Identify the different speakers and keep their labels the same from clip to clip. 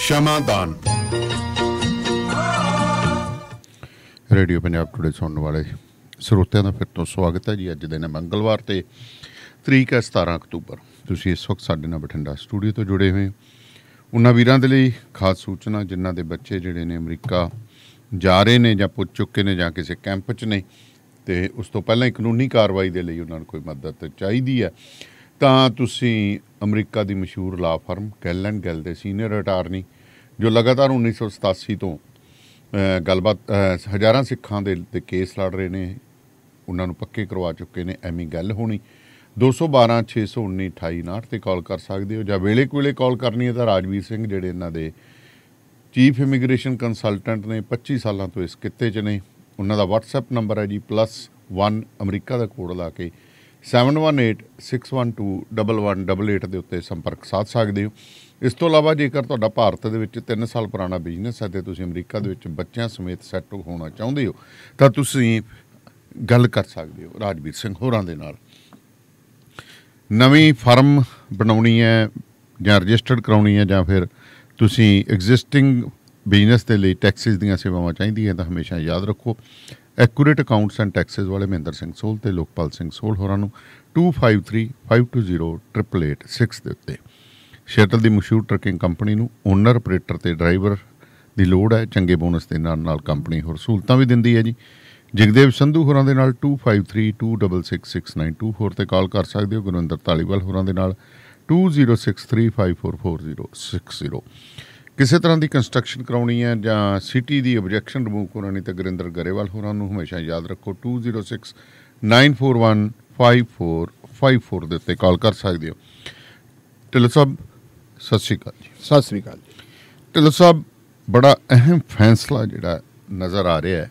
Speaker 1: ਸ਼ਮਾਦਾਨ radio Punjab today ਸੁਣਨ ਵਾਲੇ ਸਰੋਤਿਆਂ ਦਾ ਫਿਰ ਤੋਂ ਸਵਾਗਤ ਹੈ ਜੀ ਅੱਜ ਦੇ ਨੇ ਮੰਗਲਵਾਰ ਤੇ ਤਰੀਕ ਹੈ 17 ਅਕਤੂਬਰ ਤੁਸੀਂ ਇਸ ਵਕਤ ਸਾਡੇ ਨਾਲ ਬਠਿੰਡਾ ਸਟੂਡੀਓ ਤੋਂ ਜੁੜੇ ਹੋਏ ਉਹਨਾਂ ਵੀਰਾਂ ਦੇ ਲਈ ਖਾਸ ਸੂਚਨਾ ਜਿਨ੍ਹਾਂ ਦੇ ਬੱਚੇ ਜਿਹੜੇ ਨੇ ਅਮਰੀਕਾ ਜਾ ਰਹੇ ਨੇ ਜਾਂ ਪੁੱਜ ਚੁੱਕੇ ਨੇ ਜਾਂ ਕਿਸੇ ਕੈਂਪ 'ਚ ਨੇ ਤੇ ਉਸ ਤੋਂ ਪਹਿਲਾਂ ਕਾਨੂੰਨੀ ਕਾਰਵਾਈ ਦੇ ਲਈ ਉਹਨਾਂ ਨੂੰ ਕੋਈ ਮਦਦ ਚਾਹੀਦੀ ਹੈ ਤਾਂ ਤੁਸੀਂ ਅਮਰੀਕਾ ਦੀ ਮਸ਼ਹੂਰ ਲਾ ਫਰਮ ਕੈਲਨ ਗੈਲ ਦੇ ਸੀਨੀਅਰ ਅਟਾਰਨੀ ਜੋ ਲਗਾਤਾਰ 1987 ਤੋਂ ਗੱਲਬਾਤ ਹਜ਼ਾਰਾਂ ਸਿੱਖਾਂ ਦੇ ਤੇ ਕੇਸ ਲੜ ਰਹੇ ਨੇ ਉਹਨਾਂ ਨੂੰ ਪੱਕੇ ਕਰਵਾ ਚੁੱਕੇ ਨੇ ਐਵੇਂ ਗੱਲ ਹੋਣੀ 212 619 ਤੇ ਕਾਲ ਕਰ ਸਕਦੇ ਹੋ ਜਾਂ ਵੇਲੇ ਕੋਲੇ ਕਾਲ ਕਰਨੀ ਹੈ ਤਾਂ ਰਾਜਵੀਰ ਸਿੰਘ ਜਿਹੜੇ ਇਹਨਾਂ ਦੇ ਚੀਫ ਇਮੀਗ੍ਰੇਸ਼ਨ ਕੰਸਲਟੈਂਟ ਨੇ 25 ਸਾਲਾਂ ਤੋਂ ਇਸ ਕਿੱਤੇ 'ਚ ਨੇ ਉਹਨਾਂ ਦਾ WhatsApp ਨੰਬਰ ਹੈ ਜੀ +1 ਅਮਰੀਕਾ ਦਾ ਕੋਡ ਲਾ ਕੇ 7186121188 ਦੇ ਉੱਤੇ ਸੰਪਰਕ ਸਾਧ ਸਕਦੇ ਹੋ ਇਸ ਤੋਂ ਇਲਾਵਾ ਜੇਕਰ ਤੁਹਾਡਾ ਭਾਰਤ ਦੇ ਵਿੱਚ 3 ਸਾਲ ਪੁਰਾਣਾ ਬਿਜ਼ਨਸ ਹੈ ਤੇ ਤੁਸੀਂ ਅਮਰੀਕਾ ਦੇ ਵਿੱਚ ਬੱਚਿਆਂ ਸਮੇਤ ਸੈੱਟ ਹੋਣਾ ਚਾਹੁੰਦੇ ਹੋ ਤਾਂ ਤੁਸੀਂ ਗੱਲ ਕਰ ਸਕਦੇ ਹੋ ਰਾਜਵੀਰ ਸਿੰਘ ਹੋਰਾਂ ਦੇ ਨਾਲ ਨਵੀਂ ਫਰਮ ਬਣਾਉਣੀ ਹੈ ਜਾਂ ਰਜਿਸਟਰਡ ਕਰਾਉਣੀ ਹੈ ਜਾਂ ਫਿਰ ਤੁਸੀਂ ਐਗਜ਼ਿਸਟਿੰਗ ਬਿਜ਼ਨਸ ਦੇ ਲਈ ਟੈਕਸਿਸ ਦੀਆਂ ਸੇਵਾਵਾਂ ਚਾਹੀਦੀਆਂ ਤਾਂ ਹਮੇਸ਼ਾ ਯਾਦ ਰੱਖੋ ਐਕੂਰੇਟ ਅਕਾਊਂਟਸ ਐਂਡ ਟੈਕਸਸ ਵਾਲੇ ਮਹਿੰਦਰ ਸਿੰਘ ਸੋਲ ਤੇ ਲੋਕਪਾਲ ਸਿੰਘ ਸੋਲ ਹੋਰਾਂ ਨੂੰ 2535208886 ਦੇ ਉੱਤੇ ਸ਼ਟਲ ਦੀ ਮਸ਼ਹੂਰ ਟਰਕਿੰਗ ਕੰਪਨੀ ਨੂੰ ਓਨਰ ਆਪਰੇਟਰ ਤੇ ਡਰਾਈਵਰ ਦੀ ਲੋੜ ਹੈ ਚੰਗੇ ਬੋਨਸ ਦੇ ਨਾਲ ਨਾਲ ਕੰਪਨੀ ਹੋਰ ਸਹੂਲਤਾਂ ਵੀ ਦਿੰਦੀ ਹੈ ਜੀ ਜਗਦੇਵ ਸੰਧੂ ਹੋਰਾਂ ਦੇ ਨਾਲ 2532666924 ਹੋਰ ਤੇ ਕਾਲ ਕਰ ਸਕਦੇ ਹੋ ਗੁਰਵਿੰਦਰ ਤਾਲੀਵਾਲ ਹੋਰਾਂ ਦੇ ਨਾਲ 2063544060 ਕਿਸੇ ਤਰ੍ਹਾਂ ਦੀ ਕੰਸਟਰਕਸ਼ਨ ਕਰਾਉਣੀ ਹੈ ਜਾਂ ਸਿਟੀ ਦੀ ਆਬਜੈਕਸ਼ਨ ਰਿਮੂਵ ਕਰਾਉਣੀ ਤਾਂ ਗਰਿੰਦਰ ਗਰੇਵਾਲ ਹੋਰਾਂ ਨੂੰ ਹਮੇਸ਼ਾ ਯਾਦ ਰੱਖੋ 2069415454 ਦੇ ਉੱਤੇ ਕਾਲ ਕਰ ਸਕਦੇ ਹੋ ਟਿਲ ਸਾਹਿਬ ਸਤਿ ਸ਼੍ਰੀ ਅਕਾਲ ਜੀ ਸਤਿ ਸ਼੍ਰੀ ਅਕਾਲ ਜੀ ਢਿੱਲ ਸਾਹਿਬ ਬੜਾ ਅਹਿਮ ਫੈਸਲਾ ਜਿਹੜਾ ਨਜ਼ਰ ਆ ਰਿਹਾ ਹੈ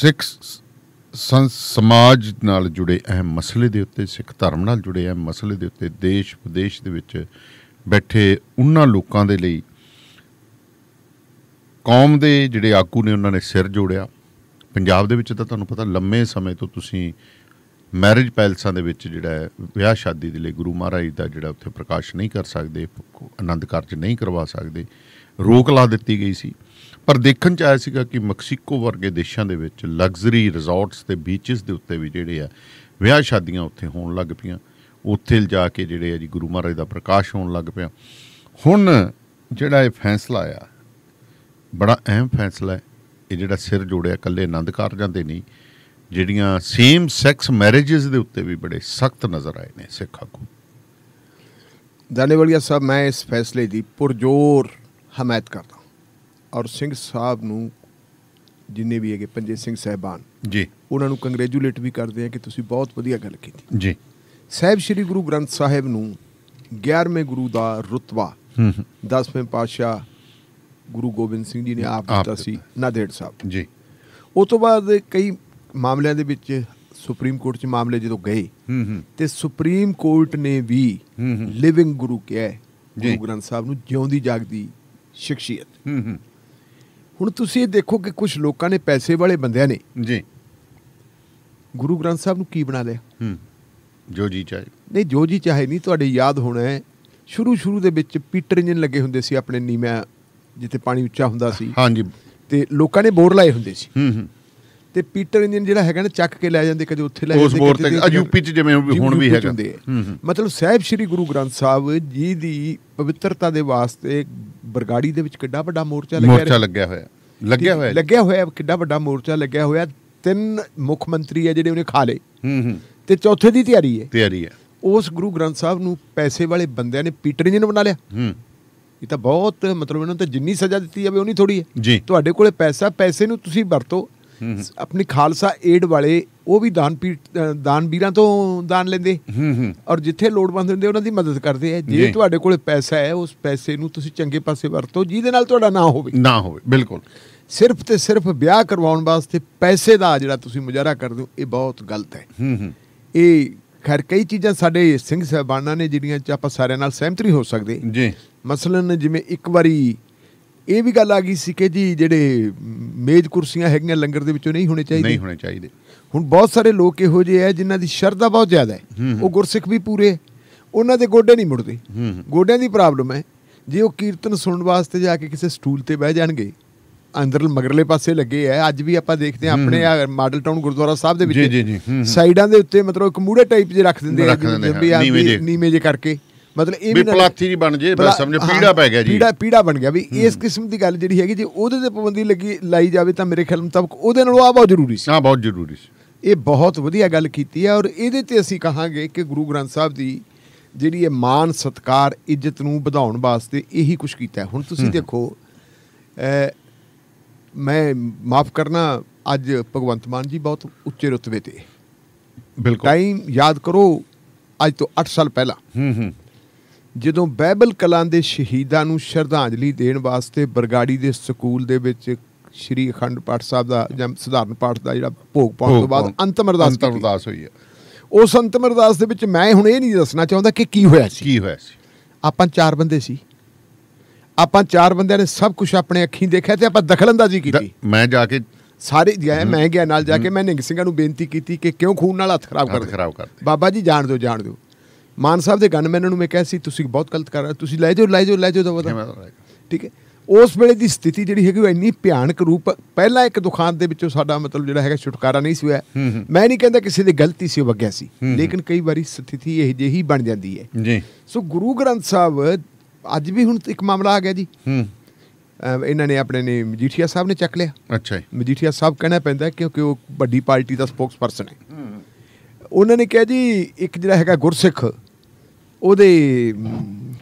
Speaker 1: ਸਿੱਖ ਸਮਾਜ ਨਾਲ ਜੁੜੇ ਅਹਿਮ ਮਸਲੇ ਦੇ ਉੱਤੇ ਸਿੱਖ ਧਰਮ ਨਾਲ ਜੁੜੇ ਅਹਿਮ ਮਸਲੇ ਦੇ ਉੱਤੇ ਦੇਸ਼ ਵਿਦੇਸ਼ ਦੇ ਵਿੱਚ ਬੈਠੇ ਉਹਨਾਂ ਲੋਕਾਂ ਦੇ ਲਈ ਕੌਮ ਦੇ ਜਿਹੜੇ ਆਗੂ ਨੇ ਉਹਨਾਂ ਨੇ ਸਿਰ ਜੋੜਿਆ ਪੰਜਾਬ ਦੇ ਵਿੱਚ ਤਾਂ ਤੁਹਾਨੂੰ ਪਤਾ ਲੰਮੇ ਸਮੇਂ ਤੋਂ ਤੁਸੀਂ ਮੈਰਿਜ ਪੈਲਸਾਂ ਦੇ ਵਿੱਚ ਜਿਹੜਾ ਵਿਆਹ ਸ਼ਾਦੀ ਦੇ ਲਈ ਗੁਰੂ ਮਹਾਰਾਜ ਦਾ ਜਿਹੜਾ ਉੱਥੇ ਪ੍ਰਕਾਸ਼ ਨਹੀਂ ਕਰ ਸਕਦੇ ਆਨੰਦ ਕਾਰਜ ਨਹੀਂ ਕਰਵਾ ਸਕਦੇ ਰੋਕ ਲਾ ਦਿੱਤੀ ਗਈ ਸੀ ਪਰ ਦੇਖਣ ਚ ਆਇਆ ਸੀਗਾ ਕਿ ਮੈਕਸੀਕੋ ਵਰਗੇ ਦੇਸ਼ਾਂ ਦੇ ਵਿੱਚ ਲਗਜ਼ਰੀ ਰਿਜ਼ੋਰਟਸ ਤੇ ਬੀਚਸ ਦੇ ਉੱਤੇ ਵੀ ਜਿਹੜੇ ਆ ਵਿਆਹ ਸ਼ਾਦੀਆਂ ਉੱਥੇ ਹੋਣ ਲੱਗ ਪਈਆਂ ਉੱਥੇ ਜਾ ਕੇ ਜਿਹੜੇ ਆ ਜੀ ਗੁਰੂ ਮਹਾਰਾਜ ਦਾ ਪ੍ਰਕਾਸ਼ ਹੋਣ ਲੱਗ ਪਿਆ ਹੁਣ ਜਿਹੜਾ ਇਹ ਫੈਸਲਾ ਆ ਬੜਾ ਅਹਿਮ ਫੈਸਲਾ ਹੈ ਇਹ ਜਿਹੜਾ ਸਿਰ ਜੋੜਿਆ ਕੱਲੇ ਆਨੰਦ ਕਾਰਜਾਂ ਦੇ ਨਹੀਂ ਜਿਹੜੀਆਂ ਸੇਮ ਸੈਕਸ ਮੈਰਿਜਸ ਦੇ ਉੱਤੇ ਵੀ ਬੜੇ
Speaker 2: ਸਖਤ ਨਜ਼ਰ ਆਏ ਨੇ ਸਿੱਖਾਂ ਕੋ ਦਾਨੇਵਾਲੀਆ ਸਾਹਿਬ ਮੈਂ ਇਸ ਫੈਸਲੇ ਦੀ ਪੁਰਜੋਰ ਹਮਾਇਤ ਕਰਦਾ ਔਰ ਸਿੰਘ ਸਾਹਿਬ ਨੂੰ ਜਿੰਨੇ ਵੀ ਹੈਗੇ ਪੰਜੇ ਸਿੰਘ ਸਹਿਬਾਨ ਜੀ ਉਹਨਾਂ ਨੂੰ ਕੰਗ੍ਰੈਚੂਲੇਟ ਵੀ ਕਰਦੇ ਆ ਕਿ ਤੁਸੀਂ ਬਹੁਤ ਵਧੀਆ ਗੱਲ ਕੀਤੀ ਜੀ ਸਹਿਬ ਸ੍ਰੀ ਗੁਰੂ ਗ੍ਰੰਥ ਸਾਹਿਬ ਨੂੰ 11ਵੇਂ ਗੁਰੂ ਦਾ ਰਤਬਾ 10ਵੇਂ ਪਾਤਸ਼ਾਹ ਗੁਰੂ ਗੋਬਿੰਦ ਸਿੰਘ ਜੀ ਨੇ ਆਪ ਦਿੱਤਾ ਸੀ ਨਾਦੇੜ ਸਾਹਿਬ ਜੀ ਉਸ ਤੋਂ ਬਾਅਦ ਕਈ ਮਾਮਲਿਆਂ ਦੇ ਵਿੱਚ ਸੁਪਰੀਮ ਕੋਰਟ 'ਚ ਮਾਮਲੇ ਜਦੋਂ ਗਏ ਤੇ ਸੁਪਰੀਮ ਕੋਰਟ ਨੇ ਵੀ ਲਿਵਿੰਗ ਗੁਰੂ ਕਿਹਾ ਗੁਰੂ ਗ੍ਰੰਥ ਸਾਹਿਬ ਨੂੰ ਜਿਉਂਦੀ ਜਾਗਦੀ ਸ਼ਖਸੀਅਤ ਹੁਣ ਤੁਸੀਂ ਇਹ ਦੇਖੋ ਕਿ ਕੁਝ ਲੋਕਾਂ ਨੇ ਪੈਸੇ ਵਾਲੇ ਬੰਦਿਆਂ ਨੇ ਜੀ ਗੁਰੂ ਗ੍ਰੰਥ ਸਾਹਿਬ ਨੂੰ ਕੀ ਬਣਾ ਲਿਆ ਜੋ ਜੀ ਚਾਹੇ ਨਹੀਂ ਜੋ ਜੀ ਚਾਹੇ ਨਹੀਂ ਤੁਹਾਡੇ ਯਾਦ ਹੋਣਾ ਹੈ ਸ਼ੁਰੂ ਸ਼ੁਰੂ ਦੇ ਵਿੱਚ ਪੀਟਰ ਇੰਜਨ ਲੱਗੇ ਹੁੰਦੇ ਸੀ ਆਪਣੇ ਨੀਮਾ ਜਿੱਥੇ ਪਾਣੀ ਉੱਚਾ ਹੁੰਦਾ ਸੀ ਹਾਂਜੀ ਤੇ ਲੋਕਾਂ ਨੇ ਬੋਰ ਲਾਏ ਹੁੰਦੇ ਸੀ ਹੂੰ ਹੂੰ ਤੇ ਪੀਟਰ ਇੰਜਨ ਜਿਹੜਾ ਹੈਗਾ ਨਾ ਚੱਕ ਕੇ ਲੈ ਜਾਂਦੇ ਕਦੇ ਉੱਥੇ ਲੈ ਜਾਂਦੇ ਉਸ ਬੋਰ ਤੇ ਯੂਪੀ ਚ ਜਿਵੇਂ ਹੁਣ ਵੀ ਹੈਗਾ ਮਤਲਬ ਸਹਿਬ ਸ੍ਰੀ ਗੁਰੂ ਗ੍ਰੰਥ ਸਾਹਿਬ ਜੀ ਦੀ ਪਵਿੱਤਰਤਾ ਦੇ ਵਾਸਤੇ ਬਰਗਾੜੀ ਦੇ ਵਿੱਚ ਕਿੱਡਾ ਵੱਡਾ ਮੋਰਚਾ ਲੱਗਿਆ ਮੋਰਚਾ ਲੱਗਿਆ ਹੋਇਆ ਲੱਗਿਆ ਹੋਇਆ ਲੱਗਿਆ ਹੋਇਆ ਕਿੱਡਾ ਵੱਡਾ ਮੋਰਚਾ ਲੱਗਿਆ ਹੋਇਆ ਤਿੰਨ ਮੁੱਖ ਮੰਤਰੀ ਆ ਜਿਹੜੇ ਉਹਨੇ ਖਾ ਲਏ ਹੂੰ ਹੂੰ ਤੇ ਚੌਥੇ ਦੀ ਤਿਆਰੀ ਹੈ ਤਿਆਰੀ ਹੈ ਉਸ ਗੁਰੂ ਗ੍ਰੰਥ ਸਾਹਿਬ ਨੂੰ ਪੈਸੇ ਵਾਲੇ ਬੰਦਿਆਂ ਨੇ ਪੀਟਰ ਇੰਜਨ ਬਣਾ ਲਿਆ ਹੂੰ ਇਹ ਤਾਂ ਬਹੁਤ ਮਤਲਬ ਇਹਨਾਂ ਤੇ ਜਿੰਨੀ ਸਜ਼ਾ ਦਿੱਤੀ ਜਾਵੇ ਉਨੀ ਥੋੜੀ ਹੈ ਤੁਹਾਡੇ ਕੋਲੇ ਪੈਸਾ ਪੈਸੇ ਨੂੰ ਤੁਸੀਂ ਵਰਤੋ ਆਪਣੀ ਖਾਲਸਾ ਏਡ ਵਾਲੇ ਉਹ ਵੀ ਦਾਨ ਪੀਟ ਦਾਨ ਵੀਰਾਂ ਤੋਂ ਦਾਨ ਲੈਂਦੇ ਹੂੰ ਹੂੰ ਔਰ ਜਿੱਥੇ ਲੋੜਵੰਦ ਹੁੰਦੇ ਉਹਨਾਂ ਦੀ ਮਦਦ ਕਰਦੇ ਆ ਜੇ ਤੁਹਾਡੇ ਕੋਲੇ ਪੈਸਾ ਹੈ ਉਸ ਪੈਸੇ ਨੂੰ ਤੁਸੀਂ ਚੰਗੇ ਪਾਸੇ ਵਰਤੋ ਜਿਹਦੇ ਨਾਲ ਤੁਹਾਡਾ ਨਾਂ ਹੋਵੇ ਨਾ ਹੋਵੇ ਬਿਲਕੁਲ ਸਿਰਫ ਤੇ ਸਿਰਫ ਵਿਆਹ ਕਰਵਾਉਣ ਵਾਸਤੇ ਪੈਸੇ ਦਾ ਜਿਹੜਾ ਤੁਸੀਂ ਮੁਜਾਰਾ ਕਰਦੇ ਹੋ ਇਹ ਬਹੁਤ ਗਲਤ ਹੈ ਹੂੰ ਹੂੰ ਇਹ ਖੈਰ ਕਈ ਚੀਜ਼ਾਂ ਸਾਡੇ ਸਿੰਘ ਸਹਿਬਾਨਾਂ ਨੇ ਜਿਹੜੀਆਂ ਚ ਆਪਾਂ ਸਾਰਿਆਂ ਨਾਲ ਸਹਿਮਤ ਨਹੀਂ ਹੋ ਸਕਦੇ ਜੀ ਮਸਲਨ ਜਿਵੇਂ ਇੱਕ ਵਾਰੀ ਇਹ ਵੀ ਗੱਲ ਆ ਗਈ ਸੀ ਕਿ ਜੀ ਜਿਹੜੇ ਮੇਜ਼ ਕੁਰਸੀਆਂ ਹੈਗੀਆਂ ਲੰਗਰ ਦੇ ਵਿੱਚੋਂ ਨਹੀਂ ਹੋਣੇ ਚਾਹੀਦੇ ਨਹੀਂ ਹੋਣੇ ਚਾਹੀਦੇ ਹੁਣ ਬਹੁਤ ਸਾਰੇ ਲੋਕ ਇਹੋ ਜਿਹੇ ਆ ਜਿਨ੍ਹਾਂ ਦੀ ਸ਼ਰਧਾ ਬਹੁਤ ਜ਼ਿਆਦਾ ਹੈ ਉਹ ਗੁਰਸਿੱਖ ਵੀ ਪੂਰੇ ਉਹਨਾਂ ਦੇ ਗੋਡੇ ਨਹੀਂ ਮੁੜਦੇ ਗੋਡਿਆਂ ਦੀ ਪ੍ਰੋਬਲਮ ਹੈ ਜੇ ਉਹ ਕੀਰਤਨ ਸੁਣਨ ਵਾਸਤੇ ਜਾ ਕੇ ਕਿਸੇ ਸਟੂਲ ਤੇ ਬਹਿ ਜਾਣਗੇ ਅੰਦਰ ਮਗਰਲੇ ਪਾਸੇ ਲੱਗੇ ਆ ਅੱਜ ਵੀ ਆਪਾਂ ਦੇਖਦੇ ਆ ਆਪਣੇ ਮਾਡਲ ਟਾਊਨ ਗੁਰਦੁਆਰਾ ਸਾਹਿਬ ਦੇ ਵਿੱਚ ਜੀ ਜੀ ਜੀ ਸਾਈਡਾਂ ਦੇ ਉੱਤੇ ਮਤਲਬ ਇੱਕ ਮੂੜੇ ਟਾਈਪ ਜੇ ਰੱਖ ਦਿੰਦੇ ਆ ਵੀ ਆ ਨੀਵੇਂ ਜੇ ਕਰਕੇ ਮਤਲਬ ਇਹ ਵੀ ਪਲਾਥੀ ਜੀ ਬਣ ਜੇ ਬਸ ਸਮਝੋ ਪੀੜਾ ਪੈ ਗਿਆ ਜੀ ਪੀੜਾ ਪੀੜਾ ਬਣ ਗਿਆ ਵੀ ਇਸ ਕਿਸਮ ਦੀ ਗੱਲ ਜਿਹੜੀ ਹੈਗੀ ਜੇ ਉਹਦੇ ਤੇ ਪਾਬੰਦੀ ਲੱਗੀ ਲਾਈ ਜਾਵੇ ਤਾਂ ਮੇਰੇ ਖਿਆਲ ਮੁਤਾਬਕ ਉਹਦੇ ਨਾਲੋਂ ਆ ਬਹੁਤ ਜ਼ਰੂਰੀ ਸੀ ਹਾਂ ਬਹੁਤ ਜ਼ਰੂਰੀ ਸੀ ਇਹ ਬਹੁਤ ਵਧੀਆ ਗੱਲ ਕੀਤੀ ਹੈ ਔਰ ਇਹਦੇ ਤੇ ਅਸੀਂ ਕਹਾਂਗੇ ਕਿ ਗੁਰੂ ਗ੍ਰੰਥ ਸਾਹਿਬ ਦੀ ਜਿਹੜੀ ਇਹ ਮਾਨ ਸਤਕਾਰ ਇੱਜ਼ਤ ਨੂੰ ਵਧਾਉਣ ਵਾਸਤੇ ਇਹੀ ਕੁਝ ਕੀਤਾ ਹੁਣ ਤੁਸੀਂ ਦੇਖੋ ਮੈਂ ਮਾਫ ਕਰਨਾ ਅੱਜ ਭਗਵੰਤ ਮਾਨ ਜੀ ਬਹੁਤ ਉੱਚੇ ਰੁਤਬੇ ਤੇ ਬਿਲਕੁਲ ਟਾਈਮ ਯਾਦ ਕਰੋ ਅੱਜ ਤੋਂ 8 ਸਾਲ ਪਹਿਲਾਂ ਹੂੰ ਹੂੰ ਜਦੋਂ ਬਾਈਬਲ ਕਲਾਂ ਦੇ ਸ਼ਹੀਦਾਂ ਨੂੰ ਸ਼ਰਧਾਂਜਲੀ ਦੇਣ ਵਾਸਤੇ ਬਰਗਾੜੀ ਦੇ ਸਕੂਲ ਦੇ ਵਿੱਚ ਸ਼੍ਰੀ ਅਖੰਡ ਪਾਠ ਸਾਹਿਬ ਦਾ ਜਾਂ ਸਧਾਰਨ ਪਾਠ ਦਾ ਜਿਹੜਾ ਭੋਗ ਪਾਉਣ ਤੋਂ ਬਾਅਦ ਅੰਤਮ ਅਰਦਾਸ ਅੰਤਮ ਅਰਦਾਸ ਹੋਈ ਹੈ ਉਸ ਅੰਤਮ ਅਰਦਾਸ ਦੇ ਵਿੱਚ ਮੈਂ ਹੁਣ ਇਹ ਨਹੀਂ ਦੱਸਣਾ ਚਾਹੁੰਦਾ ਕਿ ਕੀ ਹੋਇਆ ਸੀ ਕੀ ਹੋਇਆ ਸੀ ਆਪਾਂ ਚਾਰ ਬੰਦੇ ਸੀ ਆਪਾਂ ਚਾਰ ਬੰਦਿਆਂ ਨੇ ਸਭ ਕੁਝ ਆਪਣੇ ਅੱਖੀਂ ਦੇਖਿਆ ਤੇ ਆਪਾਂ ਦਖਲਅੰਦਾਜ਼ੀ ਕੀਤੀ ਮੈਂ ਜਾ ਕੇ ਸਾਰੇ ਗਿਆ ਮੈਂ ਗਿਆ ਨਾਲ ਜਾ ਕੇ ਮੈਂ ਨਿੰਗ ਸਿੰਘਾਂ ਨੂੰ ਬੇਨਤੀ ਕੀਤੀ ਕਿ ਕਿਉਂ ਖੂਨ ਨਾਲ ਹੱਥ ਖਰਾਬ ਕਰਦੇ ਖਰਾਬ ਬਾਬਾ ਜੀ ਜਾਣ ਦਿਓ ਜਾਣ ਦਿਓ ਮਾਨ ਸਾਹਿਬ ਦੇ ਗਨਮੈਨ ਨੂੰ ਮੈਂ ਕਿਹਾ ਸੀ ਤੁਸੀਂ ਬਹੁਤ ਗਲਤ ਕਰ ਰਹੇ ਹੋ ਤੁਸੀਂ ਲੈ ਜਾਓ ਲੈ ਜਾਓ ਲੈ ਜਾਓ ਦਵਾ ਠੀਕ ਹੈ ਉਸ ਵੇਲੇ ਦੀ ਸਥਿਤੀ ਜਿਹੜੀ ਹੈਗੀ ਉਹ ਇੰਨੀ ਭਿਆਨਕ ਰੂਪ ਪਹਿਲਾਂ ਇੱਕ ਦੁਕਾਨ ਦੇ ਵਿੱਚੋਂ ਸਾਡਾ ਮਤਲਬ ਜਿਹੜਾ ਹੈਗਾ ਛੁਟਕਾਰਾ ਨਹੀਂ ਸੀ ਹੋਇਆ ਮੈਂ ਨਹੀਂ ਕਹਿੰਦਾ ਕਿਸੇ ਦੀ ਗਲਤੀ ਸੀ ਵਗਿਆ ਸੀ ਲੇਕਿਨ ਕਈ ਵਾਰੀ ਸਥਿਤੀ ਇਹ ਜਿਹੀ ਬਣ ਜਾਂਦੀ ਹੈ ਜੀ ਸੋ ਗੁਰੂ ਗ੍ਰੰਥ ਸਾਹਿਬ ਅੱਜ ਵੀ ਹੁਣ ਇੱਕ ਮਾਮਲਾ ਆ ਗਿਆ ਜੀ ਹੂੰ ਇਹਨਾਂ ਨੇ ਆਪਣੇ ਨੇ ਮਜੀਠੀਆ ਸਾਹਿਬ ਨੇ ਚੱਕ ਲਿਆ ਅੱਛਾ ਜੀ ਮਜੀਠੀਆ ਸਾਹਿਬ ਕਹਿਣਾ ਪੈਂਦਾ ਕਿਉਂਕਿ ਉਹ ਵੱਡੀ ਪਾਰਟੀ ਦਾ ਸਪੋਕਸਪਰਸਨ ਹੈ ਹੂੰ ਉਹਨਾਂ ਨੇ ਕਿਹਾ ਜੀ ਇੱਕ ਜਿਹੜਾ ਹੈਗਾ ਗੁਰਸਿੱਖ ਉਹਦੇ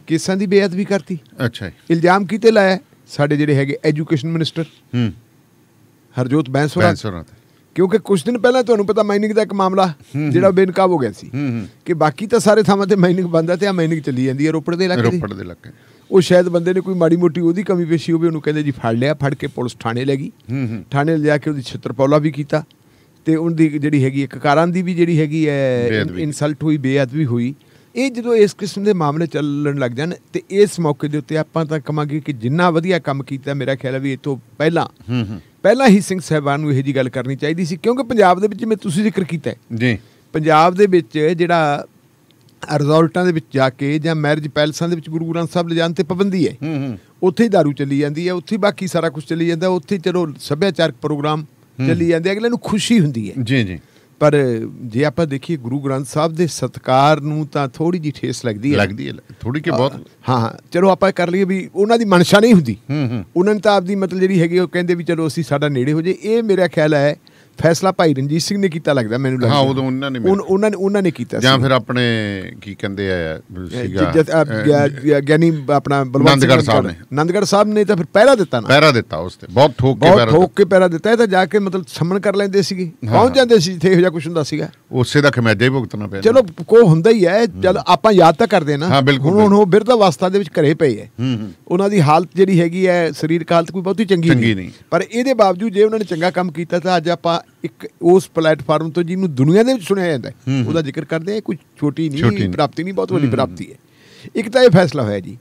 Speaker 2: ਕੇਸਾਂ ਦੀ ਬੇਅਦਬੀ ਕਰਤੀ ਅੱਛਾ ਇਲਜ਼ਾਮ ਕੀਤੇ ਲਾਇਆ ਸਾਡੇ ਜਿਹੜੇ ਹੈਗੇ ਐਜੂਕੇਸ਼ਨ ਮਿਨਿਸਟਰ ਹੂੰ ਹਰਜੋਤ ਬੈਂਸੋਰਾ ਬੈਂਸੋਰਾ ਕਿਉਂਕਿ ਕੁਝ ਦਿਨ ਪਹਿਲਾਂ ਤੁਹਾਨੂੰ ਪਤਾ ਮਾਈਨਿੰਗ ਦਾ ਇੱਕ ਮਾਮਲਾ ਜਿਹੜਾ ਬੇਨਕਾਬ ਹੋ ਗਿਆ ਸੀ ਕਿ ਬਾਕੀ ਤਾਂ ਸਾਰੇ ਥਾਵਾਂ ਤੇ ਮਾਈਨਿੰਗ ਬੰਦ ਹੈ ਤੇ ਆ ਮਾਈਨਿੰਗ ਚੱਲੀ ਜਾਂਦੀ ਹੈ ਰੋਪੜ ਦੇ ਇਲਾਕੇ ਰੋਪੜ ਦੇ ਇਲਾਕੇ ਉਹ ਸ਼ਾਇਦ ਬੰਦੇ ਨੇ ਕੋਈ ਮਾੜੀ ਮੋਟੀ ਉਹਦੀ ਕਮੀ ਪੇਸ਼ੀ ਹੋਵੇ ਉਹਨੂੰ ਕਹਿੰਦੇ ਜੀ ਫੜ ਲਿਆ ਫੜ ਕੇ ਪੁਲਿਸ ਥਾਣੇ ਲੈ ਗਈ ਥਾਣੇ ਲਿਆ ਕੇ ਉਹਦੀ ਛਤਰਪੌਲਾ ਵੀ ਕੀਤਾ ਤੇ ਉਹਦੀ ਜਿਹੜੀ ਹੈਗੀ ਇੱਕ ਕਾਰਾਂ ਦੀ ਵੀ ਜਿਹੜੀ ਹੈਗੀ ਹੈ ਇਨਸਲਟ ਹੋਈ ਬੇਅਦਬੀ ਹੋਈ ਇਹ ਜਦੋਂ ਇਸ ਕਿਸਮ ਦੇ ਮਾਮਲੇ ਚੱਲਣ ਲੱਗ ਜਾਣ ਤੇ ਇਸ ਮੌਕੇ ਦੇ ਉੱਤੇ ਆਪਾਂ ਤਾਂ ਕਮਾਂਗੇ ਕਿ ਜਿੰਨਾ ਵਧੀਆ ਕੰਮ ਕੀਤਾ ਮੇਰਾ ਖਿਆਲ ਹੈ ਵੀ ਇਹ ਤੋਂ ਪਹਿਲਾਂ ਪਹਿਲਾਂ ਹੀ ਸਿੰਘ ਸਹਿਬਾਨ ਨੂੰ ਇਹ ਜੀ ਗੱਲ ਕਰਨੀ ਚਾਹੀਦੀ ਸੀ ਕਿਉਂਕਿ ਪੰਜਾਬ ਦੇ ਵਿੱਚ ਮੈਂ ਤੁਸੀਂ ਜ਼ਿਕਰ ਕੀਤਾ ਜੀ ਪੰਜਾਬ ਦੇ ਵਿੱਚ ਜਿਹੜਾ ਰਿਜ਼ਲਟਾਂ ਦੇ ਵਿੱਚ ਜਾ ਕੇ ਜਾਂ ਮੈਰਿਜ ਪੈਲਸਾਂ ਦੇ ਵਿੱਚ ਗੁਰੂ ਗ੍ਰੰਥ ਸਾਹਿਬ ਲਿਜਾਣ ਤੇ ਪਾਬੰਦੀ ਹੈ ਹੂੰ ਹੂੰ ਉੱਥੇ ਹੀ दारू ਚੱਲੀ ਜਾਂਦੀ ਹੈ ਉੱਥੇ ਬਾਕੀ ਸਾਰਾ ਕੁਝ ਚੱਲੀ ਜਾਂਦਾ ਉੱਥੇ ਚਲੋ ਸੱਭਿਆਚਾਰਕ ਪ੍ਰੋਗਰਾਮ ਚੱਲੀ ਜਾਂਦੇ ਅਗਲੇ ਨੂੰ ਖੁਸ਼ੀ ਹੁੰਦੀ ਹੈ ਜੀ ਜੀ ਪਰ ਜੇ ਆਪਾਂ ਦੇਖੀਏ ਗੁਰੂ ਗ੍ਰੰਥ ਸਾਹਿਬ ਦੇ ਸਤਕਾਰ ਨੂੰ ਤਾਂ ਥੋੜੀ ਜੀ ਠੇਸ ਲੱਗਦੀ ਹੈ ਲੱਗਦੀ ਹੈ ਥੋੜੀ ਕਿ ਬਹੁਤ ਹਾਂ ਚਲੋ ਆਪਾਂ ਕਰ ਲਈਏ ਵੀ ਉਹਨਾਂ ਦੀ ਮਨਸ਼ਾ ਨਹੀਂ ਹੁੰਦੀ ਹੂੰ ਹੂੰ ਉਹਨਾਂ ਨੇ ਤਾਂ ਆਪਦੀ ਮਤਲਬ ਜਿਹੜੀ ਹੈਗੀ ਉਹ ਕਹਿੰਦੇ ਵੀ ਚਲੋ ਅਸੀਂ ਸਾਡਾ ਨੇੜੇ ਹੋ ਜੇ ਇਹ ਮੇਰਾ ਖਿਆਲ ਹੈ ਫੈਸਲਾ ਭਾਈ ਰਣਜੀਤ ਸਿੰਘ ਨੇ ਕੀਤਾ ਲੱਗਦਾ ਮੈਨੂੰ ਲੱਗਦਾ ਹਾਂ ਉਦੋਂ ਉਹਨਾਂ ਨੇ ਉਹਨਾਂ ਨੇ ਉਹਨਾਂ ਨੇ ਕੀਤਾ ਜਾਂ
Speaker 1: ਫਿਰ ਆਪਣੇ ਕੀ ਕਹਿੰਦੇ ਆ ਸੀਗਾ
Speaker 2: ਗਿਆਨੀ ਆਪਣਾ ਬਲਵੰਤ ਸਿੰਘ ਸਾਹਿਬ ਨੇ ਨੰਦਗੜ ਸਾਹਿਬ ਨੇ ਤਾਂ ਫਿਰ ਪਹਿਰਾ ਦਿੱਤਾ ਨਾ ਪਹਿਰਾ ਦਿੱਤਾ ਉਸ ਤੇ ਬਹੁਤ ਠੋਕ ਕੇ ਪਹਿਰਾ ਬਹੁਤ ਠੋਕ ਕੇ ਪਹਿਰਾ ਦਿੱਤਾ ਇਹ ਤਾਂ ਜਾ ਕੇ ਮਤਲਬ ਸਮਣ ਕਰ ਲੈਂਦੇ ਸੀਗੇ ਪਹੁੰਚ ਜਾਂਦੇ ਸੀ ਜਿੱਥੇ ਇਹੋ ਜਿਹਾ ਕੁਝ ਹੁੰਦਾ ਸੀਗਾ ਉਸੇ ਦਾ ਖਮੈਜਾ ਹੀ ਭੁਗਤਣਾ ਪਿਆ ਚਲੋ ਕੋ ਹੁੰਦਾ ਹੀ ਹੈ ਚਲ ਆਪਾਂ ਯਾਦ ਤਾਂ ਕਰਦੇ ਨਾ ਹੁਣ ਹੁਣ ਉਹ ਬਿਰਧ ਅਵਸਥਾ ਦੇ ਵਿੱਚ ਘਰੇ ਪਏ ਹੈ ਉਹਨਾਂ ਦੀ ਹਾਲਤ ਜਿਹੜੀ ਹੈਗੀ ਹੈ ਸਰੀਰਕ ਹਾਲਤ ਕੋਈ ਬਹੁਤੀ ਚੰਗੀ ਨਹੀਂ ਪਰ ਇਹਦੇ ਬਾਵਜੂਦ ਜੇ ਉਹਨਾਂ ਨੇ ਚੰਗਾ ਕੰਮ ਕੀਤਾ ਤਾਂ ਅੱਜ ਆਪਾਂ ਇੱਕ ਉਸ ਪਲੇਟਫਾਰਮ ਤੋਂ ਜਿਹਨੂੰ ਦੁਨੀਆ ਦੇ ਵਿੱਚ ਸੁਣਿਆ ਜਾਂਦਾ ਹੈ ਉਹਦਾ ਜ਼ਿਕਰ ਕਰਦੇ ਆ ਕੋਈ ਛੋਟੀ ਨਹੀਂ ਪ੍ਰਾਪਤੀ ਨਹੀਂ ਬਹੁਤ ਵੱਡੀ ਪ੍ਰਾਪਤੀ ਹੈ ਇੱਕ ਤਾਂ ਇਹ ਫੈਸਲਾ ਹੋਇਆ ਜੀ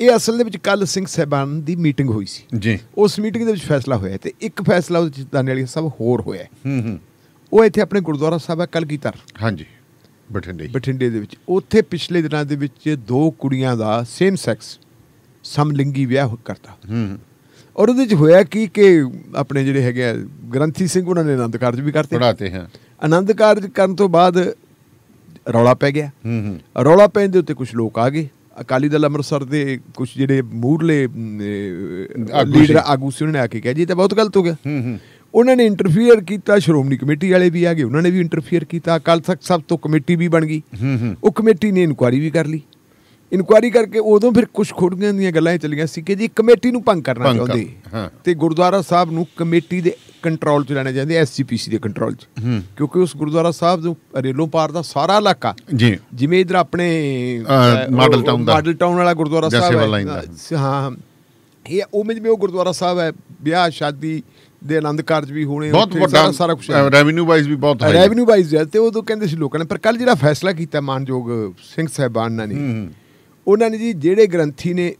Speaker 2: ਇਹ ਅਸਲ ਦੇ ਵਿੱਚ ਕੱਲ ਸਿੰਘ ਸਹਿਬਾਨ ਦੀ ਮੀਟਿੰਗ ਹੋਈ ਸੀ ਜੀ ਉਸ ਮੀਟਿੰਗ ਦੇ ਵਿੱਚ ਫੈਸਲਾ ਹੋਇਆ ਤੇ ਇੱਕ ਫੈਸਲਾ ਉਹ ਚਿਤਾਨੇ ਵਾਲੀ ਸਭ ਹੋਰ ਹੋਇਆ ਹੂੰ ਹੂੰ ਉਹ ਇੱਥੇ ਆਪਣੇ ਗੁਰਦੁਆਰਾ ਸਾਹਿਬ ਆ ਕਲਗੀਧਰ ਹਾਂਜੀ ਬਠਿੰਡੇ ਬਠਿੰਡੇ ਦੇ ਵਿੱਚ ਉੱਥੇ ਪਿਛਲੇ ਦਿਨਾਂ ਦੇ ਵਿੱਚ ਦੋ ਕੁੜੀਆਂ ਦਾ ਸੇਮ ਸੈਕਸ ਸਮਲਿੰਗੀ ਵਿਆਹ ਕਰਤਾ ਹੂੰ ਔਰ ਉਹਦੇ 'ਚ ਹੋਇਆ ਕੀ ਕਿ ਆਪਣੇ ਜਿਹੜੇ ਹੈਗੇ ਗ੍ਰੰਥੀ ਸਿੰਘ ਉਹਨਾਂ ਨੇ ਆਨੰਦ ਕਾਰਜ ਵੀ ਕਰਤੇ ਪੜਾਤੇ ਹਾਂ ਆਨੰਦ ਕਾਰਜ ਕਰਨ ਤੋਂ ਬਾਅਦ ਰੌਲਾ ਪੈ ਗਿਆ ਹੂੰ ਹੂੰ ਰੌਲਾ ਪੈਣ ਦੇ ਉੱਤੇ ਕੁਝ ਲੋਕ ਆ ਗਏ ਅਕਾਲੀ ਦਲ ਅੰਮ੍ਰਿਤਸਰ ਦੇ ਕੁਝ ਜਿਹੜੇ ਮੂਰਲੇ ਲੀਡਰ ਆਗੂ ਸੀ ਉਹਨਾਂ ਨੇ ਆ ਕੇ ਕਿਹਾ ਜੀ ਤਾਂ ਬਹੁਤ ਗਲਤ ਹੋ ਗਿਆ ਹੂੰ ਹੂੰ ਉਹਨਾਂ ਨੇ ਇੰਟਰਫੀਅਰ ਕੀਤਾ ਸ਼੍ਰੋਮਣੀ ਕਮੇਟੀ ਵਾਲੇ ਵੀ ਆ ਗਏ ਉਹਨਾਂ ਨੇ ਵੀ ਇੰਟਰਫੀਅਰ ਕੀਤਾ ਅਕਾਲ ਤਖਤ ਸਭ ਤੋਂ ਕਮੇਟੀ ਵੀ ਬਣ ਗਈ ਉਹ ਕਮੇਟੀ ਨੇ ਇਨਕੁਆਰੀ ਵੀ ਕਰ ਲਈ ਇਨਕੁਆਰੀ ਕਰਕੇ ਉਦੋਂ ਫਿਰ ਕੁਝ ਖੁੜੀਆਂ ਦੀਆਂ ਗੱਲਾਂ ਚੱਲੀਆਂ ਸੀ ਕਿ ਜੀ ਕਮੇਟੀ ਨੂੰ ਭੰਗ ਕਰਨਾ ਚਾਹੁੰਦੇ ਤੇ ਗੁਰਦੁਆਰਾ ਸਾਹਿਬ ਨੂੰ ਕਮੇਟੀ ਦੇ ਕੰਟਰੋਲ 'ਚ ਲੈਣਾ ਚਾਹੁੰਦੇ ਐਸਜੀਪੀਸੀ ਦੇ ਕੰਟਰੋਲ 'ਚ ਕਿਉਂਕਿ ਉਸ ਗੁਰਦੁਆਰਾ ਸਾਹਿਬ ਨੂੰ ਰੇਲੋਂ ਪਾਰ ਦਾ ਸਾਰਾ ਇਲਾਕਾ ਜੀ ਜਿਵੇਂ ਇਧਰ ਆਪਣੇ ਮਾਡਲ ਟਾਊਨ ਦਾ ਮਾਡਲ ਟਾਊਨ ਵਾਲਾ ਗੁਰਦੁਆਰਾ ਸਾਹਿਬ ਹੈ ਹਾਂ ਇਹ ਉਹ ਜਿਵੇਂ ਉਹ ਗੁਰਦੁਆਰਾ ਸਾਹਿਬ ਹੈ ਵਿਆਹ ਸ਼ਾਦੀ ਦੇ ਆਨੰਦ ਕਾਰਜ ਵੀ ਹੋਣੇ ਬਹੁਤ ਵੱਡਾ ਸਾਰਾ ਕੁਝ ਰੈਵਨਿਊ ਵਾਈਜ਼ ਵੀ ਬਹੁਤ ਹੈ ਰੈਵਨਿਊ ਵਾਈਜ਼ ਤੇ ਉਦੋਂ ਕਹਿੰਦੇ ਸੀ ਲੋਕਾਂ ਨੇ ਪਰ ਕੱਲ ਜਿਹੜਾ ਫੈਸਲਾ ਕੀਤਾ ਮਾਨਯੋਗ ਸਿੰਘ ਸਾਹਿਬਾਨ ਨੇ ਉਹਨਾਂ ਨੇ ਜੀ ਜਿਹੜੇ ਗ੍ਰੰਥੀ ਨੇ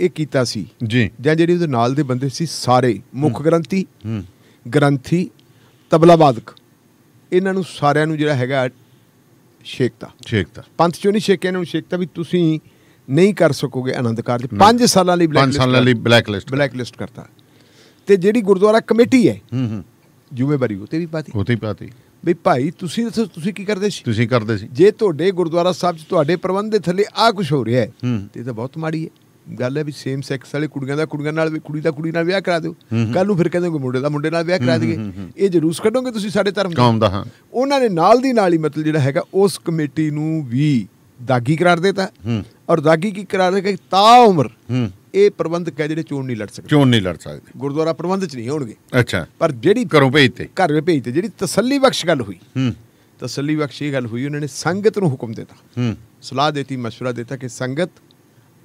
Speaker 2: ਇਹ ਕੀਤਾ ਸੀ ਜੀ ਜਾਂ ਜਿਹੜੇ ਉਹਦੇ ਨਾਲ ਦੇ ਬੰਦੇ ਸੀ ਸਾਰੇ ਮੁੱਖ ਗ੍ਰੰਥੀ ਗ੍ਰੰਥੀ ਤਬਲਾ ਵਾਦਕ ਇਹਨਾਂ ਨੂੰ ਸਾਰਿਆਂ ਨੂੰ ਜਿਹੜਾ ਹੈਗਾ ਛੇਕਤਾ ਛੇਕਤਾ ਪੰਥ ਚੋਂ ਨਹੀਂ ਛੇਕਿਆ ਇਹਨਾਂ ਨੂੰ ਛੇਕਤਾ ਵੀ ਤੁਸੀਂ ਨਹੀਂ ਕਰ ਸਕੋਗੇ ਆਨੰਦ ਕਾਰਜ 5 ਸਾਲਾਂ ਲਈ ਬਲੈਕ 5 ਸਾਲਾਂ ਲਈ ਬਲੈਕ ਲਿਸਟ ਬਲੈਕ ਲਿਸਟ ਕਰਤਾ ਤੇ ਜਿਹੜੀ ਗੁਰਦੁਆਰਾ ਕਮੇਟੀ ਹੈ ਹੂੰ ਹੂੰ ਜ਼ਿੰਮੇਵਾਰੀ ਉਹ ਤੇ ਵੀ ਪਾਤੀ ਉਹ ਤੇ ਪਾਤੀ ਵੀ ਭਾਈ ਤੁਸੀਂ ਤੁਸੀਂ ਕੀ ਕਰਦੇ ਸੀ ਤੁਸੀਂ ਕਰਦੇ ਸੀ ਜੇ ਤੁਹਾਡੇ ਗੁਰਦੁਆਰਾ ਸਾਹਿਬ 'ਚ ਤੁਹਾਡੇ ਪ੍ਰਬੰਧ ਦੇ ਥੱਲੇ ਆ ਕੁਝ ਹੋ ਰਿਹਾ ਹੈ ਤੇ ਤਾਂ ਬਹੁਤ ਮਾੜੀ ਹੈ ਗੱਲ ਹੈ ਵੀ ਸੇਮ ਸੈਕਸ ਵਾਲੇ ਕੁੜੀਆਂ ਦਾ ਕੁੜੀਆਂ ਨਾਲ ਵੀ ਕੁੜੀ ਦਾ ਕੁੜੀ ਨਾਲ ਵਿਆਹ ਕਰਾ ਦਿਓ ਕੱਲ ਨੂੰ ਫਿਰ ਕਹਿੰਦੇ ਕੋ ਮੁੰਡੇ ਦਾ ਮੁੰਡੇ ਨਾਲ ਵਿਆਹ ਕਰਾ ਦਈਏ ਇਹ ਜਰੂਸ ਕੱਢੋਗੇ ਤੁਸੀਂ ਸਾਡੇ ਧਰਮ ਕੌਮ ਦਾ ਹਾਂ ਉਹਨਾਂ ਨੇ ਨਾਲ ਦੀ ਨਾਲ ਹੀ ਮਤਲਬ ਜਿਹੜਾ ਹੈਗਾ ਉਸ ਕਮੇਟੀ ਨੂੰ ਵੀ ਦਾਗੀ ਕਰਾਰ ਦਿੱਤਾ ਔਰ ਦਾਗੀ ਕੀ ਕਰਾਰ ਦੇ ਕਿ ਤਾ ਉਮਰ ਇਹ ਪ੍ਰਬੰਧਕ ਹੈ ਜਿਹੜੇ ਚੋਣ ਨਹੀਂ ਲੜ ਸਕਦੇ ਚੋਣ
Speaker 1: ਨਹੀਂ ਲੜ ਸਕਦੇ
Speaker 2: ਗੁਰਦੁਆਰਾ ਪ੍ਰਬੰਧ ਚ ਨਹੀਂ ਹੋਣਗੇ ਅੱਛਾ ਪਰ ਜਿਹੜੀ ਘਰੋਂ ਭੇਜਤੇ ਘਰ ਭੇਜਤੇ ਜਿਹੜੀ ਤਸੱਲੀ ਬਖਸ਼ ਗੱਲ ਹੋਈ ਹੂੰ ਤਸੱਲੀ ਬਖਸ਼ ਇਹ ਗੱਲ ਹੋਈ ਉਹਨਾਂ ਨੇ ਸੰਗਤ ਨੂੰ ਹੁਕਮ ਦਿੱਤਾ ਹੂੰ ਸਲਾਹ ਦਿੱਤੀ مشورہ ਦਿੱਤਾ ਕਿ ਸੰਗਤ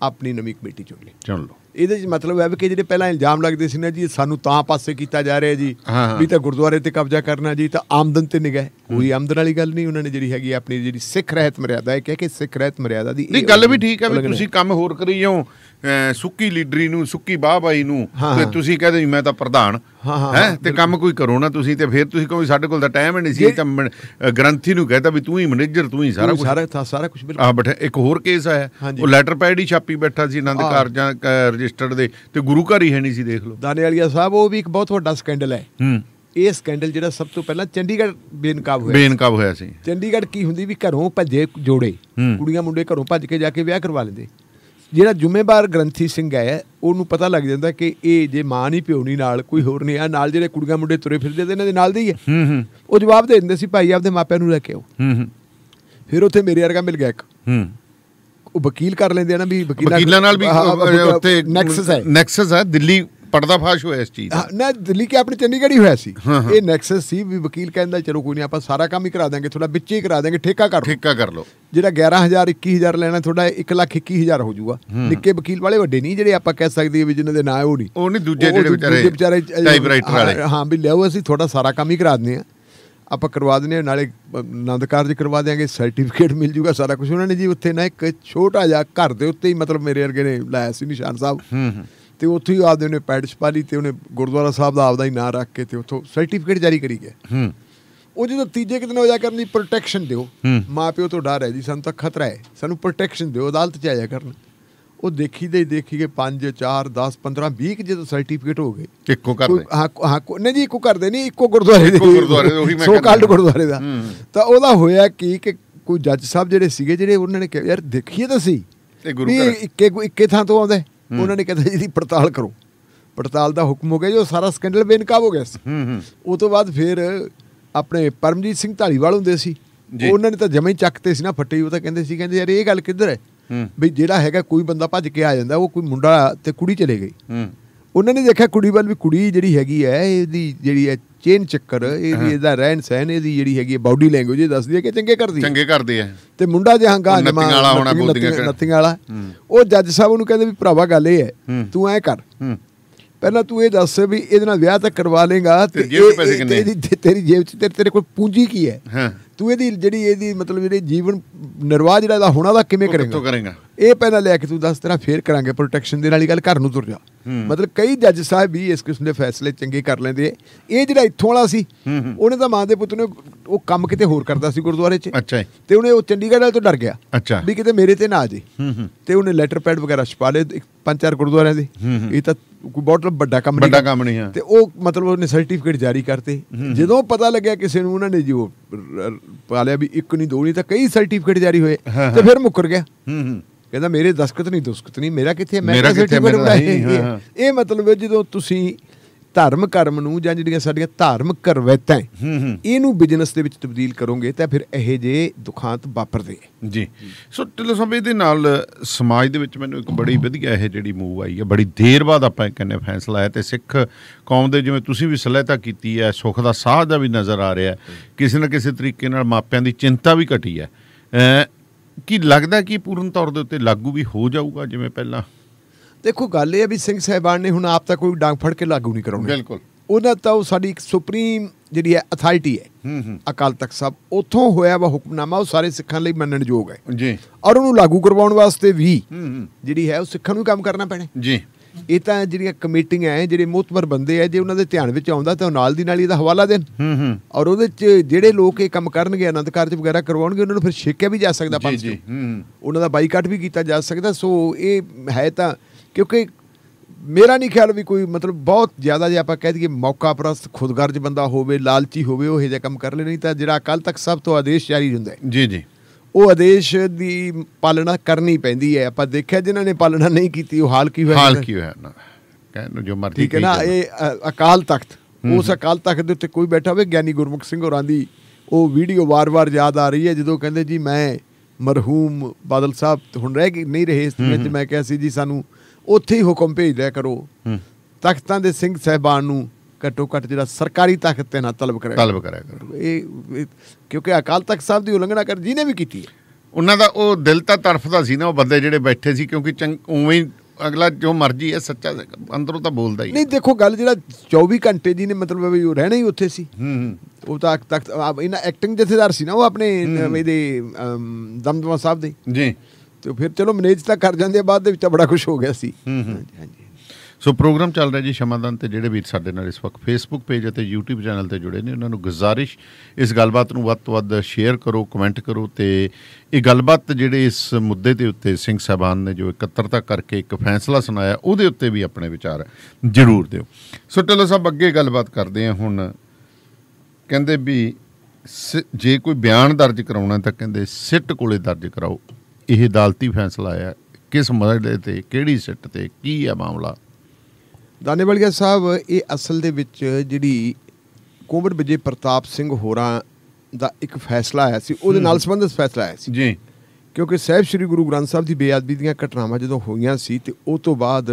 Speaker 2: ਆਪਣੀ ਨਵੀਂ ਕਮੇਟੀ ਚੁਣ ਲੈ ਚੁਣ ਲਓ ਇਹਦੇ ਵਿੱਚ ਮਤਲਬ ਹੈ ਕਿ ਜਿਹੜੇ ਪਹਿਲਾਂ ਇਲਜ਼ਾਮ ਲੱਗਦੇ ਸੀ ਨਾ ਜੀ ਸਾਨੂੰ ਤਾਂ ਪਾਸੇ ਕੀਤਾ ਜਾ ਰਿਹਾ ਜੀ ਵੀ ਤਾਂ ਗੁਰਦੁਆਰੇ ਤੇ ਕਬਜ਼ਾ ਕਰਨਾ ਜੀ ਤਾਂ ਆਮਦਨ ਤੇ ਨਿਗਾਹ ਕੋਈ ਆਮਦਨ ਵਾਲੀ ਗੱਲ ਨਹੀਂ ਉਹਨਾਂ ਨੇ ਜਿਹੜੀ ਹੈਗੀ ਆਪਣੀ ਜਿਹੜੀ ਸਿੱਖ ਰਹਿਤ ਮਰਿਆਦਾ ਇਹ ਕਹਿ ਕੇ ਸਿੱਖ ਰਹਿਤ ਮਰਿਆਦਾ ਦੀ ਨਹੀਂ ਗੱਲ ਵੀ ਠੀਕ ਹੈ ਵੀ ਤੁਸੀਂ
Speaker 1: ਕੰਮ ਹੋਰ ਕਰੀ ਜਾਓ ਸੁੱਕੀ ਲੀਡਰੀ ਨੂੰ ਸੁੱਕੀ ਬਾਹ ਬਾਈ ਨੂੰ ਤੇ ਤੁਸੀਂ ਕਹਦੇ ਜੀ ਮੈਂ ਤਾਂ ਪ੍ਰਧਾਨ ਹੈ ਤੇ ਕੰਮ ਕੋਈ ਕਰੋ ਨਾ ਤੁਸੀਂ ਤੇ ਫਿਰ ਤੁਸੀਂ ਕਹੋ ਸਾਡੇ ਕੋਲ ਤਾਂ ਟਾਈਮ ਨਹੀਂ ਸੀ ਤਾਂ ਗ੍ਰੰਥੀ ਨੂੰ ਕਹਤਾ ਵੀ ਤੂੰ ਹੀ ਮੈਨੇਜਰ ਤੂੰ ਹੀ ਸਾਰਾ ਕੁਝ ਸਾਰਾ
Speaker 2: ਸਾਰਾ ਕੁਝ ਬਿਲਕੁਲ
Speaker 1: ਆ ਬੈਠਾ ਇੱਕ ਹੋਰ ਕੇਸ ਆਇਆ ਉਹ ਲੈਟਰ ਪੈਡ ਹੀ ਛਾਪੀ ਬੈਠਾ ਸੀ ਆਨੰਦ ਕਾਰਜਾਂ
Speaker 2: ਰਜਿਸਟਰਡ ਦੇ ਤੇ ਗੁਰੂ ਘਰ ਹੀ ਹੈ ਨਹੀਂ ਸੀ ਦੇਖ ਲਓ ਦਾਨੇਵਾਲੀਆ ਸਾਹਿਬ ਉਹ ਵੀ ਇੱਕ ਬਹੁਤ ਵੱਡਾ ਸਕੈਂਡਲ ਹੈ ਹੂੰ ਇਹ ਸਕੈਂਡਲ ਜਿਹੜਾ ਸਭ ਤੋਂ ਪਹਿਲਾਂ ਚੰਡੀਗੜ੍ਹ ਬੇਨਕਾਬ ਹੋਇਆ ਬੇਨਕਾਬ ਹੋਇਆ ਸੀ ਚੰਡੀਗੜ੍ਹ ਕੀ ਹੁੰਦੀ ਵੀ ਘਰੋਂ ਭੱਜੇ ਜੋੜੇ ਕੁੜੀਆਂ ਮੁੰਡੇ ਘਰੋਂ ਭੱਜ ਕੇ ਜਾ ਕੇ ਵਿਆਹ ਕਰਵਾ ਲੈਂਦੇ ਜਿਹੜਾ ਜ਼ਿੰਮੇਵਾਰ ਗ੍ਰੰਥੀ ਸਿੰਘ ਹੈ ਉਹਨੂੰ ਪਤਾ ਲੱਗ ਜਾਂਦਾ ਕਿ ਇਹ ਜੇ ਮਾਂ ਨਹੀਂ ਪਿਓ ਨਹੀਂ ਨਾਲ ਕੋਈ ਹੋਰ ਨਹੀਂ ਆ ਨਾਲ ਜਿਹੜੇ ਕੁੜੀਆਂ ਮੁੰਡੇ ਤੁਰੇ ਫਿਰਦੇ ਤੇ ਇਹਨਾਂ ਦੇ ਨਾਲ ਦੇ ਹੀ ਹੈ ਉਹ ਜਵਾਬ ਦੇ ਦਿੰਦੇ ਸੀ ਭਾਈ ਆਪਦੇ ਮਾਪਿਆਂ ਨੂੰ ਲੈ ਕੇ ਆਓ ਫਿਰ ਉੱਥੇ ਮੇਰੇ ਵਰਗਾ ਮਿਲ ਗਿਆ ਇੱਕ ਹੂੰ ਵਕੀਲ ਕਰ ਲੈਂਦੇ ਆ ਨਾ ਵੀ ਵਕੀਲਾਂ ਨਾਲ ਵੀ ਉੱਤੇ ਨੈਕਸਸ ਹੈ ਨੈਕਸਸ ਹੈ ਦਿੱਲੀ ਫਾਸ਼ ਹੋਇਆ ਇਸ ਚੀਜ਼ ਦਾ ਨਾ ਦਿੱਲੀ ਕੇ ਆਪਣੇ ਚੰਡੀਗੜ੍ਹ ਹੀ ਹੋਇਆ ਸੀ ਇਹ ਨੈਕਸਸ ਸੀ ਵੀ ਵਕੀਲ ਕਹਿੰਦਾ ਚਲੋ ਕੋਈ ਨਹੀਂ ਆਪਾਂ ਸਾਰਾ ਕੰਮ ਹੀ ਕਰਾ ਦਾਂਗੇ ਥੋੜਾ ਵਿੱਚ ਹੀ ਕਰਾ ਦਾਂਗੇ ਠੇਕਾ ਕਰ ਠੇਕਾ ਕਰ ਲਓ ਜਿਹੜਾ 11000 21000 ਲੈਣਾ ਥੋੜਾ 1 ਲੱਖ 21000 ਹੋ ਜਾਊਗਾ ਨਿੱਕੇ ਵਕੀਲ ਵਾਲੇ ਵੱਡੇ ਨਹੀਂ ਜਿਹੜੇ ਆਪਾਂ ਕਹਿ ਸਕਦੇ ਵੀ ਜਿਨ੍ਹਾਂ ਦੇ ਨਾਂ ਉਹ ਨਹੀਂ ਉਹ ਨਹੀਂ ਦੂਜੇ ਜਿਹੜੇ ਵਿਚਾਰੇ ਟਾਈਪਰਾਈਟਰ ਵਾਲੇ ਹਾਂ ਵੀ ਲਿਆਓ ਅਸੀਂ ਤੁਹਾਡਾ ਸਾਰਾ ਕੰਮ ਹੀ ਕਰਾ ਦਿੰਦੇ ਆ ਆਪਾਂ ਕਰਵਾ ਦਿੰਨੇ ਨਾਲੇ ਆਨੰਦ ਕਾਰਜ ਕਰਵਾ ਦੇਾਂਗੇ ਸਰਟੀਫਿਕੇਟ ਮਿਲ ਜੂਗਾ ਸਾਰਾ ਕੁਝ ਉਹਨਾਂ ਨੇ ਜੀ ਉੱਥੇ ਨਾ ਇੱਕ ਛੋਟਾ ਜਿਹਾ ਘਰ ਦੇ ਉੱਤੇ ਹੀ ਮਤਲਬ ਮੇਰੇ ਵਰਗੇ ਨੇ ਲਾਇਆ ਸੀ ਨਿਸ਼ਾਨ ਸਾਹਿਬ ਹੂੰ ਹੂੰ ਤੇ ਉੱਥੇ ਹੀ ਆਪਦੇ ਉਹਨੇ ਪੈਡ ਛਪਾਲੀ ਤੇ ਉਹਨੇ ਗੁਰਦੁਆਰਾ ਸਾਹਿਬ ਦਾ ਆਪਦਾ ਹੀ ਨਾਂ ਰੱਖ ਕੇ ਤੇ ਉੱਥੋਂ ਸਰਟੀਫਿਕੇਟ ਜਾਰੀ ਕਰੀ ਗਿਆ ਉਹ ਜਦੋਂ ਤੀਜੇ ਕਿ ਦਿਨ ਹੋ ਜਾ ਕਰਨ ਦੀ ਪ੍ਰੋਟੈਕਸ਼ਨ ਦਿਓ ਮਾਪਿਓ ਤੋਂ ਡਰ ਹੈ ਜੀ ਸਾਨੂੰ ਤਾਂ ਖਤਰਾ ਹੈ ਸਾਨੂੰ ਪ੍ਰੋਟੈਕਸ਼ਨ ਦਿਓ ਅਦਾਲਤ 'ਚ ਆਇਆ ਕਰਨ ਉਹ ਦੇਖੀ ਦੇ ਦੇਖੀ ਕਿ 5 4 10 15 20 ਕਿ ਜਦੋਂ ਸਰਟੀਫਿਕੇਟ ਹੋ ਗਏ ਇੱਕੋ ਕਰਦੇ ਹਾਂ ਹਾਂ ਨਹੀਂ ਜੀ ਇੱਕੋ ਕਰਦੇ ਨਹੀਂ ਇੱਕੋ ਗੁਰਦੁਆਰੇ ਦੇ ਇੱਕੋ ਗੁਰਦੁਆਰੇ ਉਹੀ ਮੈਂ ਸੋ ਕਾਲਡ ਗੁਰਦੁਆਰੇ ਦਾ ਤਾਂ ਉਹਦਾ ਹੋਇਆ ਕੀ ਕਿ ਕੋਈ ਜੱਜ ਸਾਹਿਬ ਜਿਹੜੇ ਸੀਗੇ ਜਿਹੜੇ ਉਹਨਾਂ ਨੇ ਕਿਹਾ ਯਾਰ ਦੇਖੀਏ ਤਾਂ ਸੀ ਤੇ ਗੁਰੂ ਇੱਕੇ ਇੱਕੇ ਥਾਂ ਤੋਂ ਆਉਂਦੇ ਉਹਨਾਂ ਨੇ ਕਿਹਾ ਜੀ ਪੜਤਾਲ ਕਰੋ ਪੜਤਾਲ ਦਾ ਹੁਕਮ ਹੋ ਗਿਆ ਜੋ ਸਾਰਾ ਸਕੈਂਡਲ ਬੇਨਕਾਬ ਹੋ ਗਿਆ ਸੀ ਉਹ ਤੋਂ ਬਾਅਦ ਫਿਰ ਆਪਣੇ ਪਰਮਜੀਤ ਸਿੰਘ ਢਾਲੀਵਾਲ ਹੁੰਦੇ ਸੀ ਉਹਨਾਂ ਨੇ ਤਾਂ ਜਮੇ ਚੱਕਤੇ ਸੀ ਨਾ ਫੱਟੇ ਉਹ ਤਾਂ ਕਹਿੰਦੇ ਸੀ ਕਹਿੰਦੇ ਯਾਰ ਇਹ ਗੱਲ ਕਿੱਧਰ ਹੈ ਵੀ ਜਿਹੜਾ ਹੈਗਾ ਕੋਈ ਬੰਦਾ ਭੱਜ ਕੇ ਆ ਜਾਂਦਾ ਉਹ ਕੋਈ ਮੁੰਡਾ ਤੇ ਕੁੜੀ ਚਲੇ ਗਈ ਉਹਨਾਂ ਨੇ ਦੇਖਿਆ ਕੁੜੀ ਵੱਲ ਵੀ ਕੁੜੀ ਜਿਹੜੀ ਹੈਗੀ ਹੈ ਇਹਦੀ ਜਿਹੜੀ ਹੈ ਚੇਨ ਚੱਕਰ ਇਹਦੀ ਇਹਦਾ ਰਹਿਣ ਸਹਿਣ ਇਹਦੀ ਜਿਹੜੀ ਹੈਗੀ ਬਾਡੀ ਲੈਂਗੁਏਜ ਇਹ ਦੱਸਦੀ ਹੈ ਕਿ ਚੰਗੇ ਕਰਦੀ ਹੈ ਚੰਗੇ ਕਰਦੀ ਹੈ ਤੇ ਮੁੰਡਾ ਜਿਹਾ ਹੰਗਾ ਨੱਤੀਆਂ ਵਾਲਾ ਹੋਣਾ ਗੋਦੀਆਂ ਨੱਥੀਆਂ ਵਾਲਾ ਉਹ ਜੱਜ ਸਾਹਿਬ ਉਹਨੂੰ ਕਹਿੰਦੇ ਵੀ ਭਰਾਵਾ ਗੱਲ ਇਹ ਹੈ ਤੂੰ ਐ ਕਰ ਪਹਿਲਾਂ ਤੂੰ ਇਹ ਦੱਸ ਵੀ ਇਹਦੇ ਨਾਲ ਵਿਆਹ ਤਾਂ ਕਰਵਾ ਲੇਗਾ ਤੇ ਤੇਰੀ ਜੇਬ 'ਚ ਤੇਰੇ ਕੋਲ ਪੂੰਜੀ ਕੀ ਹੈ ਤੂੰ ਇਹਦੀ ਜਿਹੜੀ ਇਹਦੀ ਮਤਲਬ ਜਿਹੜੇ ਜੀਵਨ ਨਿਰਵਾਹ ਜਿਹੜਾ ਇਹਦਾ ਹੋਣਾ ਦਾ ਕਿਵੇਂ ਕਰੇਗਾ ਕਿਵੇਂ ਕਰੇਗਾ ਇਹ ਪਹਿਲਾਂ ਲੈ ਕੇ ਤੂੰ ਦੱਸ ਤੇਰਾ ਫੇਰ ਕਰਾਂਗੇ ਪ੍ਰੋਟੈਕਸ਼ਨ ਦੇ ਹੀ ਗੱਲ ਘਰ ਨੂੰ ਤੁਰ ਜਾ ਮਤਲਬ ਕਈ ਜੱਜ ਸਾਹਿਬ ਵੀ ਇਸ ਕਿਸਮ ਦੇ ਫੈਸਲੇ ਚੰਗੇ ਕਰ ਲੈਂਦੇ ਇਹ ਜਿਹੜਾ ਇੱਥੋਂ ਵਾਲਾ ਸੀ ਉਹਨੇ ਤਾਂ ਮਾਂ ਦੇ ਪੁੱਤ ਨੇ ਉਹ ਕੰਮ ਕਿਤੇ ਹੋਰ ਕਰਦਾ ਸੀ ਗੁਰਦੁਆਰੇ 'ਚ ਅੱਛਾ ਤੇ ਉਹਨੇ ਉਹ ਚੰਡੀਗੜ੍ਹ ਵਾਲ ਤੋਂ ਡਰ ਗਿਆ ਅੱਛਾ ਵੀ ਕਿਤੇ ਮੇਰੇ ਤੇ ਨਾ ਆ ਜੇ ਤੇ ਉਹਨੇ ਲੈਟਰ ਪੈਡ ਵਗੈਰਾ ਛਪਾ ਲਏ ਪੰਜ ਚਾਰ ਗੁਰਦੁਆਰਿਆਂ ਦੇ ਇਹ ਤਾਂ ਬਹੁਤ ਵੱਡਾ ਕੰਮ ਨਹੀਂ ਵੱਡਾ ਕੰਮ ਨਹੀਂ ਹੈ ਤੇ ਉਹ ਮਤਲਬ ਉਹਨੇ ਸਰਟੀਫਿਕੇਟ ਜਾਰੀ ਕਰਤੇ ਜਦੋਂ ਪਤਾ ਲੱਗਿਆ ਕਿਸੇ ਨੂੰ ਉਹਨਾਂ ਨੇ ਜੀ ਉਹ ਪਾ ਲਿਆ ਵੀ ਇੱਕ ਨਹੀਂ ਦੋ ਨਹੀਂ ਤਾਂ ਕਈ ਸਰਟੀਫਿਕੇਟ ਜਾਰੀ ਹੋਏ ਤੇ ਫਿਰ ਮੁੱਕਰ ਗਿਆ ਹੂੰ ਹੂੰ ਕਹਿੰਦਾ ਮੇਰੇ ਦਸਕਤ ਨਹੀਂ ਦਸਕਤ ਨਹੀਂ ਮੇਰਾ ਕਿੱਥੇ ਮੈਂ ਸਰਟੀਫਿਕੇਟ ਬਣਾਇਆ ਇਹ ਮਤਲਬ ਜਦੋਂ ਤੁਸੀਂ ਧਰਮ ਕਰਮ ਨੂੰ ਜਾਂ ਜਿਹੜੀਆਂ ਸਾਡੀਆਂ ਧਾਰਮਿਕ ਕਰਵੈਤਾਂ ਇਹਨੂੰ ਬਿਜ਼ਨਸ ਦੇ ਵਿੱਚ ਤਬਦੀਲ ਕਰੋਗੇ ਤਾਂ ਫਿਰ ਇਹ ਜੇ ਦੁਖਾਂਤ ਵਾਪਰਦੇ ਜੀ ਸੋ ਟਿਲੋ ਸਾਹਿਬ ਦੇ ਨਾਲ ਸਮਾਜ ਦੇ ਵਿੱਚ ਮੈਨੂੰ
Speaker 1: ਇੱਕ ਬੜੀ ਵਧੀਆ ਇਹ ਜਿਹੜੀ ਮੂਵ ਆਈ ਹੈ ਬੜੀ ਦੇਰ ਬਾਅਦ ਆਪਾਂ ਕਹਿੰਨੇ ਫੈਸਲਾ ਆਇਆ ਤੇ ਸਿੱਖ ਕੌਮ ਦੇ ਜਿਵੇਂ ਤੁਸੀਂ ਵੀ ਸਲਾਹਤਾ ਕੀਤੀ ਹੈ ਸੁੱਖ ਦਾ ਸਾਹ ਦਾ ਵੀ ਨਜ਼ਰ ਆ ਰਿਹਾ ਕਿਸੇ ਨਾ ਕਿਸੇ ਤਰੀਕੇ ਨਾਲ ਮਾਪਿਆਂ ਦੀ ਚਿੰਤਾ ਵੀ ਘਟੀ ਹੈ
Speaker 2: ਕੀ ਲੱਗਦਾ ਕਿ ਪੂਰਨ ਤੌਰ ਦੇ ਉੱਤੇ ਲਾਗੂ ਵੀ ਹੋ ਜਾਊਗਾ ਜਿਵੇਂ ਪਹਿਲਾਂ ਦੇਖੋ ਗੱਲ ਇਹ ਆ ਵੀ ਸਿੰਘ ਸਹਿਬਾਨ ਨੇ ਹੁਣ ਆਪ ਤਾਂ ਕੋਈ ਡਾਂਗ ਫੜ ਕੇ ਲਾਗੂ ਨਹੀਂ ਕਰਾਉਣੀ ਬਿਲਕੁਲ ਉਹਨਾਂ ਤਾਂ ਉਹ ਸਾਡੀ ਇੱਕ ਸੁਪਰੀਮ ਜਿਹੜੀ ਹੈ ਅਥਾਰਟੀ ਹੈ ਹੂੰ ਹੂੰ ਅਕਾਲ ਤਖਤ ਸਾਹਿਬ ਉਥੋਂ ਹੋਇਆ ਵਾ ਹੁਕਮਨਾਮਾ ਉਹ ਸਾਰੇ ਸਿੱਖਾਂ ਲਈ ਮੰਨਣਯੋਗ ਹੈ ਜੀ ਔਰ ਉਹਨੂੰ ਲਾਗੂ ਕਰਵਾਉਣ ਵਾਸਤੇ ਵੀ ਜਿਹੜੀ ਹੈ ਉਹ ਸਿੱਖਾਂ ਨੂੰ ਕੰਮ ਕਰਨਾ ਪੈਣਾ ਜੀ ਇਹ ਤਾਂ ਜਿਹੜੀਆਂ ਕਮੇਟੀਆਂ ਐ ਜਿਹੜੇ ਮੋਤਬਰ ਬੰਦੇ ਐ ਜੇ ਉਹਨਾਂ ਦੇ ਧਿਆਨ ਵਿੱਚ ਆਉਂਦਾ ਤਾਂ ਨਾਲ ਦੀ ਨਾਲ ਇਹਦਾ ਹਵਾਲਾ ਦੇਣ ਹੂੰ ਹੂੰ ਔਰ ਉਹਦੇ ਚ ਜਿਹੜੇ ਲੋਕ ਇਹ ਕੰਮ ਕਰਨਗੇ ਆਨੰਦ ਕਾਰਜ ਵਗੈਰਾ ਕਰਵਾਉਣਗੇ ਉਹਨਾਂ ਨੂੰ ਫਿਰ ਛੇਕਿਆ ਵੀ ਜਾ ਸਕਦਾ ਪੰਜ ਜੀ ਉਹਨਾਂ ਦਾ ਬਾਈਕਾਟ ਵੀ ਕੀਤਾ ਜਾ ਸਕਦਾ ਸੋ ਇਹ ਹੈ ਤਾਂ ਕਿਉਂਕਿ ਮੇਰਾ ਨਹੀਂ ਖਿਆਲ ਵੀ ਕੋਈ ਮਤਲਬ ਬਹੁਤ ਜ਼ਿਆਦਾ ਜੇ ਆਪਾਂ ਕਹਿ ਦਈਏ ਮੌਕਾ ਪ੍ਰਸਤ ਖੁਦਗਰਜ ਬੰਦਾ ਹੋਵੇ ਲਾਲਚੀ ਹੋਵੇ ਉਹ ਇਹ ਜਿਹਾ ਕੰਮ ਕਰ ਲੈ ਨਹੀਂ ਤਾਂ ਜਿਹੜਾ ਕੱਲ ਤੱਕ ਸਭ ਤੋਂ ਆਦੇਸ਼ ਜਾਰੀ ਹੁੰਦਾ ਜੀ ਜੀ ਉਹ ਆਦੇਸ਼ ਦੀ ਪਾਲਣਾ ਕਰਨੀ ਪੈਂਦੀ ਹੈ ਆਪਾਂ ਦੇਖਿਆ ਜਿਨ੍ਹਾਂ ਨੇ ਪਾਲਣਾ ਨਹੀਂ ਕੀਤੀ ਉਹ ਹਾਲ ਕੀ ਹੋਇਆ ਹਾਲ ਕੀ
Speaker 1: ਹੋਇਆ ਨਾ ਕਹਿੰਨ ਜੋ ਮਰਜ਼ੀ ਠੀਕ ਹੈ ਨਾ
Speaker 2: ਇਹ ਅਕਾਲ ਤਖਤ ਉਸ ਅਕਾਲ ਤਖਤ ਦੇ ਉੱਤੇ ਕੋਈ ਬੈਠਾ ਹੋਵੇ ਗਿਆਨੀ ਗੁਰਮੁਖ ਸਿੰਘ ਹੋਰਾਂ ਦੀ ਉਹ ਵੀਡੀਓ ਵਾਰ-ਵਾਰ ਯਾਦ ਆ ਰਹੀ ਹੈ ਜਦੋਂ ਕਹਿੰਦੇ ਜੀ ਮੈਂ ਮਰਹੂਮ ਬਾਦਲ ਸਾਹਿਬ ਹੁਣ ਰਹਿ ਗਏ ਨਹੀਂ ਰਹੇ ਇਸ ਵਿੱਚ ਮੈਂ ਕਿਹਾ ਸੀ ਜੀ ਸਾਨੂੰ ਉੱਥੇ ਹੀ ਹੁਕਮ ਭੇਜ ਦਿਆ ਕਰੋ ਤਖਤਾਂ ਦੇ ਸਿੰਘ ਸਹਿਬਾਨ ਨੂੰ ਘੱਟੋ ਘੱਟ ਜਿਹੜਾ ਸਰਕਾਰੀ ਤਖਤ ਤੇ ਨਾ ਤਲਬ ਕਰਿਆ ਤਲਬ ਕਰਿਆ ਕਰੋ ਇਹ ਕਿਉਂਕਿ ਅਕਾਲ ਤਖਤ ਸਾਹਿਬ ਦੀ ਉਲੰਘਣਾ ਕਰ ਨੇ ਵੀ ਕੀਤੀ ਹੈ
Speaker 1: ਉਹਨਾਂ ਦਾ ਉਹ ਦਿਲ ਤਾਂ ਦਾ ਸੀ ਨਾ ਉਹ ਬੰਦੇ ਜਿਹੜੇ ਬੈਠੇ ਸੀ ਕਿਉਂਕਿ ਉਵੇਂ ਹੀ ਅਗਲਾ ਜੋ ਮਰਜ਼ੀ ਹੈ
Speaker 2: ਸੱਚਾ ਅੰਦਰੋਂ ਤਾਂ ਬੋਲਦਾ ਹੀ ਨਹੀਂ ਦੇਖੋ ਗੱਲ ਜਿਹੜਾ 24 ਘੰਟੇ ਜੀ ਨੇ ਮਤਲਬ ਵੀ ਉਹ ਰਹਿਣਾ ਹੀ ਉੱਥੇ ਸੀ ਹੂੰ ਉਹ ਤਾਂ ਤੱਕ ਇਹਨਾਂ ਐਕਟਿੰਗ ਜਥੇਦਾਰ ਸੀ ਨਾ ਉਹ ਆਪਣੇ ਇਹਦੇ ਦਮਦਮਾ ਸਾਹਿਬ ਦੇ ਜੀ ਤੇ ਫਿਰ ਚਲੋ ਮੈਨੇਜ ਤਾਂ ਕਰ ਜਾਂਦੇ ਬਾਅਦ ਦੇ ਵਿੱਚ ਬੜਾ ਖੁਸ਼ ਹੋ ਗਿਆ ਸੀ ਹਾਂਜੀ ਹਾਂਜੀ
Speaker 1: ਸੋ ਪ੍ਰੋਗਰਾਮ ਚੱਲ ਰਿਹਾ ਜੀ ਸ਼ਮਾਦਾਨ ਤੇ ਜਿਹੜੇ ਵੀਰ ਸਾਡੇ ਨਾਲ ਇਸ ਵਕਤ ਫੇਸਬੁੱਕ ਪੇਜ ਅਤੇ YouTube ਚੈਨਲ ਤੇ ਜੁੜੇ ਨੇ ਉਹਨਾਂ ਨੂੰ ਗੁਜ਼ਾਰਿਸ਼ ਇਸ ਗੱਲਬਾਤ ਨੂੰ ਵੱਧ ਤੋਂ ਵੱਧ ਸ਼ੇਅਰ ਕਰੋ ਕਮੈਂਟ ਕਰੋ ਤੇ ਇਹ ਗੱਲਬਾਤ ਜਿਹੜੇ ਇਸ ਮੁੱਦੇ ਦੇ ਉੱਤੇ ਸਿੰਘ ਸਾਹਿਬਾਨ ਨੇ ਜੋ ਇਕੱਤਰਤਾ ਕਰਕੇ ਇੱਕ ਫੈਸਲਾ ਸੁਣਾਇਆ ਉਹਦੇ ਉੱਤੇ ਵੀ ਆਪਣੇ ਵਿਚਾਰ ਜ਼ਰੂਰ ਦਿਓ ਸੋ ਟੱਲੋ ਸਾਹਿਬ ਅੱਗੇ ਗੱਲਬਾਤ ਕਰਦੇ ਆ ਹੁਣ ਕਹਿੰਦੇ ਵੀ ਜੇ ਕੋਈ ਬਿਆਨ ਦਰਜ ਕਰਾਉਣਾ ਤਾਂ ਕਹਿੰਦੇ ਸਿੱਟ ਕੋਲੇ ਦਰਜ ਕਰਾਓ ਇਹ ਅਦਾਲਤੀ ਫੈਸਲਾ ਆਇਆ ਕਿਸ ਮਸਲੇ ਤੇ ਕਿਹੜੀ ਸਿੱਟ ਤੇ ਕੀ ਹੈ ਮਾਮਲਾ
Speaker 2: ਦਾਨੇਵਾਲੀਆ ਸਾਹਿਬ ਇਹ ਅਸਲ ਦੇ ਵਿੱਚ ਜਿਹੜੀ ਕੋਮਰ ਵਿਜੇ ਪ੍ਰਤਾਪ ਸਿੰਘ ਹੋਰਾਂ ਦਾ ਇੱਕ ਫੈਸਲਾ ਆਇਆ ਸੀ ਉਹਦੇ ਨਾਲ ਸੰਬੰਧਿਤ ਫੈਸਲਾ ਆਇਆ ਸੀ ਜੀ ਕਿਉਂਕਿ ਸਹਿਬ ਸ੍ਰੀ ਗੁਰੂ ਗ੍ਰੰਥ ਸਾਹਿਬ ਦੀ ਬੇਅਦਬੀ ਦੀਆਂ ਘਟਨਾਵਾਂ ਜਦੋਂ ਹੋਈਆਂ ਸੀ ਤੇ ਉਹ ਤੋਂ ਬਾਅਦ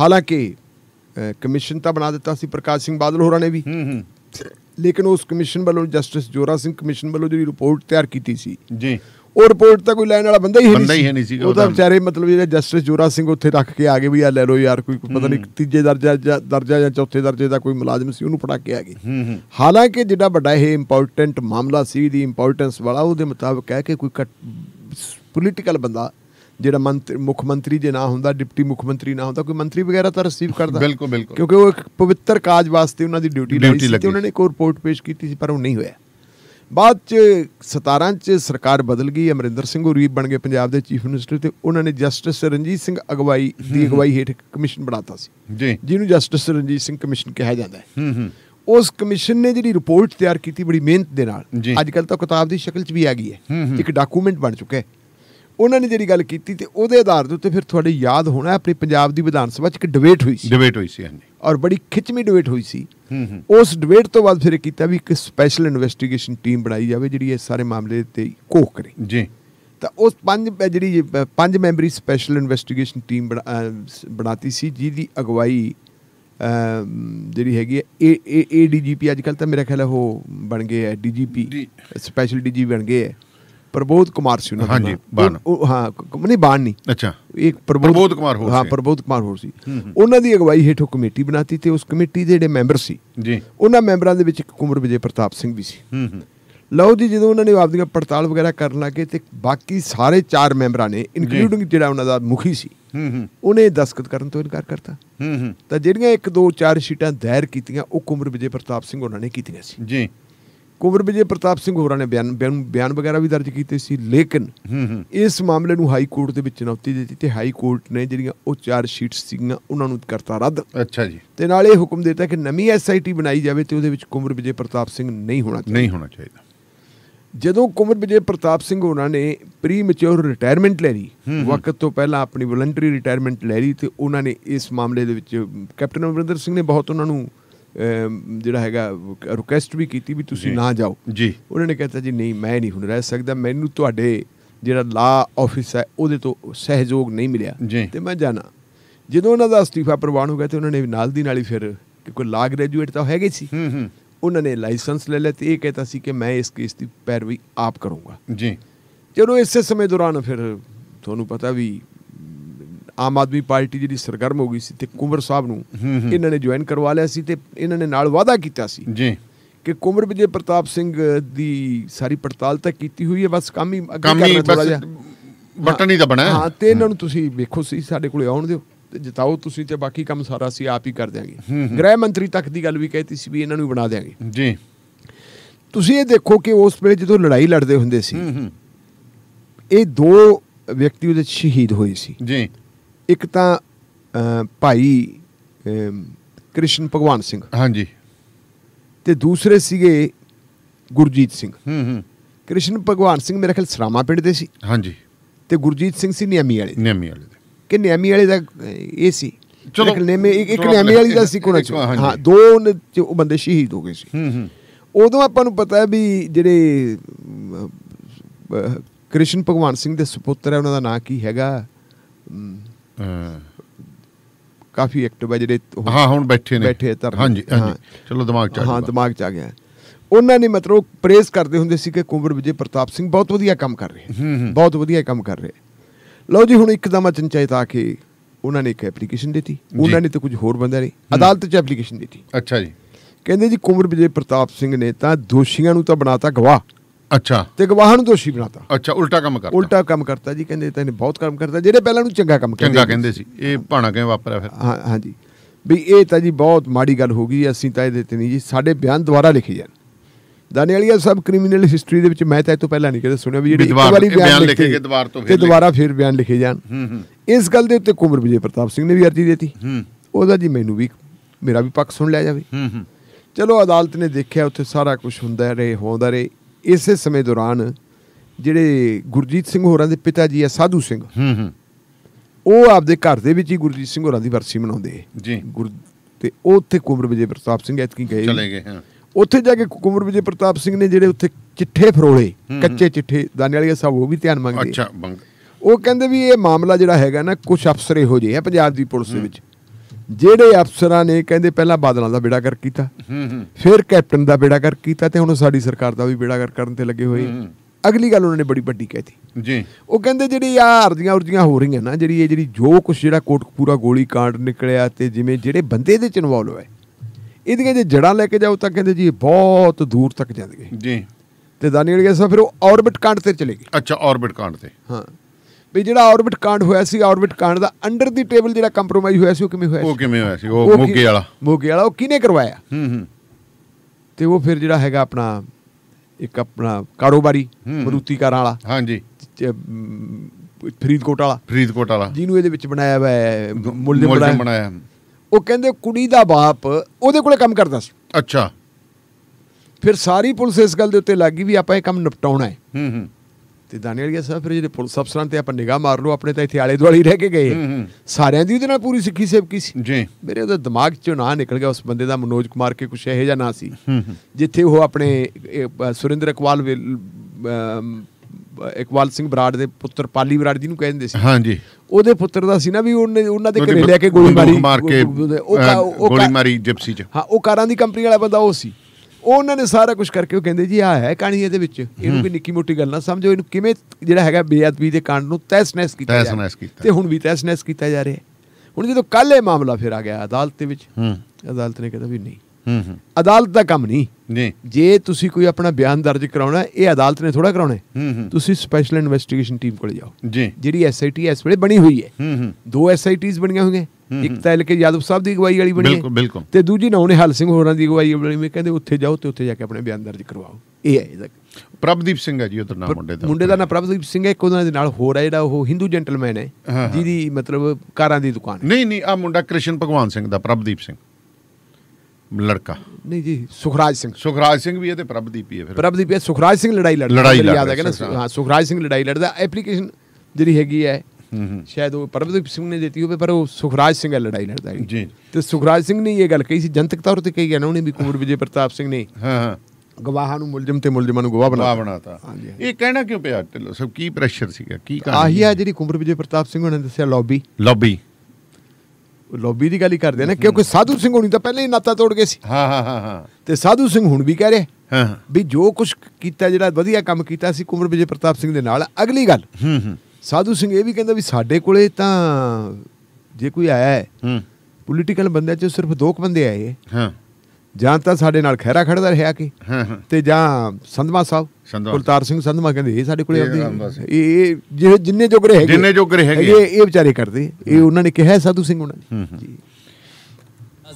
Speaker 2: ਹਾਲਾਂਕਿ ਕਮਿਸ਼ਨ ਤਾਂ ਬਣਾ ਦਿੱਤਾ ਸੀ ਪ੍ਰਕਾਸ਼ ਸਿੰਘ ਬਾਦਲ ਹੋਰਾਂ ਨੇ ਵੀ ਹੂੰ ਹੂੰ ਲੇਕਿਨ ਉਸ ਕਮਿਸ਼ਨ ਵੱਲੋਂ ਜਸਟਿਸ ਜੋਰਾ ਸਿੰਘ ਕਮਿਸ਼ਨ ਵੱਲੋਂ ਜਿਹੜੀ ਰਿਪੋਰਟ ਤਿਆਰ ਕੀਤੀ ਸੀ ਜੀ ਉਹ ਰਿਪੋਰਟ ਤਾਂ ਕੋਈ ਲੈਣ ਵਾਲਾ ਬੰਦਾ ਹੀ ਨਹੀਂ ਸੀ ਉਹ ਤਾਂ ਵਿਚਾਰੇ ਮਤਲਬ ਜਿਹੜਾ ਜਸਟਿਸ ਜੋਰਾ ਸਿੰਘ ਉੱਥੇ ਰੱਖ ਕੇ ਆ ਗਏ ਵੀ ਆ ਲੈ ਲਓ ਯਾਰ ਕੋਈ ਪਤਾ ਨਹੀਂ ਤੀਜੇ ਦਰਜਾ ਦਰਜਾ ਜਾਂ ਚੌਥੇ ਦਰਜੇ ਦਾ ਕੋਈ ਮੁਲਾਜ਼ਮ ਸੀ ਉਹਨੂੰ ਫੜਾ ਕੇ ਆ ਗਏ ਹਾਲਾਂਕਿ ਜਿਹੜਾ ਵੱਡਾ ਇਹ ਇੰਪੋਰਟੈਂਟ ਮਾਮਲਾ ਸੀ ਦੀ ਇੰਪੋਰਟੈਂਸ ਵਾਲਾ ਉਹਦੇ ਮੁਤਾਬਕ ਹੈ ਕਿ ਕੋਈ ਪੋਲੀਟੀਕਲ ਬੰਦਾ ਜਿਹੜਾ ਮੰਤਰੀ ਮੁੱਖ ਮੰਤਰੀ ਜੇ ਨਾ ਹੁੰਦਾ ਡਿਪਟੀ ਮੁੱਖ ਮੰਤਰੀ ਨਾ ਹੁੰਦਾ ਕੋਈ ਮੰਤਰੀ ਵਗੈਰਾ ਤਾਂ ਰਿਸੀਵ ਕਰਦਾ ਬਿਲਕੁਲ ਬਿਲਕੁਲ ਕਿਉਂਕਿ ਉਹ ਇੱਕ ਪਵਿੱਤਰ ਕਾਜ ਵਾਸਤੇ ਉਹਨਾਂ ਦੀ ਡਿਊਟੀ ਲਈ ਸੀ ਤੇ ਉਹਨਾਂ ਨੇ ਇੱਕ ਰਿਪੋਰਟ ਪੇਸ਼ ਕੀਤੀ ਸੀ ਪਰ ਉਹ ਨਹੀਂ ਹੋਇਆ ਬਾਅਦ ਚ 17 ਚ ਸਰਕਾਰ ਬਦਲ ਗਈ ਅਮਰਿੰਦਰ ਸਿੰਘ ਹੋਰੀ ਬਣ ਗਏ ਪੰਜਾਬ ਦੇ ਚੀਫ ਮਿਨਿਸਟਰ ਤੇ ਉਹਨਾਂ ਨੇ ਜਸਟਿਸ ਰਣਜੀਤ ਸਿੰਘ ਅਗਵਾਈ ਦੀ ਅਗਵਾਈ ਹੇਠ ਕਮਿਸ਼ਨ ਬਣਾਤਾ ਸੀ ਜੀ ਜਿਹਨੂੰ ਜਸਟਿਸ ਰਣਜੀਤ ਸਿੰਘ ਕਮਿਸ਼ਨ ਕਿਹਾ ਜਾਂਦਾ ਹੈ ਉਸ ਕਮਿਸ਼ਨ ਨੇ ਜਿਹੜੀ ਰਿਪੋਰਟ ਤਿਆਰ ਕੀਤੀ ਬੜੀ ਮਿਹਨਤ ਦੇ ਨਾਲ ਅੱਜ ਕੱਲ ਤਾਂ ਕਿਤਾਬ ਦੀ ਸ਼ਕਲ 'ਚ ਵੀ ਆ ਗਈ ਹੈ ਇੱਕ ਡਾਕੂਮੈਂਟ ਬਣ ਚੁੱਕਾ ਹੈ ਉਹਨਾਂ ਨੇ ਜਿਹੜੀ ਗੱਲ ਕੀਤੀ ਤੇ ਉਹਦੇ ਆਧਾਰ ਦੇ ਉੱਤੇ ਫਿਰ ਤੁਹਾਡੇ ਯਾਦ ਹੋਣਾ ਆਪਣੇ ਪੰਜਾਬ ਦੀ ਵਿਧਾਨ ਸਭਾ 'ਚ ਇੱਕ ਡਿਬੇਟ ਹੋਈ ਸੀ ਡਿਬੇਟ ਹੋਈ ਸੀ ਹਾਂਜੀ ਔਰ ਬੜੀ ਖਿੱਚਵੀਂ ਡਿਬੇਟ ਹੋਈ ਸੀ ਉਸ ਡਿਬੇਟ ਤੋਂ ਬਾਅਦ ਫਿਰ ਇਹ ਕੀਤਾ ਵੀ ਇੱਕ ਸਪੈਸ਼ਲ ਇਨਵੈਸਟੀਗੇਸ਼ਨ ਟੀਮ ਬਣਾਈ ਜਾਵੇ ਜਿਹੜੀ ਇਹ ਸਾਰੇ ਮਾਮਲੇ ਤੇ ਕੋਖ ਕਰੇ ਜੀ ਤਾਂ ਉਸ ਪੰਜ ਜਿਹੜੀ ਪੰਜ ਮੈਂਬਰੀ ਸਪੈਸ਼ਲ ਇਨਵੈਸਟੀਗੇਸ਼ਨ ਟੀਮ ਬਣਾਤੀ ਸੀ ਜਿਹਦੀ ਅਗਵਾਈ ਜਿਹੜੀ ਹੈਗੀ ਏ ਏ ਡੀਜੀਪੀ ਅੱਜ ਕੱਲ ਤਾਂ ਮੇਰੇ ਖਿਆਲ ਉਹ ਬਣ ਗਏ ਐ ਡੀਜੀਪੀ ਸਪੈਸ਼ਲ ਡੀਜੀ ਬਣ ਗਏ ਹੈ ਪ੍ਰਬੋਧ ਕੁਮਾਰ ਸੀ ਉਹਨਾਂ ਦਾ ਹਾਂਜੀ ਬਾਣ ਹਾਂ ਨਹੀਂ ਬਾਣ ਨਹੀਂ ਅੱਛਾ ਇੱਕ ਪ੍ਰਬੋਧ ਕੁਮਾਰ ਹੋਰ ਸੀ ਹਾਂ ਪ੍ਰਬੋਧ ਕੁਮਾਰ ਹੋਰ ਸੀ ਉਹਨਾਂ ਦੀ ਅਗਵਾਈ ਹੇਠੋਂ ਕਮੇਟੀ ਬਣਾਤੀ ਤੇ ਉਸ ਕਮੇਟੀ ਦੇ ਜਿਹੜੇ ਮੈਂਬਰ ਸੀ ਜੀ ਉਹਨਾਂ ਮੈਂਬਰਾਂ ਦੇ ਵਿੱਚ ਇੱਕ ਕੁਮਰ ਵਿਜੇ ਪ੍ਰਤਾਪ ਸਿੰਘ ਵੀ ਸੀ ਹੂੰ ਹੂੰ ਲਓ ਜੀ ਜਦੋਂ ਉਹਨਾਂ ਨੇ ਆਪਦੀਆਂ ਪੜਤਾਲ ਵਗੈਰਾ ਕਰਨ ਲੱਗੇ ਤੇ ਬਾਕੀ ਸਾਰੇ ਚਾਰ ਮੈਂਬਰਾਂ ਨੇ ਇਨਕਲੂਡਿੰਗ ਜਿਹੜਾ ਉਹਨਾਂ ਦਾ ਮੁਖੀ ਸੀ ਹੂੰ ਹੂੰ ਉਹਨੇ ਦਸਖਤ ਕਰਨ ਤੋਂ ਇਨਕਾਰ ਕਰਤਾ ਹੂੰ ਹੂੰ ਤਾਂ ਜਿਹੜੀਆਂ 1 2 4 ਸ਼ੀਟਾਂ ਦਾਇਰ ਕੀਤੀਆਂ ਉਹ ਕੁਮਰ ਵਿਜੇ ਪ੍ਰਤਾਪ ਸਿੰਘ ਉਹਨਾਂ ਨੇ ਕੀਤੀਆਂ ਸੀ ਜੀ ਕੁਵਰ ਵਿਜੇ ਪ੍ਰਤਾਪ ਸਿੰਘ ਹੋਰਾਂ ਨੇ ਬਿਆਨ ਬਿਆਨ ਵਗੈਰਾ ਵੀ ਦਰਜ ਕੀਤੇ ਸੀ ਲੇਕਿਨ ਇਸ ਮਾਮਲੇ ਨੂੰ ਹਾਈ ਕੋਰਟ ਦੇ ਵਿੱਚ ਚੁਣੌਤੀ ਦਿੱਤੀ ਤੇ ਹਾਈ ਕੋਰਟ ਨੇ ਜਿਹੜੀਆਂ ਉਹ ਚਾਰ ਸ਼ੀਟਸ ਸੀਗੀਆਂ ਉਹਨਾਂ ਨੂੰ ਕਰਤਾ ਰੱਦ ਅੱਛਾ ਜੀ ਤੇ ਨਾਲ ਇਹ ਹੁਕਮ ਦਿੱਤਾ ਕਿ ਨਵੀਂ ਐਸਆਈਟੀ ਬਣਾਈ ਜਾਵੇ ਤੇ ਉਹਦੇ ਵਿੱਚ ਕੁੰਵਰ ਵਿਜੇ ਪ੍ਰਤਾਪ ਸਿੰਘ ਨਹੀਂ ਹੋਣਾ ਚਾਹੀਦਾ ਨਹੀਂ ਹੋਣਾ ਚਾਹੀਦਾ ਜਦੋਂ ਕੁਮਰ ਵਿਜੇ ਪ੍ਰਤਾਪ ਸਿੰਘ ਉਹਨਾਂ ਨੇ ਪ੍ਰੀ ਮੈਚੁਰ ਰਿਟਾਇਰਮੈਂਟ ਲੈ ਲਈ ਵਕਤ ਤੋਂ ਪਹਿਲਾਂ ਆਪਣੀ ਵੋਲੰਟਰੀ ਰਿਟਾਇਰਮੈਂਟ ਲੈ ਲਈ ਤੇ ਉਹਨਾਂ ਨੇ ਇਸ ਮਾਮਲੇ ਦੇ ਵਿੱਚ ਕੈਪਟਨ ਅਮਰਿੰਦਰ ਸਿੰਘ ਨੇ ਬਹੁਤ ਉਹਨਾਂ ਨੂੰ ਜਿਹੜਾ ਹੈਗਾ ਰਿਕੁਐਸਟ ਵੀ ਕੀਤੀ ਵੀ ਤੁਸੀਂ ਨਾ ਜਾਓ ਜੀ ਉਹਨਾਂ ਨੇ ਕਹਿਤਾ ਜੀ ਨਹੀਂ ਮੈਂ ਨਹੀਂ ਹੁਣ ਰਹਿ ਸਕਦਾ ਮੈਨੂੰ ਤੁਹਾਡੇ ਜਿਹੜਾ ਲਾ ਆਫਿਸ ਹੈ ਉਹਦੇ ਤੋਂ ਸਹਿਯੋਗ ਨਹੀਂ ਮਿਲਿਆ ਤੇ ਮੈਂ ਜਾਣਾ ਜਦੋਂ ਉਹਨਾਂ ਦਾ ਅਸਤੀਫਾ ਪ੍ਰਵਾਨ ਹੋ ਗਿਆ ਤੇ ਉਹਨਾਂ ਨੇ ਨਾਲ ਦੀ ਨਾਲ ਹੀ ਫਿਰ ਕੋਈ ਲਾ ਗ੍ਰੈਜੂਏਟ ਤਾਂ ਹੈਗੇ ਸੀ ਹੂੰ ਹੂੰ ਉਹਨਾਂ ਨੇ ਲਾਇਸੈਂਸ ਲੈ ਲਿਆ ਤੇ ਇਹ ਕਹਿਤਾ ਸੀ ਕਿ ਮੈਂ ਇਸ ਕੇਸ ਦੀ ਪੈਰਵੀ ਆਪ ਕਰੂੰਗਾ ਜੀ ਚਲੋ ਇਸੇ ਸਮੇਂ ਦੌਰਾਨ ਫਿਰ ਤੁਹਾਨੂੰ ਪਤਾ ਵੀ ਆਮ ਆਦਮੀ ਪਾਰਟੀ ਜਿਹੜੀ ਸਰਗਰਮ ਹੋ ਗਈ ਸੀ ਤੇ ਕੁੰਵਰ ਸਾਹਿਬ ਨੂੰ ਇਹਨਾਂ ਨੇ ਜੁਆਇਨ ਕਰਵਾ ਲਿਆ ਸੀ ਤੇ ਇਹਨਾਂ ਨੇ ਨਾਲ ਵਾਅਦਾ ਕੀਤਾ ਸੀ ਜੀ ਕਿ ਕੁੰਵਰ ਵਿਜੇ ਪ੍ਰਤਾਪ ਸਿੰਘ ਦੀ ਸਾਰੀ ਪੜਤਾਲ ਤਾਂ ਕੀਤੀ ਹੋਈ ਹੈ ਬਸ ਕੰਮ ਹੀ ਅੱਗੇ ਕਰਨਾ ਥੋੜਾ ਜਿਹਾ ਬਟਨ ਹੀ ਦਬਣਾ ਹਾਂ ਤੇ ਇਹਨਾਂ ਨੂੰ ਤੁਸੀਂ ਵੇਖੋ ਸੀ ਸਾਡੇ ਕੋਲੇ ਆਉਣ ਦਿਓ ਤੇ ਜਿਤਾਓ ਤੁਸੀਂ ਤੇ ਬਾਕੀ ਕੰਮ ਸਾਰਾ ਅਸੀਂ ਆਪ ਹੀ ਕਰ ਦਿਆਂਗੇ ਗ੍ਰਹਿ ਮੰਤਰੀ ਤੱਕ ਦੀ ਗੱਲ ਵੀ ਕਹਿਤੀ ਸੀ ਵੀ ਇਹਨਾਂ ਨੂੰ ਬਣਾ ਦਿਆਂਗੇ ਜੀ ਤੁਸੀਂ ਇਹ ਦੇਖੋ ਕਿ ਉਸ ਵੇਲੇ ਜਦੋਂ ਲੜਾਈ ਲੜਦੇ ਹੁੰਦੇ ਸੀ ਇਹ ਦੋ ਵਿਅਕਤੀ ਉਹਦੇ ਸ਼ਹੀਦ ਹੋਏ ਸੀ ਜੀ ਇੱਕ ਤਾਂ ਭਾਈ ਕ੍ਰਿਸ਼ਨ ਭਗਵਾਨ ਸਿੰਘ ਹਾਂਜੀ ਤੇ ਦੂਸਰੇ ਸੀਗੇ ਗੁਰਜੀਤ ਸਿੰਘ ਹੂੰ ਹੂੰ ਕ੍ਰਿਸ਼ਨ ਭਗਵਾਨ ਸਿੰਘ ਮੇਰੇ ਖਿਆਲ ਸਰਾਮਾ ਪਿੰਡ ਦੇ ਸੀ ਹਾਂਜੀ ਤੇ ਗੁਰਜੀਤ ਸਿੰਘ ਸੀ ਨਿਆਮੀ ਵਾਲੇ ਨਿਆਮੀ ਵਾਲੇ ਦੇ ਕਿ ਨਿਆਮੀ ਵਾਲੇ ਦਾ ਇਹ ਸੀ ਚਲੋ ਨਿਆਮੀ ਇੱਕ ਨਿਆਮੀ ਵਾਲੀ ਦਾ ਸੀ ਕੋਣਾ ਹਾਂ ਦੋ ਉਹ ਬੰਦੇ ਸ਼ਹੀਦ ਹੋ ਗਏ ਸੀ ਹੂੰ ਹੂੰ ਉਦੋਂ ਆਪਾਂ ਨੂੰ ਪਤਾ ਹੈ ਵੀ ਜਿਹੜੇ ਕ੍ਰਿਸ਼ਨ ਭਗਵਾਨ ਸਿੰਘ ਦੇ ਸੁਪੁੱਤਰ ਹੈ ਉਹਨਾਂ ਦਾ ਨਾਂ ਕੀ ਹੈਗਾ ਕਾਫੀ ਐਕਟਿਵ ਹੈ ਜਿਹੜੇ ਹਾਂ ਹੁਣ ਬੈਠੇ ਨੇ ਬੈਠੇ ਤਰ ਹਾਂਜੀ ਹਾਂਜੀ ਚਲੋ ਦਿਮਾਗ ਚ ਆ ਹਾਂ ਦਿਮਾਗ ਚ ਆ ਗਿਆ ਉਹਨਾਂ ਨੇ ਮਤਲਬ ਪ੍ਰੇਜ਼ ਕਰਦੇ ਹੁੰਦੇ ਸੀ ਕਿ ਕੁੰਬਰ ਵਿਜੇ ਪ੍ਰਤਾਪ ਸਿੰਘ ਬਹੁਤ ਵਧੀਆ ਕੰਮ ਕਰ ਰਹੇ ਬਹੁਤ ਵਧੀਆ ਕੰਮ ਕਰ ਰਹੇ ਲਓ ਜੀ ਹੁਣ ਇੱਕਦਮ ਚੰਚਾਇਤ ਆ ਕੇ ਉਹਨਾਂ ਨੇ ਇੱਕ ਐਪਲੀਕੇਸ਼ਨ ਦਿੱਤੀ ਉਹਨਾਂ ਨੇ ਤਾਂ ਕੁਝ ਹੋਰ ਬੰਦੇ ਨਹੀਂ ਅਦਾਲਤ 'ਚ ਐਪਲੀਕੇਸ਼ਨ ਦਿੱਤੀ ਅੱਛਾ ਜੀ ਕਹਿੰਦੇ ਜੀ ਕੁੰਬਰ ਵਿਜੇ ਪ੍ਰਤਾਪ ਸਿੰਘ ਨੇ ਤਾਂ ਦੋਸ਼ੀਆਂ ਨੂੰ ਤਾਂ ਬਣਾਤਾ ਗਵਾਹ ਅੱਛਾ ਤੇ ਗਵਾਹਾਂ ਨੂੰ ਦੋਸ਼ੀ ਬਣਾਤਾ ਅੱਛਾ ਉਲਟਾ ਕੰਮ ਕਰਤਾ ਉਲਟਾ ਕੰਮ ਕਰਤਾ ਜੀ ਕਹਿੰਦੇ ਤੈਨੇ ਬਹੁਤ ਕੰਮ ਕਰਤਾ ਜਿਹੜੇ ਪਹਿਲਾਂ ਨੂੰ ਚੰਗਾ ਕੰਮ ਕਰਦੇ ਚੰਗਾ ਕਹਿੰਦੇ
Speaker 1: ਸੀ ਇਹ ਭਾਣਾ ਕਿਵੇਂ ਵਾਪਰਿਆ ਫਿਰ
Speaker 2: ਹਾਂ ਹਾਂ ਜੀ ਵੀ ਇਹ ਤਾਂ ਜੀ ਬਹੁਤ ਮਾੜੀ ਗੱਲ ਹੋ ਗਈ ਅਸੀਂ ਤਾਂ ਇਹਦੇ ਤੇ ਨਹੀਂ ਜੀ ਸਾਡੇ ਬਿਆਨ ਦੁਬਾਰਾ ਲਿਖੇ ਜਾਣ ਦਾਨੇਵਾਲੀਆ ਸਭ ਕ੍ਰਿਮੀਨਲ ਹਿਸਟਰੀ ਦੇ ਵਿੱਚ ਮੈਂ ਤਾਂ ਇਹ ਤੋਂ ਪਹਿਲਾਂ ਨਹੀਂ ਕਦੇ ਸੁਣਿਆ ਵੀ ਜਿਹੜੇ ਇੱਕ ਵਾਰੀ ਬਿਆਨ ਲਿਖੇ ਕੇ ਦੁਬਾਰਾ ਤੋਂ ਫਿਰ ਦੁਬਾਰਾ ਫਿਰ ਬਿਆਨ ਲਿਖੇ ਜਾਣ ਇਸ ਗੱਲ ਦੇ ਉੱਤੇ ਕੁਮਰ ਵਿਜੇ ਪ੍ਰਤਾਪ ਸਿੰਘ ਨੇ ਵੀ ਅਰਜ਼ੀ ਦਿੱਤੀ ਉਹਦਾ ਜੀ ਮੈਨੂੰ ਵੀ ਮੇਰਾ ਵੀ ਪੱਖ ਸੁਣ ਲਿਆ ਜਾਵੇ ਚਲੋ ਅਦਾਲਤ ਨੇ ਦੇਖਿਆ ਉੱਥੇ ਸਾਰਾ ਕੁਝ ਹੁੰਦਾ ਰਹੇ ਹੋਂਦਾ ਰਹੇ ਇਸੇ ਸਮੇਂ ਦੌਰਾਨ ਜਿਹੜੇ ਗੁਰਜੀਤ ਸਿੰਘ ਹੋਰਾਂ ਦੇ ਪਿਤਾ ਜੀ ਆ ਸਾਧੂ ਸਿੰਘ ਹੂੰ ਹੂੰ ਉਹ ਆਪਦੇ ਘਰ ਦੇ ਵਿੱਚ ਹੀ ਗੁਰਜੀਤ ਸਿੰਘ ਹੋਰਾਂ ਦੀ ਵਰਸੀ ਮਨਾਉਂਦੇ ਜੀ ਤੇ ਉੱਥੇ ਕੁਮਰ ਵਿਜੇ ਪ੍ਰਤਾਪ ਸਿੰਘ ਐਤਕੀ ਗਏ ਚਲੇ ਗਏ ਹਾਂ ਉੱਥੇ ਜਾ ਕੇ ਕੁਮਰ ਵਿਜੇ ਪ੍ਰਤਾਪ ਸਿੰਘ ਨੇ ਜਿਹੜੇ ਉੱਥੇ ਚਿੱਠੇ ਫਰੋਲੇ ਕੱਚੇ ਚਿੱਠੇ ਦਾਨੇ ਵਾਲੀਆ ਸਭ ਉਹ ਵੀ ਧਿਆਨ ਮੰਗਦੇ ਅੱਛਾ ਉਹ ਕਹਿੰਦੇ ਵੀ ਇਹ ਮਾਮਲਾ ਜਿਹੜਾ ਹੈਗਾ ਨਾ ਕੁਝ ਅਫਸਰੇ ਹੋ ਜੇ ਆ ਪੰਜਾਬ ਦੀ ਪੁਲਿਸ ਦੇ ਵਿੱਚ ਜਿਹੜੇ ਅਫਸਰਾਂ ਨੇ ਕਹਿੰਦੇ ਪਹਿਲਾਂ ਬਾਦਲਾਂ ਦਾ ਬੇੜਾ ਕਰ ਕੀਤਾ ਫਿਰ ਕੈਪਟਨ ਦਾ ਬੇੜਾ ਕਰ ਕੀਤਾ ਤੇ ਹੁਣ ਸਾਡੀ ਸਰਕਾਰ ਦਾ ਵੀ ਬੇੜਾ ਕਰ ਕਰਨ ਤੇ ਲੱਗੇ ਹੋਏ ਅਗਲੀ ਗੱਲ ਉਹਨਾਂ ਨੇ ਬੜੀ ਵੱਡੀ ਕਹਿਤੀ ਜੀ ਉਹ ਕਹਿੰਦੇ ਜਿਹੜੀ ਆ ਹਰਜੀਆਂ ਉਰਜੀਆਂ ਹੋ ਰਹੀਆਂ ਨਾ ਜਿਹੜੀ ਇਹ ਜਿਹੜੀ ਜੋ ਕੁਝ ਜਿਹੜਾ ਕੋਟਕਪੂਰਾ ਗੋਲੀ ਕਾਂਡ ਨਿਕਲਿਆ ਤੇ ਜਿਵੇਂ ਜਿਹੜੇ ਬੰਦੇ ਦੇ ਚ ਇਨਵੋਲ ਹੋਏ ਇਹਦੀਆਂ ਜੇ ਜੜਾਂ ਲੈ ਕੇ ਜਾਓ ਤਾਂ ਕਹਿੰਦੇ ਜੀ ਬਹੁਤ ਦੂਰ ਤੱਕ ਜਾਂਦੇ ਜੀ ਤੇ ਦਾਨੀਅਲ ਸਾ ਫਿਰ ਉਹ ਆਰਬਿਟ ਕਾਂਡ ਤੇ ਚਲੇਗੀ ਅੱਛਾ ਆਰਬਿਟ ਕਾਂਡ ਤੇ ਹਾਂ ਵੀ ਜਿਹੜਾ ਆਰਬਿਟ ਕਾਂਡ ਹੋਇਆ ਸੀ ਆਰਬਿਟ ਕਾਂਡ ਦਾ ਅੰਡਰ ਦੀ ਟੇਬਲ ਜਿਹੜਾ ਕੰਪਰੋਮਾਈਜ਼ ਹੋਇਆ ਸੀ ਉਹ ਕਿਵੇਂ ਹੋਇਆ ਸੀ ਉਹ
Speaker 1: ਕਿਵੇਂ ਹੋਇਆ ਸੀ ਉਹ ਮੋਗੇ ਵਾਲਾ
Speaker 2: ਮੋਗੇ ਵਾਲਾ ਉਹ ਕਿਹਨੇ ਕਰਵਾਇਆ ਹੂੰ ਹੂੰ ਤੇ ਉਹ ਫਿਰ ਜਿਹੜਾ ਹੈਗਾ ਆਪਣਾ ਇੱਕ ਆਪਣਾ ਕਾਰੋਬਾਰੀ ਮਰੂਤੀਕਾਰਾਂ ਵਾਲਾ ਹਾਂਜੀ ਫਰੀਦਕੋਟ ਵਾਲਾ ਫਰੀਦਕੋਟ ਵਾਲਾ ਜਿਹਨੂੰ ਇਹਦੇ ਵਿੱਚ ਬਣਾਇਆ ਹੋਇਆ ਦੇ ਬਣਾਇਆ ਉਹ ਕਹਿੰਦੇ ਕੁੜੀ ਦਾ ਬਾਪ ਉਹਦੇ ਕੋਲੇ ਕੰਮ ਕਰਦਾ ਸੀ ਅੱਛਾ ਫਿਰ ਸਾਰੀ ਪੁਲਿਸ ਇਸ ਗੱਲ ਦੇ ਉੱਤੇ ਲੱਗੀ ਵੀ ਆਪਾਂ ਇਹ ਕੰਮ ਨਿਪਟਾਉਣਾ ਹੈ ਹੂੰ ਹੂੰ ਤੇ ਦਾਨੇਵਾਲ ਗਿਆ ਸਾਹਿਬ ਫਿਰ ਜਿਹੜੇ ਪੁਲਿਸ ਅਫਸਰਾਂ ਤੇ ਆਪਾਂ ਨਿਗਾਹ ਮਾਰ ਲੋ ਆਪਣੇ ਤਾਂ ਇੱਥੇ ਆਲੇ ਦੁਆਲੇ ਰਹਿ ਕੇ ਗਏ ਸਾਰਿਆਂ ਦੀ ਉਹਦੇ ਨਾਲ ਪੂਰੀ ਸਿੱਖੀ ਸੇਵਕੀ ਸੀ ਜੀ ਮੇਰੇ ਉਹਦੇ ਦਿਮਾਗ ਚੋਂ ਨਾ ਨਿਕਲ ਗਿਆ ਉਸ ਬੰਦੇ ਦਾ ਮਨੋਜ ਕੁਮਾਰ ਕੇ ਕੁਛ ਇਹੋ ਜਿਹਾ ਨਾਂ ਸੀ ਜਿੱਥੇ ਉਹ ਆਪਣੇ ਸੁਰਿੰਦਰ ਇਕਵਾਲ ਇਕਵਾਲ ਸਿੰਘ ਬਰਾੜ ਦੇ ਪੁੱਤਰ ਪਾਲੀ ਬਰਾੜ ਜੀ ਨੂੰ ਕਹਿੰਦੇ ਸੀ ਹਾਂਜੀ ਉਹਦੇ ਪੁੱਤਰ ਦਾ ਸੀ ਨਾ ਵੀ ਉਹਨੇ ਉਹਨਾਂ ਦੇ ਘਰੇ ਲੈ ਕੇ ਗੋਲੀ ਮਾਰੀ ਉਹ ਗੋਲੀ ਮਾਰੀ ਜਿਪਸੀ ਚ ਹਾਂ ਉਹ ਕਾਰਾਂ ਦੀ ਕੰਪਨੀ ਵਾਲਾ ਬੰਦਾ ਉਹ ਸੀ ਉਹਨਾਂ ਨੇ ਸਾਰਾ ਕੁਝ ਕਰਕੇ ਉਹ ਕਹਿੰਦੇ ਜੀ ਆ ਹੈ ਕਹਾਣੀ ਇਹਦੇ ਵਿੱਚ ਇਹਨੂੰ ਕੋਈ ਨਿੱਕੀ ਮੋਟੀ ਗੱਲ ਨਾ ਸਮਝੋ ਇਹਨੂੰ ਕਿਵੇਂ ਜਿਹੜਾ ਹੈਗਾ ਬੇਅਦਬੀ ਦੇ ਕਾਂਡ ਨੂੰ ਤਹਿਸ-ਨਹਿਸ ਕੀਤਾ ਜਾ ਰਿਹਾ ਤੇ ਹੁਣ ਵੀ ਤਹਿਸ-ਨਹਿਸ ਕੀਤਾ ਜਾ ਰਿਹਾ ਹੁਣ ਜਦੋਂ ਕੱਲ ਇਹ ਮਾਮਲਾ ਫਿਰ ਆ ਗਿਆ ਅਦਾਲਤ ਦੇ ਵਿੱਚ ਹੂੰ ਅਦਾਲਤ ਨੇ ਕਿਹਾ ਵੀ ਨਹੀਂ ਹੂੰ ਹੂੰ ਅਦਾਲਤ ਦਾ ਕੰਮ ਨਹੀਂ ਜੀ ਜੇ ਤੁਸੀਂ ਕੋਈ ਆਪਣਾ ਬਿਆਨ ਦਰਜ ਕਰਾਉਣਾ ਇਹ ਅਦਾਲਤ ਨੇ ਥੋੜਾ ਕਰਾਉਣਾ ਹੈ ਤੁਸੀਂ ਸਪੈਸ਼ਲ ਇਨਵੈਸਟੀਗੇਸ਼ਨ ਟੀਮ ਕੋਲ ਜਾਓ ਜੀ ਜਿਹੜੀ ਐਸਆਈਟੀ ਇਸ ਵੇਲੇ ਬਣੀ ਹੋਈ ਹੈ ਹੂੰ ਹੂੰ ਦੋ ਐਸਆਈਟੀਜ਼ ਬਣੀਆਂ ਹੋਈਆਂ ਇੱਕ ਤਾਂ ਕੇ ਯਾਦਵ ਸਾਹਿਬ ਦੀ ਅਗਵਾਈ ਵਾਲੀ ਬਣੀ ਬਿਲਕੁਲ ਬਿਲਕੁਲ ਤੇ ਦੂਜੀ ਨਾ ਉਹਨੇ ਹਲ ਸਿੰਘ ਹੋਰਾਂ ਦੀ ਅਗਵਾਈ ਵਾਲੀ ਮੈਂ ਕਹਿੰਦੇ ਉੱਥੇ ਜਾਓ ਤੇ ਉੱਥੇ ਜਾ ਕੇ ਆਪਣੇ ਬਿਆਨ ਦਰਜ ਕਰਵਾਓ ਇਹ ਹੈ ਇਹਦਾ ਪ੍ਰਭਦੀਪ ਸਿੰਘ ਹੈ ਜੀ ਉਹਦਾ ਨਾਮ ਮੁੰਡੇ ਦਾ ਮੁੰਡੇ ਦਾ ਨਾਮ ਪ੍ਰਭਦੀਪ ਸਿੰਘ ਹੈ ਇੱਕ ਉਹਨਾਂ ਦੇ ਨਾਲ ਹੋਰ ਹੈ ਜਿਹੜਾ ਉਹ ਹਿੰਦੂ ਜੈਂਟਲਮੈਨ ਹੈ ਜਿਹਦੀ ਮਤਲਬ ਕਾਰਾਂ ਦੀ ਦੁਕਾਨ ਹੈ ਨਹੀਂ ਨਹੀਂ ਆ ਮੁੰਡਾ ਕ੍ਰਿਸ਼ਨ
Speaker 1: ਭਗਵਾਨ ਸਿੰਘ ਦਾ ਪ੍ਰਭਦੀਪ ਸਿੰਘ ਲੜਕਾ
Speaker 2: ਨਹੀਂ ਜੀ ਸੁਖਰਾਜ ਸਿੰਘ ਸੁਖਰਾਜ ਸਿੰਘ ਵੀ ਹੈ ਤੇ ਪ੍ਰਭਦੀਪ ਹੀ ਹੈ ਫਿਰ ਪ੍ਰਭਦੀਪ ਹੈ ਸੁਖਰਾਜ ਸਿੰਘ ਲੜਾਈ ਲੜਦਾ ਯਾਦ ਹੈ ਕਿ ਨਾ ਹਾਂ ਸੁਖਰਾਜ ਸਿੰਘ ਲੜਾਈ ਲੜਦਾ ਐਪਲੀਕੇਸ਼ਨ ਜਿਹੜੀ ਹੈਗੀ ਹੈ ਸ਼ਾਇਦ ਉਹ ਪਰਮਦੀਪ ਸਿੰਘ ਨੇ ਦਿੱਤੀ ਹੋਵੇ ਪਰ ਉਹ ਸੁਖਰਾਜ ਸਿੰਘ ਨਾਲ ਲੜਾਈ ਲੜਦਾ ਜੀ ਤੇ ਸੁਖਰਾਜ ਸਿੰਘ ਨੇ ਇਹ ਗੱਲ ਕਹੀ ਸੀ ਜਨਤਕ ਤੌਰ ਤੇ ਕਹੀ ਹੈ ਨਾ ਉਹਨੇ ਵੀ ਕੁਮਰ ਵਿਜੇ ਪ੍ਰਤਾਪ ਸਿੰਘ ਨੇ ਹਾਂ ਹਾਂ ਗਵਾਹਾਂ ਨੂੰ ਮੁਲਜ਼ਮ ਤੇ ਮੁਲਜ਼ਮਾਂ ਨੂੰ ਗਵਾਹ ਬਣਾ ਬਣਾਤਾ
Speaker 1: ਇਹ ਕਹਿਣਾ ਕਿਉਂ ਪਿਆ ਢਿੱਲੋ ਸਭ ਕੀ ਪ੍ਰੈਸ਼ਰ ਸੀਗਾ
Speaker 2: ਕੀ ਕਾਰਨ ਆਹੀ ਆ ਜਿਹੜੀ ਕੁਮਰ ਵਿਜੇ ਪ੍ਰਤਾਪ ਸਿੰਘ ਹੋਣਾ ਨੇ ਦੱਸਿਆ ਲੌਬੀ ਲੌਬੀ ਲੌਬੀ ਦੀ ਗੱਲ ਹੀ ਕਰਦੇ ਨੇ ਕਿਉਂਕਿ ਸਾਧੂ ਸਿੰਘ ਹੁਣੀ ਤਾਂ ਪਹਿਲਾਂ ਹੀ ਨਾਤਾ ਤੋੜ ਗਏ ਸੀ ਹਾਂ ਹਾਂ ਹਾਂ ਹਾਂ ਤੇ ਸਾਧੂ ਸਿੰਘ ਹੁਣ ਵੀ ਕਹਿ ਰਿਹਾ ਹਾਂ ਵੀ ਜੋ ਕੁਝ ਕੀਤਾ ਜਿਹੜਾ ਵਧੀਆ ਕੰਮ ਕੀਤਾ ਸੀ ਕੁਮਰ ਵਿਜੇ ਪ੍ਰਤਾਪ ਸਿੰਘ ਦੇ ਨਾਲ ਅਗਲੀ ਗੱਲ ਹੂੰ ਹੂੰ ਸਾਧੂ ਸਿੰਘ ਇਹ ਵੀ ਕਹਿੰਦਾ ਵੀ ਸਾਡੇ ਕੋਲੇ ਤਾਂ ਜੇ ਕੋਈ ਆਇਆ ਹੈ ਹੂੰ ਪੋਲੀਟੀਕਲ ਬੰਦਿਆਂ ਚ ਸਿਰਫ ਦੋ ਬੰਦੇ ਆਏ ਹਾਂ ਜਾਂ ਤਾਂ ਸਾਡੇ ਨਾਲ ਖੈਰਾ ਖੜਦਾ ਰਿਹਾ ਕਿ ਤੇ ਜਾਂ ਸੰਧਵਾ ਸਾਹਿਬ ਕੁਲਤਾਰ ਸਿੰਘ ਸੰਧਵਾ ਕਹਿੰਦੇ ਇਹ ਸਾਡੇ ਕੋਲੇ ਆਉਂਦੇ ਇਹ ਜਿਹੜੇ ਜਿੰਨੇ ਜੋਗਰੇ ਹੈਗੇ ਜਿੰਨੇ ਜੋਗਰੇ ਹੈਗੇ ਇਹ ਇਹ ਵਿਚਾਰੇ ਕਰਦੇ ਇਹ ਉਹਨਾਂ ਨੇ ਕਿਹਾ ਸਾਧੂ ਸਿੰਘ ਉਹਨਾਂ ਨੇ ਜੀ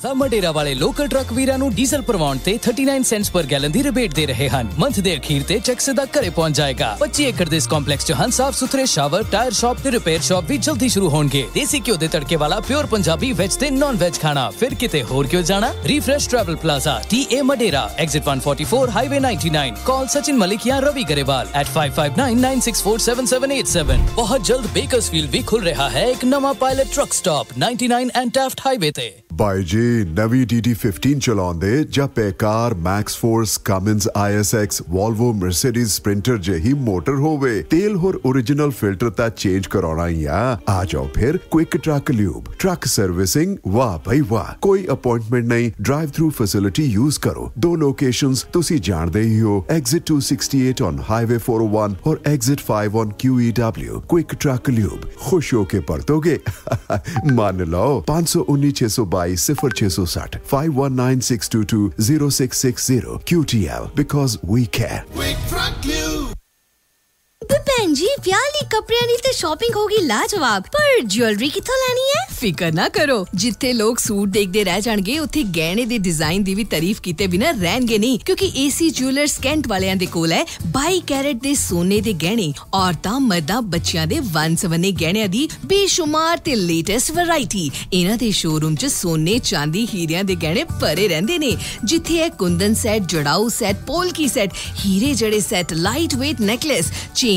Speaker 2: ਤਾਜ਼ਾ ਮਡੇਰਾ ਵਾਲੇ ਲੋਕਲ ਟਰੱਕ ਵੀਰਾਂ ਨੂੰ ਡੀਜ਼ਲ ਭਰਵਾਉਣ ਤੇ 39 ਸੈਂਟਸ ਪਰ ਗੈਲਨ ਦੀ ਰਿਬੇਟ ਦੇ ਰਹੇ ਹਨ ਮੰਥ ਦੇ ਅਖੀਰ ਤੇ ਚੈੱਕ ਸਿੱਧਾ ਘਰੇ ਪਹੁੰਚ ਜਾਏਗਾ 25 ਏਕੜ ਦੇ ਇਸ ਕੰਪਲੈਕਸ 'ਚ ਹਨ ਸਾਫ਼ ਸੁਥਰੇ ਸ਼ਾਵਰ ਟਾਇਰ ਸ਼ਾਪ ਤੇ ਰਿਪੇਅਰ ਸ਼ਾਪ ਵੀ ਜਲਦੀ ਸ਼ੁਰੂ ਹੋਣਗੇ ਦੇਸੀ ਘਿਓ ਦੇ ਤੜਕੇ ਵਾਲਾ ਪਿਓਰ ਪੰਜਾਬੀ ਵੈਜ ਤੇ ਨਾਨ ਵੈਜ ਖਾਣਾ ਫਿਰ ਕਿਤੇ ਹੋਰ ਕਿਉਂ ਜਾਣਾ ਰੀਫਰੈਸ਼ ਟਰੈਵਲ ਪਲਾਜ਼ਾ ਏ Madera exit 144 highway 99 call Sachin Malik ਜਾਂ ਰਵੀ ਗਰੇਵਾਲ @5599647787 ਬਹੁਤ ਜਲਦ ਬੇਕਰਸਫੀਲਡ ਵੀ ਖੁੱਲ ਰਿਹਾ ਹੈ एक नवा pilot truck stop 99 and Taft highway ते बाय जे नवी डी डी फिफ्टीन चलौंदे जा PACCAR max force I S X Volvo Mercedes Sprinter जही मोटर होवे तेल और ओरिजिनल फिल्टर ता चेंज कराना या आ जाओ फिर quick truck lube truck servicing वाह भाई वाह कोई अपॉइंटमेंट नहीं ड्राइव थ्रू फैसिलिटी यूज करो दो लोकेशन तुसी जानते ही हो एग्जिट 268 ऑन हाईवे 401 और exit 5 on QEW quick truck lube खुश होके परतोगे मान लो पांच सौ उन्नीस छह सौ बाईस सिफर 660 519 QTL because we care. We you. ਤੇ ਭੈਣ ਜੀ ਵਿਆਹ ਕਪੜਿਆਂ ਕੱਪੜਿਆਂ ਦੀ ਤੇ ਸ਼ਾਪਿੰਗ ਹੋਗੀ ਲਾਜਵਾਬ ਪਰ ਜੁਐਲਰੀ ਕਿੱਥੋਂ ਲੈਣੀ ਹੈ ਫਿਕਰ ਨਾ ਕਰੋ ਜਿੱਥੇ ਲੋਕ ਸੂਟ ਦੇਖਦੇ ਰਹਿ ਜਾਣਗੇ ਉੱਥੇ ਗਹਿਣੇ ਦੇ ਡਿਜ਼ਾਈਨ ਦੀ ਵੀ ਤਾਰੀਫ ਕੀਤੇ ਬਿਨਾਂ ਰਹਿਣਗੇ ਨਹੀਂ ਕਿਉਂਕਿ ਏਸੀ ਜੁਐਲਰਸ ਕੈਂਟ ਵਾਲਿਆਂ ਦੇ ਕੋਲ ਹੈ 22 ਕੈਰੇਟ ਦੇ ਸੋਨੇ ਦੇ ਗਹਿਣੇ ਔਰਤਾਂ ਮਰਦਾਂ ਬੱਚਿਆਂ ਦੇ ਵੰਨ-ਸਵੰਨੇ ਗਹਿਣਿਆਂ ਦੀ ਬੇਸ਼ੁਮਾਰ ਤੇ ਲੇਟੈਸਟ ਵੈਰਾਈਟੀ ਇਹਨਾਂ ਦੇ ਸ਼ੋਰੂਮ 'ਚ ਸੋਨੇ ਚਾਂਦੀ ਹੀਰਿਆਂ ਦੇ ਗਹਿਣੇ ਭਰੇ ਰਹਿੰਦੇ ਨੇ ਜਿੱਥੇ ਹੈ ਕੁੰਦਨ ਸੈੱਟ ਜੜਾਉ ਸੈੱਟ ਪੋਲਕੀ ਸੈੱਟ ਹੀਰੇ ਜੜੇ set light weight necklace chain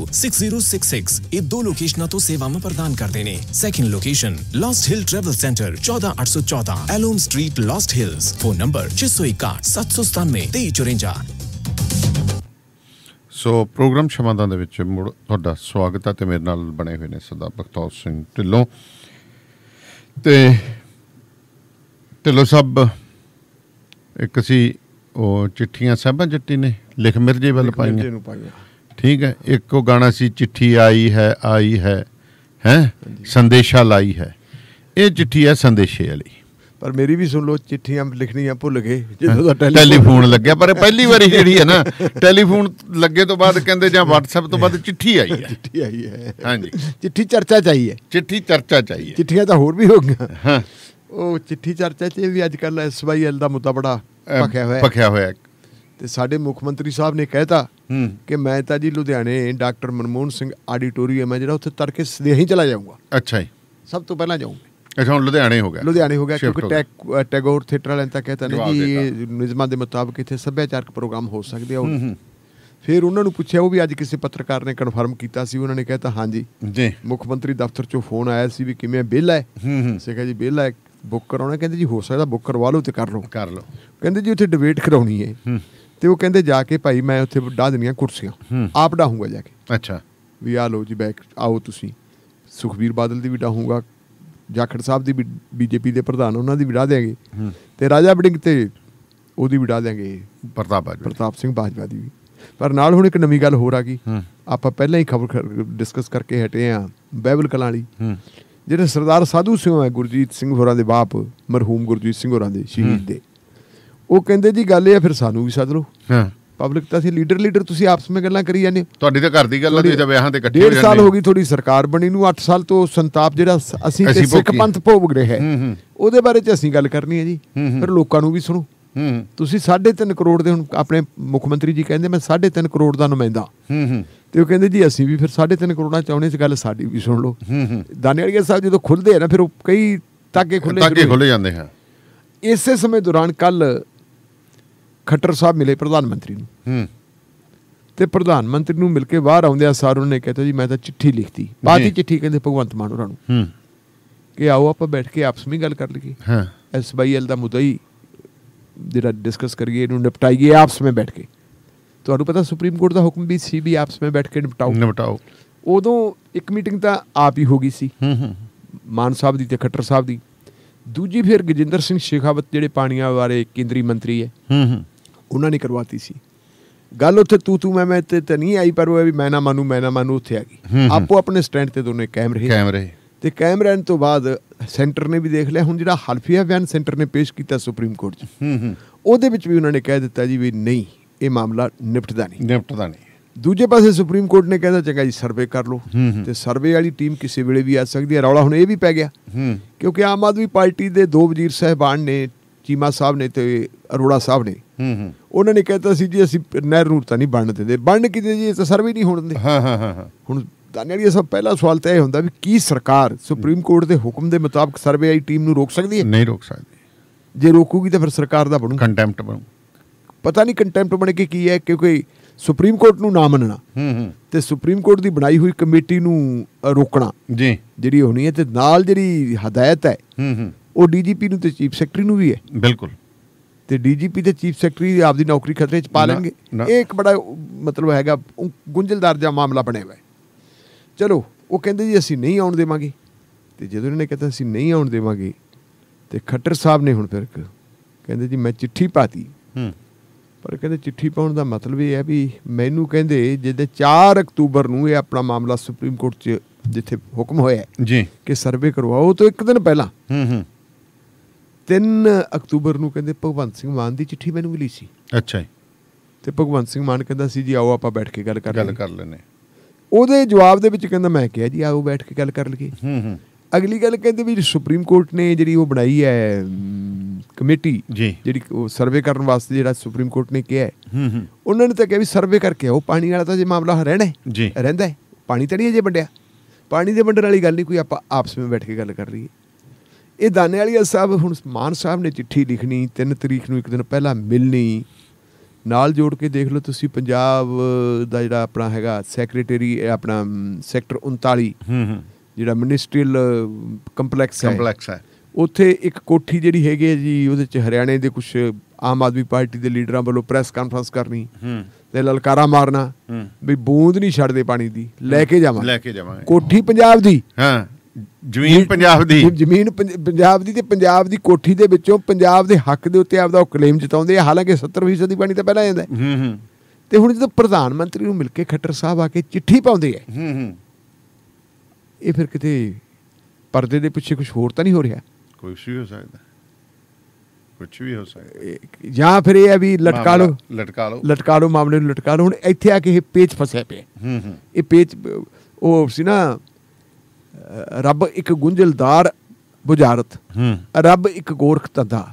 Speaker 2: 6066 ਇਹ ਦੋ ਲੋਕੇਸ਼ਨਾਂ ਤੋਂ ਸੇਵਾਵਾਂ ਪ੍ਰਦਾਨ ਕਰਦੇ ਨੇ second location Lost Hill travel centre 14814 ਐਲੋਮ street Lost Hills phone number 6017979354
Speaker 1: so programme ਸ਼ਮਾਦਾਂ ਦੇ ਵਿੱਚ ਮੁੜ ਤੁਹਾਡਾ ਸਵਾਗਤ ਹੈ ਤੇ ਮੇਰੇ ਨਾਲ ਬਣੇ ਹੋਏ ਨੇ ਸਰਦਾਰ ਬਖਤੌਰ ਸਿੰਘ ਢਿੱਲੋਂ ਤੇ ਢਿੱਲੋਂ ਸਾਹਿਬ ਇੱਕ ਸੀ ਉਹ ਚਿੱਠੀਆਂ ਸਾਹਿਬਾਂ ਜੱਟੀ ਨੇ ਲਿਖ ਮਿਰਜੇ ਵੱਲ ਪਾਈਆਂ ਠੀਕ ਹੈ ਇੱਕ ਉਹ ਗਾਣਾ ਸੀ ਚਿੱਠੀ ਆਈ ਹੈ ਆਈ ਹੈ ਹੈ ਸੰਦੇਸ਼ਾ ਲਾਈ ਹੈ ਇਹ ਚਿੱਠੀ ਹੈ ਸੰਦੇਸ਼ੇ ਵਾਲੀ
Speaker 2: ਪਰ ਮੇਰੀ ਵੀ ਸੁਣ ਲੋ ਚਿੱਠੀਆਂ ਲਿਖਣੀਆਂ ਭੁੱਲ ਗਏ ਜਦੋਂ ਦਾ ਟੈਲੀਫੋਨ ਲੱਗਿਆ ਪਰ ਪਹਿਲੀ ਵਾਰੀ ਜਿਹੜੀ ਹੈ ਨਾ ਟੈਲੀਫੋਨ ਲੱਗੇ ਤੋਂ ਬਾਅਦ ਕਹਿੰਦੇ ਜਾਂ WhatsApp ਤੋਂ ਬਾਅਦ ਚਿੱਠੀ ਆਈ ਹੈ ਚਿੱਠੀ ਆਈ ਹੈ ਹਾਂਜੀ ਚਿੱਠੀ
Speaker 1: ਚਰਚਾ ਚਾਹੀਏ ਚਿੱਠੀ ਚਰਚਾ ਚਾਹੀਏ
Speaker 2: ਚਿੱਠੀਆਂ ਤਾਂ ਹੋਰ ਵੀ ਹੋ ਗਈਆਂ ਹਾਂ ਉਹ ਚਿੱਠੀ ਚਰਚਾ 'ਚ ਵੀ ਅੱਜ ਕੱਲ ਐਸਵਾਈਐਲ ਦਾ ਮੁੱਦਾ ਬੜਾ ਪਖਿਆ ਹੋਇਆ ਪਖਿਆ ਹੋਇਆ ਤੇ ਸਾਡੇ ਮੁੱਖ ਮੰਤਰੀ ਸਾਹਿਬ ਨੇ ਕਹਿਤਾ ਕਿ ਮੈਂ ਤਾਂ ਜੀ ਲੁਧਿਆਣੇ ਡਾਕਟਰ ਮਨਮੋਹਨ ਸਿੰਘ ਆਡੀਟੋਰੀਅਮ ਹੈ ਜਿਹੜਾ ਉੱਥੇ ਤਰਕੇ ਸਿੱਧੇ ਹੀ ਚਲਾ ਜਾਊਂਗਾ ਅੱਛਾ ਜੀ ਸਭ ਤੋਂ ਪਹਿਲਾਂ ਜਾਊਂਗਾ
Speaker 1: ਅੱਛਾ ਹੁਣ ਲੁਧਿਆਣੇ ਹੋ ਗਿਆ ਲੁਧਿਆਣੇ ਹੋ ਗਿਆ ਕਿਉਂਕਿ ਟੈਕ
Speaker 2: ਟੈਗੋਰ ਥੀਏਟਰ ਵਾਲਿਆਂ ਤਾਂ ਕਹਤਾ ਨੇ ਜੀ ਨਿਯਮਾਂ ਦੇ ਮੁਤਾਬਕ ਇੱਥੇ ਸੱਭਿਆਚਾਰਕ ਪ੍ਰੋਗਰਾਮ ਹੋ ਸਕਦੇ ਆ ਫਿਰ ਉਹਨਾਂ ਨੂੰ ਪੁੱਛਿਆ ਉਹ ਵੀ ਅੱਜ ਕਿਸੇ ਪੱਤਰਕਾਰ ਨੇ ਕਨਫਰਮ ਕੀਤਾ ਸੀ ਉਹਨਾਂ ਨੇ ਕਹਿਤਾ ਹਾਂਜੀ ਜੀ ਮੁੱਖ ਮੰਤਰੀ ਦਫ਼ਤਰ ਚੋਂ ਫੋਨ ਆਇਆ ਸੀ ਵੀ ਕਿਵੇਂ ਬਿੱਲ ਹੈ ਸੇ ਜੀ ਬਿੱਲ ਹੈ ਬੁੱਕ ਕਰਾਉਣਾ ਕਹਿੰਦੇ ਜੀ ਹੋ ਸਕਦਾ ਬੁੱਕ ਕਰਵਾ ਲਓ ਤੇ ਕਰ ਲਓ ਕਰ ਲਓ ਕਹਿੰਦੇ ਜੀ ਉੱਥੇ ਡਿਬੇਟ ਕਰਾਉਣੀ ਹੈ ਤੇ ਉਹ ਕਹਿੰਦੇ ਜਾ ਕੇ ਭਾਈ ਮੈਂ ਉੱਥੇ ਡਾ ਦੇਣੀਆਂ ਕੁਰਸੀਆਂ ਆਪ ਡਾਹੂੰਗਾ ਜਾ ਕੇ ਅੱਛਾ ਵੀ ਆ ਲੋ ਜੀ ਬੈਕ ਆਓ ਤੁਸੀਂ ਸੁਖਵੀਰ ਬਾਦਲ ਦੀ ਵੀ ਹੂੰਗਾ ਜਾਖੜ ਸਾਹਿਬ ਦੀ ਵੀ ਬੀਜੇਪੀ ਦੇ ਪ੍ਰਧਾਨ ਉਹਨਾਂ ਦੀ ਵੀ ਡਾ ਦੇਾਂਗੇ ਤੇ ਰਾਜਾ ਬੜਿੰਗ ਤੇ ਉਹਦੀ ਵੀ ਡਾ ਦੇਾਂਗੇ ਪ੍ਰਤਾਪ ਬਾਜਵਾ ਪ੍ਰਤਾਪ ਸਿੰਘ ਬਾਜਵਾ ਦੀ ਵੀ ਪਰ ਨਾਲ ਹੁਣ ਇੱਕ ਨਵੀਂ ਗੱਲ ਹੋਰ ਆ ਗਈ ਆਪਾਂ ਪਹਿਲਾਂ ਹੀ ਖਬਰ ਡਿਸਕਸ ਕਰਕੇ ਹਟੇ ਆ ਬਾਈਬਲ ਕਲਾਂ ਵਾਲੀ ਜਿਹੜੇ ਸਰਦਾਰ ਸਾਧੂ ਸਿੰਘ ਹੈ ਗੁਰਜੀਤ ਸਿੰਘ ਹੋਰਾਂ ਦੇ ਬਾਪ ਮਰਹੂਮ ਗੁਰਜੀਤ ਸਿੰਘ ਹੋਰਾਂ ਦੇ ਸ਼ਹੀਦ ਦੇ ਉਹ ਕਹਿੰਦੇ ਜੀ ਗੱਲ ਇਹ ਆ ਫਿਰ ਸਾਨੂੰ ਵੀ ਸੱਦ ਲਓ ਹਾਂ ਪਬਲਿਕ ਤਾਂ ਅਸੀਂ ਲੀਡਰ ਲੀਡਰ ਤੁਸੀਂ ਆਪਸ ਵਿੱਚ ਗੱਲਾਂ ਕਰੀ ਜਾਂਦੇ ਤੁਹਾਡੀ ਤਾਂ ਘਰ ਦੀ ਗੱਲਾਂ ਆ ਤੇ ਵਿਆਹਾਂ ਤੇ ਇਕੱਠੇ ਹੋ ਜਾਂਦੇ 1 ਸਾਲ ਹੋ ਗਈ ਥੋੜੀ ਸਰਕਾਰ ਬਣੀ ਨੂੰ 8 ਸਾਲ ਤੋਂ ਸੰਤਾਪ ਜਿਹੜਾ ਅਸੀਂ ਤੇ ਸਿੱਖ ਪੰਥ ਭੋਗ ਰਿਹਾ ਹੈ ਉਹਦੇ ਬਾਰੇ ਚ ਅਸੀਂ ਗੱਲ ਕਰਨੀ ਹੈ ਜੀ ਫਿਰ ਲੋਕਾਂ ਨੂੰ ਵੀ ਸੁਣੋ ਤੁਸੀਂ 3.5 ਕਰੋੜ ਦੇ ਹੁਣ ਆਪਣੇ ਮੁੱਖ ਮੰਤਰੀ ਜੀ ਕਹਿੰਦੇ ਮੈਂ 3.5 ਕਰੋੜ ਦਾ ਨੁਮਾਇੰਦਾ ਹੂੰ ਹੂੰ ਤੇ ਉਹ ਕਹਿੰਦੇ ਜੀ ਅਸੀਂ ਵੀ ਫਿਰ 3.5 ਕਰੋੜਾਂ ਚਾਹੁੰਦੇ ਇਸ ਗੱਲ ਸਾਡੀ ਵੀ ਸੁਣ ਲਓ ਦਾਨੇੜੀਆ ਸਾਹਿਬ ਜਦੋਂ ਖੁੱਲਦੇ ਆ ਨਾ ਫਿਰ ਉਹ ਕਈ ਤਾਗੇ ਖੁੱਲੇ ਖੁੱਲੇ ਜਾਂਦੇ ਹਨ ਇਸੇ ਸਮੇਂ ਦੌਰਾਨ ਕੱਲ ਖੱਟਰ ਸਾਹਿਬ ਮਿਲੇ ਪ੍ਰਧਾਨ ਮੰਤਰੀ ਨੂੰ ਹੂੰ ਤੇ ਪ੍ਰਧਾਨ ਮੰਤਰੀ ਨੂੰ ਮਿਲ ਕੇ ਬਾਹਰ ਆਉਂਦਿਆਂ ਸਾਰ ਉਹਨੇ ਕਹਿੰਦਾ ਜੀ ਮੈਂ ਤਾਂ ਚਿੱਠੀ ਲਿਖਤੀ ਬਾਅਦ ਚਿੱਠੀ ਕਹਿੰਦੇ ਭਗਵੰਤ ਮਾਨ ਹੋਰਾਂ ਨੂੰ ਹੂੰ ਕਿ ਆਓ ਆਪਾਂ ਬੈਠ ਕੇ ਆਪਸ ਵਿੱਚ ਗੱਲ ਕਰ ਲਈਏ ਹਾਂ ਐਸਬੀਐਲ ਦਾ ਮੁੱਦਾ ਹੀ ਜਿਹੜਾ ਡਿਸਕਸ ਕਰੀਏ ਇਹਨੂੰ ਨਿਪਟਾਈਏ ਆਪਸ ਵਿੱਚ ਬੈਠ ਕੇ ਤੁਹਾਨੂੰ ਪਤਾ ਸੁਪਰੀਮ ਕੋਰਟ ਦਾ ਹੁਕਮ ਵੀ ਸੀ ਵੀ ਆਪਸ ਵਿੱਚ ਬੈਠ ਕੇ ਨਿਪਟਾਓ ਨਿਪਟਾਓ ਉਦੋਂ ਇੱਕ ਮੀਟਿੰਗ ਤਾਂ ਆਪ ਹੀ ਹੋ ਗਈ ਸੀ ਹੂੰ ਹੂੰ ਮਾਨ ਸਾਹਿਬ ਦੀ ਤੇ ਖੱਟਰ ਸਾਹਿਬ ਦੀ ਦੂਜੀ ਫਿਰ ਗਜਿੰਦਰ ਸਿੰਘ ਸ਼ੇਖਾਵਤ ਜਿਹੜੇ ਪਾਣੀਆਂ ਬਾਰੇ ਕੇਂਦਰੀ ਮੰਤਰੀ ਹੈ ਹੂੰ ਹੂੰ ਉਹਨਾਂ ਨੇ ਕਰਵਾਤੀ ਸੀ ਗੱਲ ਉੱਥੇ ਤੂ ਤੂ ਮੈਂ ਮੈਂ ਤੇ ਨਹੀਂ ਆਈ ਪਰ ਉਹ ਵੀ ਮੈਂ ਨਾ ਮਾਨੂ ਮੈਂ ਨਾ ਮਾਨੂ ਉੱਥੇ ਆ ਗਈ ਆਪੋ ਆਪਣੇ ਸਟੈਂਡ ਤੇ ਦੋਨੇ ਕੈਮਰੇ ਰਹੇ ਰਹੇ ਤੇ ਕਾਇਮ ਰਹਿਣ ਤੋਂ ਬਾਅਦ ਸੈਂਟਰ ਨੇ ਵੀ ਦੇਖ ਲਿਆ ਹੁਣ ਜਿਹੜਾ ਹਲਫੀਆ ਬਿਆਨ ਸੈਂਟਰ ਨੇ ਪੇਸ਼ ਕੀਤਾ ਸੁਪਰੀਮ ਕੋਰਟ 'ਚ ਹੂੰ ਹੂੰ ਉਹਦੇ ਵਿੱਚ ਵੀ ਉਹਨਾਂ ਨੇ ਕਹਿ ਦਿੱਤਾ ਜੀ ਵੀ ਨਹੀਂ ਇਹ ਮਾਮਲਾ ਨਿਪਟਦਾ ਨਹੀਂ ਨਿਪਟਦਾ ਨਹੀਂ ਦੂਜੇ ਪਾਸੇ ਸੁਪਰੀਮ ਕੋਰਟ ਨੇ ਕਹਿੰਦਾ ਚੰਗਾ ਜੀ ਸਰਵੇ ਕਰ ਲਓ ਤੇ ਸਰਵੇ ਵਾਲੀ ਟੀਮ ਕਿਸੇ ਵੇਲੇ ਵੀ ਆ ਸਕਦੀ ਹੈ ਰੌਲਾ ਹੁਣ ਇਹ ਵੀ ਪੈ ਗਿਆ ਕਿਉਂਕਿ ਆਮ ਆਦਮੀ ਪਾਰਟੀ ਦੇ ਦੋ ਵਜ਼ੀਰ ਸਹਿਬਾਨ ਨੇ ਚੀਮਾ ਸਾਹਿਬ ਨੇ ਤੇ ਅਰੋੜਾ ਸਾਹਿਬ ਨੇ ਹੂੰ ਉਹਨਾਂ ਨੇ ਕਹਿਤਾ ਸੀ ਜੀ ਅਸੀਂ ਨਹਿਰ ਨੂੰ ਤਾਂ ਨਹੀਂ ਬਣਨ ਦਿੰਦੇ ਬਣਨ ਕਿਤੇ ਜੀ ਇਹ ਤਾਂ ਸਰਵੇ ਨਹੀਂ ਹੋਣ ਦਿੰਦੇ ਹਾਂ ਹਾਂ ਹਾਂ ਹੁਣ ਦਾਨੇੜੀ ਸਭ ਪਹਿਲਾ ਸਵਾਲ ਤੇ ਇਹ ਹੁੰਦਾ ਵੀ ਕੀ ਸਰਕਾਰ ਸੁਪਰੀਮ ਕੋਰਟ ਦੇ ਹੁਕਮ ਦੇ ਮੁਤਾਬਕ ਸਰਵੇ ਆਈ ਟੀਮ ਨੂੰ ਰੋਕ ਸਕਦੀ ਹੈ ਨਹੀਂ ਰੋਕ ਸਕਦੀ ਜੇ ਰੋਕੂਗੀ ਤਾਂ ਫਿਰ ਸਰਕਾਰ ਦਾ ਬਣੂ ਕੰਟੈਂਪਟ ਬਣੂ ਪਤਾ ਨਹੀਂ ਕੰਟੈਂਪਟ ਬਣ ਕੇ ਕੀ ਹੈ ਕਿਉਂਕਿ ਸੁਪਰੀਮ ਕੋਰਟ ਨੂੰ ਨਾ ਮੰਨਣਾ ਹੂੰ ਹੂੰ ਤੇ ਸੁਪਰੀਮ ਕੋਰਟ ਦੀ ਬਣਾਈ ਹੋਈ ਕਮੇਟੀ ਨੂੰ ਰੋਕਣਾ ਜੀ ਜਿਹੜੀ ਹੋਣੀ ਹੈ ਤੇ ਨਾਲ ਜਿਹੜੀ ਹਦਾਇਤ ਹੈ ਹੂੰ ਹੂੰ ਉਹ ਡੀਜੀਪੀ ਨੂੰ ਤੇ ਚੀਫ ਸੈਕਟਰੀ ਨੂੰ ਵੀ ਹੈ ਬਿਲਕੁਲ ਤੇ ਡੀਜੀਪੀ ਤੇ ਚੀਫ ਸੈਕਟਰੀ ਆਪਦੀ ਨੌਕਰੀ ਖਤਰੇ 'ਚ ਪਾ ਲੈਣਗੇ ਇਹ ਇੱਕ ਬੜਾ ਮਤਲਬ ਹੈਗਾ ਗੁੰਝਲਦਾਰ ਜਿਹਾ ਮਾਮਲਾ ਬਣਿਆ ਹੋਇਆ ਚਲੋ ਉਹ ਕਹਿੰਦੇ ਜੀ ਅਸੀਂ ਨਹੀਂ ਆਉਣ ਦੇਵਾਂਗੇ ਤੇ ਜਦੋਂ ਇਹਨਾਂ ਨੇ ਕਹਿੰਦਾ ਅਸੀਂ ਨਹੀਂ ਆਉਣ ਦੇਵਾਂਗੇ ਤੇ ਖੱਟਰ ਸਾਹਿਬ ਨੇ ਹੁਣ ਫਿਰ ਕਹਿੰਦੇ ਜੀ ਮੈਂ ਚਿੱਠੀ ਪਾਤੀ ਹੂੰ ਪਰ ਕਹਿੰਦੇ ਚਿੱਠੀ ਪਾਉਣ ਦਾ ਮਤਲਬ ਇਹ ਹੈ ਵੀ ਮੈਨੂੰ ਕਹਿੰਦੇ ਜਿੱਦੇ 4 ਅਕਤੂਬਰ ਨੂੰ ਇਹ ਆਪਣਾ ਮਾਮਲਾ ਸੁਪਰੀਮ ਕੋਰਟ 'ਚ ਜਿੱਥੇ ਹੁਕਮ ਹੋਇਆ ਜੀ ਕਿ ਸਰਵੇ ਕਰਵਾਓ ਤੋਂ ਇੱਕ ਦਿਨ ਪਹਿਲਾਂ ਹੂੰ ਹੂੰ 3 ਅਕਤੂਬਰ ਨੂੰ ਕਹਿੰਦੇ ਭਗਵੰਤ ਸਿੰਘ ਮਾਨ ਦੀ ਚਿੱਠੀ ਮੈਨੂੰ ਮਿਲੀ ਸੀ ਅੱਛਾ ਜੀ ਤੇ ਭਗਵੰਤ ਸਿੰਘ ਮਾਨ ਕਹਿੰਦਾ ਸੀ ਜੀ ਆਓ ਆਪਾਂ ਬੈਠ ਕੇ ਗੱਲ ਕਰ ਗੱਲ ਕਰ ਲੈਨੇ ਉਹਦੇ ਜਵਾਬ ਦੇ ਵਿੱਚ ਕਹਿੰਦਾ ਮੈਂ ਕਿਹਾ ਜੀ ਆਓ ਬੈਠ ਕੇ ਗੱਲ ਕਰ ਲਈਏ ਹੂੰ ਹੂੰ ਅਗਲੀ ਗੱਲ ਕਹਿੰਦੇ ਵੀ ਸੁਪਰੀਮ ਕੋਰਟ ਨੇ ਜਿਹੜੀ ਉਹ ਬਣਾਈ ਹੈ ਕਮੇਟੀ ਜਿਹੜੀ ਉਹ ਸਰਵੇ ਕਰਨ ਵਾਸਤੇ ਜਿਹੜਾ ਸੁਪਰੀਮ ਕੋਰਟ ਨੇ ਕਿਹਾ ਹੈ ਹੂੰ ਹੂੰ ਉਹਨਾਂ ਨੇ ਤਾਂ ਕਿਹਾ ਵੀ ਸਰਵੇ ਕਰਕੇ ਉਹ ਪਾਣੀ ਵਾਲਾ ਤਾਂ ਜੇ ਮਾਮਲਾ ਰਹਿਣਾ ਹੈ ਰਹਿੰਦਾ ਹੈ ਪਾਣੀ ਤੜੀ ਜੇ ਵੰਡਿਆ ਪਾਣੀ ਦੇ ਵੰਡਣ ਵਾਲੀ ਗੱਲ ਨਹੀਂ ਕੋਈ ਆਪਾਂ ਆਪਸ ਵਿੱਚ ਬੈਠ ਕੇ ਗੱਲ ਕਰ ਲਈਏ ਇਹ ਦਾਨੇ ਵਾਲੀਆ ਸਾਹਿਬ ਹੁਣ ਮਾਨ ਸਾਹਿਬ ਨੇ ਚਿੱਠੀ ਲਿਖਣੀ 3 ਤਰੀਕ ਨੂੰ ਇੱਕ ਦਿਨ ਪਹਿਲਾਂ ਮਿਲਣੀ ਨਾਲ ਜੋੜ ਕੇ ਦੇਖ ਲਓ ਤੁਸੀਂ ਪੰਜਾਬ ਦਾ ਜਿਹੜਾ ਆਪਣਾ ਹੈਗਾ ਸੈਕਟਰੀ ਆਪਣਾ ਸੈਕਟਰ 39 ਹੂੰ ਹੂੰ ਜਿਹੜਾ ਮਿਨਿਸਟਰੀਅਲ ਕੰਪਲੈਕਸ ਹੈ ਕੰਪਲੈਕਸ ਹੈ ਉੱਥੇ ਇੱਕ ਕੋਠੀ ਜਿਹੜੀ ਹੈਗੀ ਹੈ ਜੀ ਉਹਦੇ ਚ ਹਰਿਆਣੇ ਦੇ ਕੁਝ ਆਮ ਆਦਮੀ ਪਾਰਟੀ ਦੇ ਲੀਡਰਾਂ ਵੱਲੋਂ ਪ੍ਰੈਸ ਕਾਨਫਰੰਸ ਕਰਨੀ ਹੂੰ ਤੇ ਲਲਕਾਰਾ ਮਾਰਨਾ ਵੀ ਬੂੰਦ ਨਹੀਂ ਛੱਡਦੇ ਪਾਣੀ ਦੀ ਲੈ ਕੇ ਜਾਵਾਂ ਲੈ ਕੇ ਜਾਵਾਂਗੇ ਕੋਠੀ ਪੰਜਾਬ ਦੀ ਹਾਂ ਜ਼ਮੀਨ ਪੰਜਾਬ ਦੀ ਜ਼ਮੀਨ ਪੰਜਾਬ ਦੀ ਤੇ ਪੰਜਾਬ ਦੀ ਕੋਠੀ ਦੇ ਵਿੱਚੋਂ ਪੰਜਾਬ ਦੇ ਹੱਕ ਦੇ ਉੱਤੇ ਆਪਦਾ ਕਲੇਮ ਜਿਤਾਉਂਦੇ ਆ ਹਾਲਾਂਕਿ 70% ਦੀ ਪਾਣੀ ਤਾਂ ਪਹਿਲਾਂ ਜਾਂਦਾ ਹੂੰ ਹੂੰ ਤੇ ਹੁਣ ਜਦੋਂ ਪ੍ਰਧਾਨ ਮੰਤਰੀ ਨੂੰ ਮਿਲ ਕੇ ਖੱਟਰ ਸਾਹਿਬ ਆ ਕੇ ਚਿੱਠੀ ਪਾਉਂਦੇ ਆ ਹੂੰ ਹੂੰ ਇਹ ਫਿਰ ਕਿਤੇ ਪਰਦੇ ਦੇ ਪਿੱਛੇ ਕੁਝ ਹੋਰ ਤਾਂ ਨਹੀਂ ਹੋ ਰਿਹਾ
Speaker 1: ਕੋਈ ਵੀ ਹੋ ਸਕਦਾ ਕੁਝ ਵੀ ਹੋ ਸਕਦਾ ਜਾਂ ਫਿਰ ਇਹ ਵੀ ਲਟਕਾ ਲੋ ਲਟਕਾ ਲੋ
Speaker 2: ਲਟਕਾ ਲੋ ਮਾਮਲੇ ਨੂੰ ਲਟਕਾ ਲੋ ਹੁਣ ਇੱਥੇ ਆ ਕੇ ਇਹ ਪੇਚ ਫਸਿਆ ਪਿਆ ਹੂੰ ਹੂੰ ਇਹ ਪੇਚ ਉਹ ਸੀ ਨਾ ਰੱਬ ਇੱਕ ਗੁੰਝਲਦਾਰ ਬੁਝਾਰਤ ਰੱਬ ਇੱਕ ਗੋਰਖ ਤਦਾ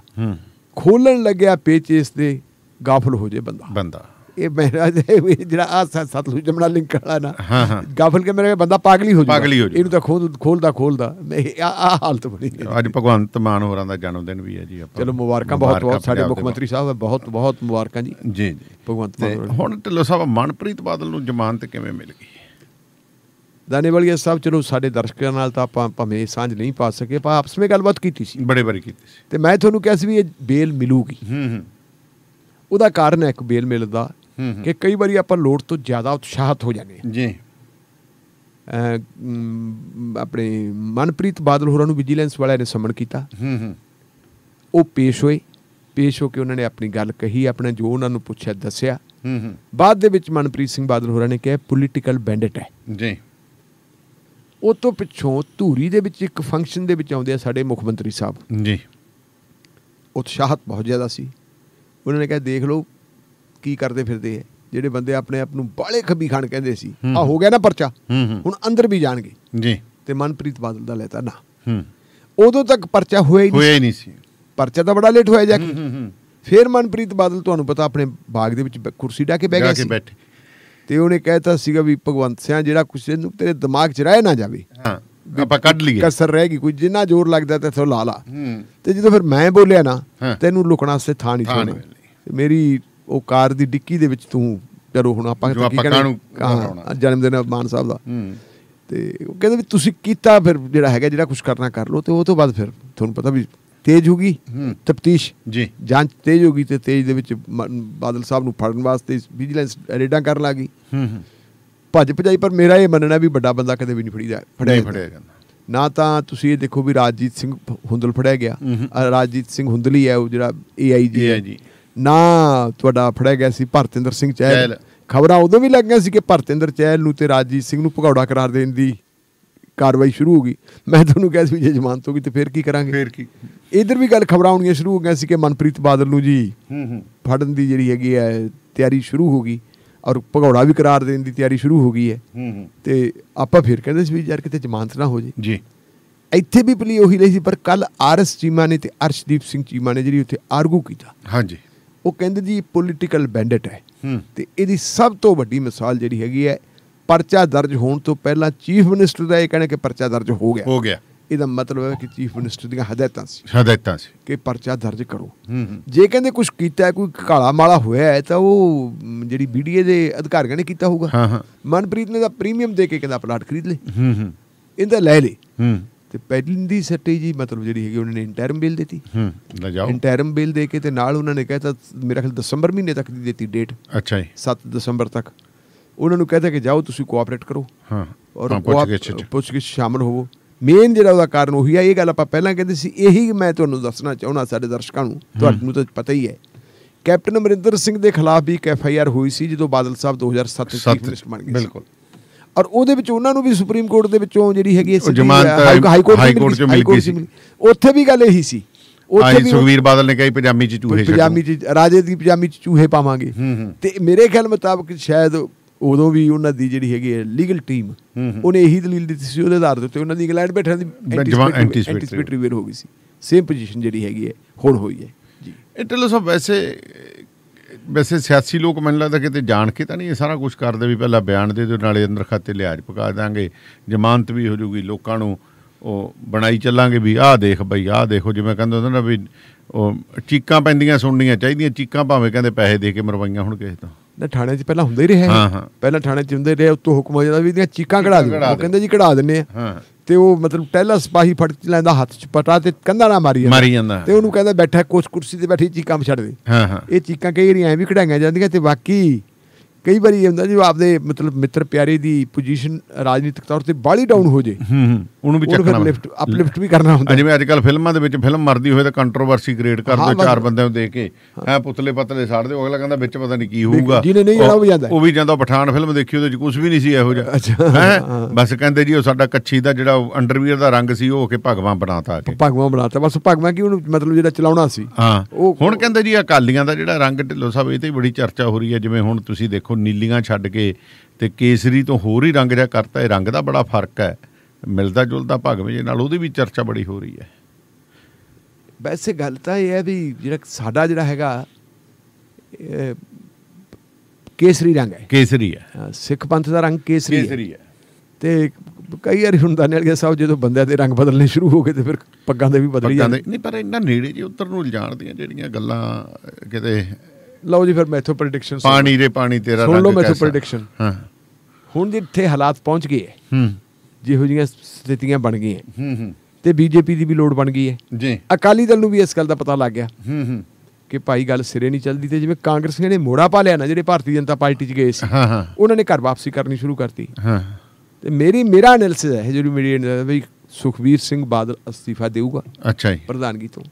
Speaker 2: ਖੋਲਣ ਲੱਗਿਆ ਪੇਚ ਇਸ ਦੇ ਗਾਫਲ ਹੋ ਜੇ ਬੰਦਾ ਬੰਦਾ ਇਹ ਮੇਰਾ ਜਿਹੜਾ ਆ ਸਤਲੁਜ ਜਮਨਾ ਲਿੰਕ ਵਾਲਾ ਨਾ ਗਾਫਲ ਕੇ ਮੇਰੇ ਬੰਦਾ ਪਾਗਲੀ ਹੋ ਜਾ ਇਹਨੂੰ ਤਾਂ ਖੋਲ ਖੋਲਦਾ ਖੋਲਦਾ
Speaker 1: ਆ ਹਾਲਤ ਬਣੀ ਅੱਜ ਭਗਵੰਤ ਮਾਨ ਹੋਰਾਂ ਦਾ ਜਨਮ ਦਿਨ ਵੀ ਹੈ ਜੀ ਆਪਾਂ ਚਲੋ ਮੁਬਾਰਕਾਂ ਬਹੁਤ ਬਹੁਤ ਸਾਡੇ ਮੁੱਖ ਮੰਤਰੀ
Speaker 2: ਸਾਹਿਬ ਬਹੁਤ ਬਹੁਤ ਮੁਬਾਰਕਾਂ ਜੀ ਜੀ ਜੀ ਭਗਵੰਤ ਮਾਨ ਹੁਣ ਢਿੱਲੋ ਸਾਹਿਬ ਮਨਪ੍ਰੀਤ ਬਾਦਲ ਨੂੰ ਜ਼ਮਾਨਤ ਕਿਵੇਂ ਮਿਲ ਗਈ ਦਾਨੇਵਾਲੀਆ ਸਾਹਿਬ ਚਲੋ ਸਾਡੇ ਦਰਸ਼ਕਾਂ ਨਾਲ ਤਾਂ ਆਪਾਂ ਭਾਵੇਂ ਸਾਂਝ ਨਹੀਂ ਪਾ ਸਕੇ ਪਰ ਆਪਸ ਵਿੱਚ ਗੱਲਬਾਤ ਕੀਤੀ ਸੀ ਬੜੇ ਬੜੀ ਕੀਤੀ ਸੀ ਤੇ ਮੈਂ ਤੁਹਾਨੂੰ ਕਿਹਾ ਸੀ ਵੀ ਇਹ ਬੇਲ ਮਿਲੂਗੀ ਹੂੰ ਹੂੰ ਉਹਦਾ ਕਾਰਨ ਹੈ ਇੱਕ ਬੇਲ ਮਿਲਦਾ ਕਿ ਕਈ ਵਾਰੀ ਆਪਾਂ ਲੋੜ ਤੋਂ ਜ਼ਿਆਦਾ ਉਤਸ਼ਾਹਤ ਹੋ ਜਾਂਦੇ ਹਾਂ ਜੀ ਆਪਣੇ ਮਨਪ੍ਰੀਤ ਬਾਦਲ ਹੋਰਾਂ ਨੂੰ ਵਿਜੀਲੈਂਸ ਵਾਲਿਆਂ ਨੇ ਸਮਨ ਕੀਤਾ ਹੂੰ ਹੂੰ ਉਹ ਪੇਸ਼ ਹੋਏ ਪੇਸ਼ ਹੋ ਕੇ ਉਹਨਾਂ ਨੇ ਆਪਣੀ ਗੱਲ ਕਹੀ ਆਪਣੇ ਜੋ ਉਹਨਾਂ ਨੂੰ ਪੁੱਛਿਆ ਦੱਸਿਆ ਹੂੰ ਹੂੰ ਬਾਅਦ ਦੇ ਵਿੱਚ ਮਨਪ੍ਰੀਤ ਸਿੰਘ ਬਾਦਲ ਹੋਰਾਂ ਨੇ ਕਿਹਾ ਪੋਲੀਟੀਕਲ ਬੈਂਡਟ ਹੈ ਜੀ ਉਹ ਤੋਂ ਪਿੱਛੋਂ ਧੂਰੀ ਦੇ ਵਿੱਚ ਇੱਕ ਫੰਕਸ਼ਨ ਦੇ ਵਿੱਚ ਆਉਂਦੇ ਆ ਸਾਡੇ ਮੁੱਖ ਮੰਤਰੀ ਸਾਹਿਬ ਜੀ ਉਤਸ਼ਾਹਤ ਬਹੁਤ ਜ਼ਿਆਦਾ ਸੀ ਉਹਨਾਂ ਨੇ ਕਿਹਾ ਦੇਖ ਲਓ ਕੀ ਕਰਦੇ ਫਿਰਦੇ ਆ ਜਿਹੜੇ ਬੰਦੇ ਆਪਣੇ ਆਪ ਨੂੰ ਬਾਲੇ ਖੱਬੀ ਖਾਨ ਕਹਿੰਦੇ ਸੀ ਆ ਹੋ ਗਿਆ ਨਾ ਪਰਚਾ ਹੁਣ ਅੰਦਰ ਵੀ ਜਾਣਗੇ ਜੀ ਤੇ ਮਨਪ੍ਰੀਤ ਬਾਦਲ ਦਾ ਲੈਤਾ ਨਾ ਹੂੰ ਉਦੋਂ ਤੱਕ ਪਰਚਾ ਹੋਇਆ ਹੀ ਨਹੀਂ ਹੋਇਆ ਹੀ ਨਹੀਂ ਸੀ ਪਰਚਾ ਤਾਂ ਬੜਾ ਲੇਟ ਹੋਇਆ ਜਾ ਕੇ ਫਿਰ ਮਨਪ੍ਰੀਤ ਬਾਦਲ ਤੁਹਾਨੂੰ ਪਤਾ ਆਪਣੇ ਬਾਗ ਦੇ ਵਿੱਚ ਕੁਰਸੀ ਢਾ ਕੇ ਬਹਿ ਗਿਆ ਸੀ ਤੇ ਉਹਨੇ ਕਹਿਤਾ ਸੀਗਾ ਵੀ ਭਗਵੰਤ ਸਿਆ ਜਿਹੜਾ ਕੁਛ ਇਹਨੂੰ ਤੇਰੇ ਦਿਮਾਗ 'ਚ ਰਹਿ ਨਾ ਜਾਵੇ ਹਾਂ ਆਪਾਂ ਕੱਢ ਲਈਏ ਕਸਰ ਰਹਿ ਗਈ ਕੋਈ ਜਿੰਨਾ ਜ਼ੋਰ ਲੱਗਦਾ ਤੇ ਥੋ ਲਾ ਲਾ ਤੇ ਜਦੋਂ ਫਿਰ ਮੈਂ ਬੋਲਿਆ ਨਾ ਤੈਨੂੰ ਲੁਕਣਾ ਸੇ ਥਾਂ ਨਹੀਂ ਤੇ ਮੇਰੀ ਉਹ ਕਾਰ ਦੀ ਡਿੱਕੀ ਦੇ ਵਿੱਚ ਤੂੰ ਚਲੋ ਹੁਣ ਆਪਾਂ ਕੀ ਕਹਿਣਾ ਜਨਮ ਦਿਨ ਮਾਨ ਸਾਹਿਬ ਦਾ ਹੂੰ ਤੇ ਉਹ ਕਹਿੰਦੇ ਵੀ ਤੁਸੀਂ ਕੀਤਾ ਫਿਰ ਜਿਹੜਾ ਹੈਗਾ ਜਿਹੜਾ ਕੁਝ ਕਰਨਾ ਕਰ ਲਓ ਤੇ ਉਹ ਤੋਂ ਬਾਅਦ ਫਿਰ ਤੁਹਾਨੂੰ ਪਤਾ ਵੀ ਤੇਜ਼ ਹੋਗੀ ਤਫਤੀਸ਼ ਜੀ ਜਾਂਚ ਤੇਜ਼ ਹੋਗੀ ਤੇ ਤੇਜ਼ ਦੇ ਵਿੱਚ ਬਾਦਲ ਸਾਹਿਬ ਨੂੰ ਫੜਨ ਵਾਸਤੇ ਵਿਜੀਲੈਂਸ ਰੇਡਾਂ ਕਰਨ ਲੱਗੀ ਹੂੰ ਹੂੰ ਭੱਜ ਭਜਾਈ ਪਰ ਮੇਰਾ ਇਹ ਮੰਨਣਾ ਵੀ ਵੱਡਾ ਬੰਦਾ ਕਦੇ ਵੀ ਨਹੀਂ ਫੜੀਦਾ ਫੜਿਆ ਫੜਿਆ ਜਾਂਦਾ ਨਾ ਤਾਂ ਤੁਸੀਂ ਇਹ ਦੇਖੋ ਵੀ ਰਾਜਜੀਤ ਸਿੰਘ ਹੁੰਦਲ ਫੜਿਆ ਗਿਆ ਰਾਜਜੀਤ ਸਿੰਘ ਹੁੰਦਲ ਹੀ ਹੈ ਉਹ ਜਿਹੜਾ ਏਆਈ ਜੀ ਨਾ ਤੁਹਾਡਾ ਫੜਿਆ ਗਿਆ ਸੀ ਭਰਤਿੰਦਰ ਸਿੰਘ ਚਹਿਲ ਖਬਰਾਂ ਉਦੋਂ ਵੀ ਲੱਗੀਆਂ ਸੀ ਕਿ ਭਰਤਿੰਦਰ ਚਹਿਲ ਨੂੰ ਤੇ ਰਾਜਜੀਤ ਸਿੰਘ ਨੂੰ ਭਗੌੜਾ ਕਰਾਰ ਦੇਣ ਦੀ ਕਾਰਵਾਈ ਸ਼ੁਰੂ ਹੋ ਗਈ ਮੈਂ ਤੁਹਾਨੂੰ ਕਹਿ ਸੀ ਜੇ ਜ਼ਮਾਨਤ ਹੋ ਗਈ ਤੇ ਫਿਰ ਕੀ ਕਰਾਂਗੇ ਫਿਰ ਕੀ ਇਧਰ ਵੀ ਗੱਲ ਖਬਰਾਂ ਆਉਣੀਆਂ ਸ਼ੁਰੂ ਹੋ ਗਈਆਂ ਸੀ ਕਿ ਮਨਪ੍ਰੀਤ ਬਾਦਲ ਨੂੰ ਜੀ ਹੂੰ ਹੂੰ ਫੜਨ ਦੀ ਜਿਹੜੀ ਹੈਗੀ ਹੈ ਤਿਆਰੀ ਸ਼ੁਰੂ ਹੋ ਗਈ ਔਰ ਭਗੌੜਾ ਵੀ ਕਰਾਰ ਦੇਣ ਦੀ ਤਿਆਰੀ ਸ਼ੁਰੂ ਹੋ ਗਈ ਹੈ ਹੂੰ ਹੂੰ ਤੇ ਆਪਾਂ ਫਿਰ ਕਹਿੰਦੇ ਸੀ ਵੀ ਯਾਰ ਕਿਤੇ ਜ਼ਮਾਨਤ ਨਾ ਹੋ ਜੇ ਜੀ ਇੱਥੇ ਵੀ ਪਲੀ ਉਹੀ ਲਈ ਸੀ ਪਰ ਕੱਲ ਆਰਐਸ ਚੀਮਾ ਨੇ ਤੇ ਅਰਸ਼ਦੀਪ ਸਿੰਘ ਚੀਮਾ ਨੇ ਜਿਹੜੀ ਉੱਥੇ ਆਰਗੂ ਕੀਤਾ ਹਾਂਜੀ ਉਹ ਕਹਿੰਦੇ ਜੀ ਪੋਲੀਟੀਕਲ ਬੈਂਡਟ ਹੈ ਤੇ ਇਹਦੀ ਸਭ ਤੋਂ ਵੱਡੀ ਮਿਸਾਲ ਜਿਹੜੀ ਹੈਗੀ ਹੈ ਪਰਚਾ ਦਰਜ ਹੋਣ ਤੋਂ ਪਹਿਲਾਂ ਚੀਫ ਮਿਨਿਸਟਰ ਦਾ ਇਹ ਕਹਿਣਾ ਕਿ ਪਰਚਾ ਦਰਜ ਹੋ ਗਿਆ ਹੋ ਗਿਆ ਇਹਦਾ ਮਤਲਬ ਹੈ ਕਿ ਚੀਫ ਮਿਨਿਸਟਰ ਦੀਆਂ ਹਦਾਇਤਾਂ ਸੀ ਹਦਾਇਤਾਂ ਸੀ ਕਿ ਪਰਚਾ ਦਰਜ ਕਰੋ ਜੇ ਕਹਿੰਦੇ ਕੁਝ ਕੀਤਾ ਕੋਈ ਕਾਲਾ ਮਾਲਾ ਹੋਇਆ ਹੈ ਤਾਂ ਉਹ ਜਿਹੜੀ ਬੀਡੀਏ ਦੇ ਅਧਿਕਾਰੀਆਂ ਨੇ ਕੀਤਾ ਹੋਊਗਾ ਹਾਂ ਹਾਂ ਮਨਪ੍ਰੀਤ ਨੇ ਤਾਂ ਪ੍ਰੀਮੀਅਮ ਦੇ ਕੇ ਕਹਿੰਦਾ ਪਲਾਟ ਖਰੀਦ ਲੇ ਹੂੰ ਹੂੰ ਇਹਦਾ ਲੈ ਲੇ ਹੂੰ ਤੇ ਪਹਿਲੀ ਦੀ ਸਟ੍ਰੇਟਜੀ ਮਤਲਬ ਜਿਹੜੀ ਹੈਗੀ ਉਹਨਾਂ ਨੇ ਇੰਟਰਮ ਬਿਲ ਦਿੱਤੀ ਹੂੰ ਲੈ ਜਾਓ ਇੰਟਰਮ ਬਿਲ ਦੇ ਕੇ ਤੇ ਨਾਲ ਉਹਨਾਂ ਨੇ ਕਹਿਤਾ ਮੇਰਾ ਖਿਆਲ ਦਸੰਬਰ ਮਹੀਨੇ ਤੱਕ ਦੀ ਦਿੱਤੀ ਡੇਟ ਅੱਛਾ ਜੀ 7 ਦਸੰਬਰ ਤੱਕ ਉਹਨਾਂ ਨੂੰ ਕਹਤਾ ਕਿ ਜਾਓ ਤੁਸੀਂ ਕੋਆਪਰੇਟ ਕਰੋ ਹਾਂ ਔਰ ਪੁੱਛ ਕੇ ਸ਼ਾਮਲ ਹੋਵੋ ਮੇਨ ਜਿਹੜਾ ਉਹਦਾ ਕਾਰਨ ਉਹੀ ਆ ਇਹ ਗੱਲ ਆਪਾਂ ਪਹਿਲਾਂ ਕਹਿੰਦੇ ਸੀ ਇਹੀ ਮੈਂ ਤੁਹਾਨੂੰ ਦੱਸਣਾ ਚਾਹੁੰਦਾ ਸਾਡੇ ਦਰਸ਼ਕਾਂ ਨੂੰ ਤੁਹਾਨੂੰ ਤਾਂ ਪਤਾ ਹੀ ਹੈ ਕੈਪਟਨ ਅਮਰਿੰਦਰ ਸਿੰਘ ਦੇ ਖਿਲਾਫ ਵੀ ਇੱਕ ਐਫ ਆਈ ਆਰ ਹੋਈ ਸੀ ਜਦੋਂ ਬਾਦਲ ਸਾਹਿਬ 2007 ਵਿੱਚ ਚੀਫ ਮਿਨਿਸਟਰ ਬਣ ਗਏ ਬਿਲਕੁਲ ਔਰ ਉਹਦੇ ਵਿੱਚ ਉਹਨਾਂ ਨੂੰ ਵੀ ਸੁਪਰੀਮ ਕੋਰਟ ਦੇ ਵਿੱਚੋਂ ਜਿਹੜੀ ਹੈਗੀ ਸੀ ਹਾਈ ਕੋਰਟ ਵਿੱਚ ਮਿਲ ਗਈ ਸੀ ਉੱਥੇ ਵੀ ਗੱਲ ਇਹੀ ਸੀ ਉੱਥੇ ਵੀ ਸੁਖਵੀਰ ਬਾਦਲ ਨੇ ਕਹੀ ਪੰਜਾਬੀ ਚ ਚੂਹੇ ਪਜਾਮੀ ਪੰਜਾਬੀ ਚ ਰਾਜੇ ਦੀ ਪੰਜਾਬੀ ਚ ਚੂਹੇ ਪਾਵਾਂਗੇ ਤੇ ਮੇਰੇ ਖਿਆਲ ਮੁਤਾਬਕ ਸ਼ਾਇਦ ਉਦੋਂ ਵੀ ਉਹਨਾਂ ਦੀ ਜਿਹੜੀ ਹੈਗੀ ਹੈ ਲੀਗਲ ਟੀਮ ਉਹਨੇ ਇਹੀ ਦਲੀਲ ਦਿੱਤੀ ਸੀ ਉਹਦੇ ਆਧਾਰ ਤੇ ਉਹਨਾਂ ਦੀ ਇੰਗਲੈਂਡ ਬੈਠਿਆਂ ਦੀ ਐਂਟੀਸਪੇਟਰੀ ਵੇਅਰ ਹੋ ਗਈ ਸੀ ਸੇਮ ਪੋਜੀਸ਼ਨ ਜਿਹੜੀ ਹੈਗੀ ਹੈ ਹੁਣ ਹੋਈ ਹੈ ਜੀ
Speaker 1: ਇਹ ਟੈਲੋ ਸਭ ਵੈਸੇ ਵੈਸੇ ਸਿਆਸੀ ਲੋਕ ਮੈਨੂੰ ਲੱਗਦਾ ਕਿਤੇ ਜਾਣ ਕੇ ਤਾਂ ਨਹੀਂ ਇਹ ਸਾਰਾ ਕੁਝ ਕਰਦੇ ਵੀ ਪਹਿਲਾਂ ਬਿਆਨ ਦੇ ਦਿਓ ਨਾਲੇ ਅੰਦਰ ਖਾਤੇ ਲਿਆਜ ਪਕਾ ਦਾਂਗੇ ਜ਼ਮਾਨਤ ਵੀ ਹੋ ਜੂਗੀ ਲੋਕਾਂ ਨੂੰ ਉਹ ਬਣਾਈ ਚੱਲਾਂਗੇ ਵੀ ਆਹ ਦੇਖ ਬਈ ਆਹ ਦੇਖੋ ਜਿਵੇਂ ਕਹਿੰਦੇ ਹੁੰਦੇ ਨਾ ਵੀ ਉਹ
Speaker 2: ਚੀਕਾਂ ਪੈਂਦੀਆਂ
Speaker 1: ਸੁਣਨੀਆਂ ਚਾਹੀਦੀਆਂ ਚੀਕਾਂ ਭਾਵੇਂ ਕਹਿੰਦੇ ਪੈਸੇ ਦੇ ਕੇ ਮਰਵਾਈਆਂ ਹੁਣ ਕਿਸੇ ਤੋਂ
Speaker 2: ਨਾ ਥਾਣੇ 'ਚ ਪਹਿਲਾਂ ਹੁੰਦਾ ਹੀ ਰਿਹਾ ਹੈ ਪਹਿਲਾਂ ਥਾਣੇ 'ਚ ਹੁੰਦੇ ਰਿਹਾ ਉਤੋਂ ਹੁਕਮ ਹੋ ਜਾਂਦਾ ਵੀ ਇਹਦੀਆਂ ਚੀਕਾਂ ਕਢਾ ਦਿਓ ਉਹ ਕਹਿੰਦੇ ਜੀ ਕਢਾ ਦਿੰਨੇ ਆ ਤੇ ਉਹ ਮਤਲਬ ਟੈਲਾ ਸਪਾਹੀ ਫੜ ਕੇ ਲੈਂਦਾ ਹੱਥ 'ਚ ਪਟਾ ਤੇ ਕੰਧਾ ਨਾਲ ਮਾਰੀ ਜਾਂਦਾ ਤੇ ਉਹਨੂੰ ਕਹਿੰਦਾ ਬੈਠਾ ਕੋਸ ਕੁਰਸੀ ਤੇ ਬੈਠੀ ਚੀਕਾਂ ਛੱਡ ਦੇ ਇਹ ਚੀਕਾਂ ਕਈ ਐ ਐਵੇਂ ਕਢਾਈਆਂ ਜਾਂਦੀਆਂ ਤੇ ਬਾਕੀ ਕਈ ਵਾਰੀ ਇਹ ਹੁੰਦਾ ਜੀ ਆਪਦੇ ਮਤਲਬ ਮਿੱਤਰ ਪਿਆਰੇ ਦੀ ਪੋਜੀਸ਼ਨ ਰਾਜਨੀਤਿਕ ਤੌਰ ਤੇ ਬਾਲੀ ਡਾਊਨ ਹੋ ਜੇ ਹੂੰ ਹੂੰ ਉਹਨੂੰ ਵੀ ਚੱਕਣਾ ਲਿਫਟ ਅਪਲਿਫਟ ਵੀ ਕਰਨਾ ਹੁੰਦਾ ਜਿਵੇਂ ਅੱਜ ਕੱਲ ਫਿਲਮਾਂ ਦੇ ਵਿੱਚ ਫਿਲਮ ਮਰਦੀ ਹੋਏ ਤਾਂ ਕੰਟਰੋਵਰਸੀ ਕ੍ਰੀਏਟ ਕਰ ਦੋ ਚਾਰ
Speaker 1: ਬੰਦਿਆਂ ਨੂੰ ਦੇ ਕੇ ਐ ਪੁਤਲੇ ਪਤਲੇ ਸਾੜ ਦੇ ਅਗਲਾ ਕਹਿੰਦਾ ਵਿੱਚ ਪਤਾ ਨਹੀਂ ਕੀ ਹੋਊਗਾ ਜਿਹਨੇ ਨਹੀਂ ਜਾਣਾ ਉਹ ਜਾਂਦਾ ਉਹ ਵੀ ਜਾਂਦਾ ਪਠਾਨ ਫਿਲਮ ਦੇਖੀ ਉਹਦੇ ਵਿੱਚ ਕੁਝ ਵੀ ਨਹੀਂ ਸੀ ਇਹੋ ਜਿਹਾ ਹੈ ਬਸ ਕਹਿੰਦੇ ਜੀ ਉਹ ਸਾਡਾ ਕੱਚੀ ਦਾ ਜਿਹੜਾ ਅੰਡਰਵੀਅਰ ਦਾ ਰੰਗ ਸੀ ਉਹ ਹੋ ਕੇ ਭਗਵਾਨ ਬਣਾਤਾ ਕੇ
Speaker 2: ਭਗਵਾਨ ਬਣਾਤਾ ਬਸ ਭਗਵਾਨ ਕੀ ਉਹਨੂੰ ਮਤਲਬ ਜਿਹੜਾ ਚਲਾਉਣਾ ਸੀ ਹਾਂ
Speaker 1: ਹੁਣ ਕਹਿੰਦੇ ਜੀ ਅਕਾਲੀਆਂ ਦਾ ਜਿਹੜਾ ਰੰਗ ਢਿੱਲੋ ਸਾਹਿਬ ਇਹ ਤੇ ਬੜੀ ਚਰਚਾ ਹੋ ਰਹੀ ਹੈ ਜਿਵੇਂ ਹੁਣ ਤੁਸੀਂ ਦੇਖੋ ਨੀਲੀਆਂ ਛੱਡ ਕੇ ਤੇ ਕੇਸਰੀ ਤੋਂ ਹੋਰ ਹੀ ਰੰਗ ਜਿਆ ਕਰਤਾ ਇਹ ਰੰਗ ਦਾ ਬੜਾ ਫਰਕ ਹੈ ਮਿਲਦਾ ਜੁਲਦਾ ਭਗਵੇਂ ਜੀ ਨਾਲ ਉਹਦੀ ਵੀ ਚਰਚਾ ਬੜੀ ਹੋ ਰਹੀ ਹੈ
Speaker 2: ਵੈਸੇ ਗੱਲ ਤਾਂ ਇਹ ਹੈ ਵੀ ਜਿਹੜਾ ਸਾਡਾ ਜਿਹੜਾ ਹੈਗਾ ਕੇਸਰੀ ਰੰਗ ਹੈ ਕੇਸਰੀ ਹੈ ਸਿੱਖ ਪੰਥ ਦਾ ਰੰਗ ਕੇਸਰੀ ਹੈ ਕੇਸਰੀ ਹੈ ਤੇ ਕਈ ਵਾਰੀ ਹੁੰਦਾ ਨੇੜਗੇ ਸਾਹਿਬ ਜਦੋਂ ਬੰਦਿਆਂ ਦੇ ਰੰਗ ਬਦਲਨੇ ਸ਼ੁਰੂ ਹੋ ਗਏ ਤੇ ਫਿਰ ਪੱਗਾਂ ਦੇ ਵੀ ਬਦਲ ਜਾਂਦੇ
Speaker 1: ਨਹੀਂ ਪਰ ਇੰਨਾ ਨੇੜੇ ਜੇ ਉੱਤਰ ਨੂੰ ਜਾਣਦੀਆਂ ਜਿਹੜੀਆਂ ਗੱਲਾਂ ਕਿਤੇ
Speaker 2: ਲਓ ਜੀ ਫਿਰ ਮੈਥੋ ਪ੍ਰੈਡਿਕਸ਼ਨ ਪਾਣੀ ਦੇ ਪਾਣੀ ਤੇਰਾ ਸੁਣ ਲਓ ਮੈਥੋ ਪ੍ਰੈਡਿਕਸ਼ਨ ਹਾਂ ਹੁਣ ਜਿੱਥੇ ਹਾਲਾਤ ਪਹੁੰਚ ਗਏ ਹੂੰ ਜਿਹੋ ਜਿਹੀਆਂ ਸਥਿਤੀਆਂ ਬਣ ਗਈਆਂ ਹੂੰ ਹੂੰ ਤੇ ਬੀਜੇਪੀ ਦੀ ਵੀ ਲੋੜ ਬਣ ਗਈ ਹੈ ਜੀ ਅਕਾਲੀ ਦਲ ਨੂੰ ਵੀ ਇਸ ਗੱਲ ਦਾ ਪਤਾ ਲੱਗ ਗਿਆ ਹੂੰ ਹੂੰ ਕਿ ਭਾਈ ਗੱਲ ਸਿਰੇ ਨਹੀਂ ਚੱਲਦੀ ਤੇ ਜਿਵੇਂ ਕਾਂਗਰਸੀਆਂ ਨੇ ਮੋੜਾ ਪਾ ਲਿਆ ਨਾ ਜਿਹੜੇ ਭਾਰਤੀ ਜਨਤਾ ਪਾਰਟੀ 'ਚ ਗਏ ਸੀ ਹਾਂ ਹਾਂ ਉਹਨਾਂ ਨੇ ਘਰ ਵਾਪਸੀ ਕਰਨੀ ਸ਼ੁਰੂ ਕਰਤੀ ਹਾਂ ਤੇ ਮੇਰੀ ਮੇਰਾ ਅਨਲਿਸਿਸ ਹੈ ਜਿਹੜੀ ਮੇਰੀ ਵੀ ਸੁਖਵੀਰ ਸਿੰਘ ਬਾਦਲ ਅਸਤੀਫਾ ਦੇਊਗਾ ਅੱਛਾ ਜੀ ਪ੍ਰਧਾਨਗੀ ਤੋਂ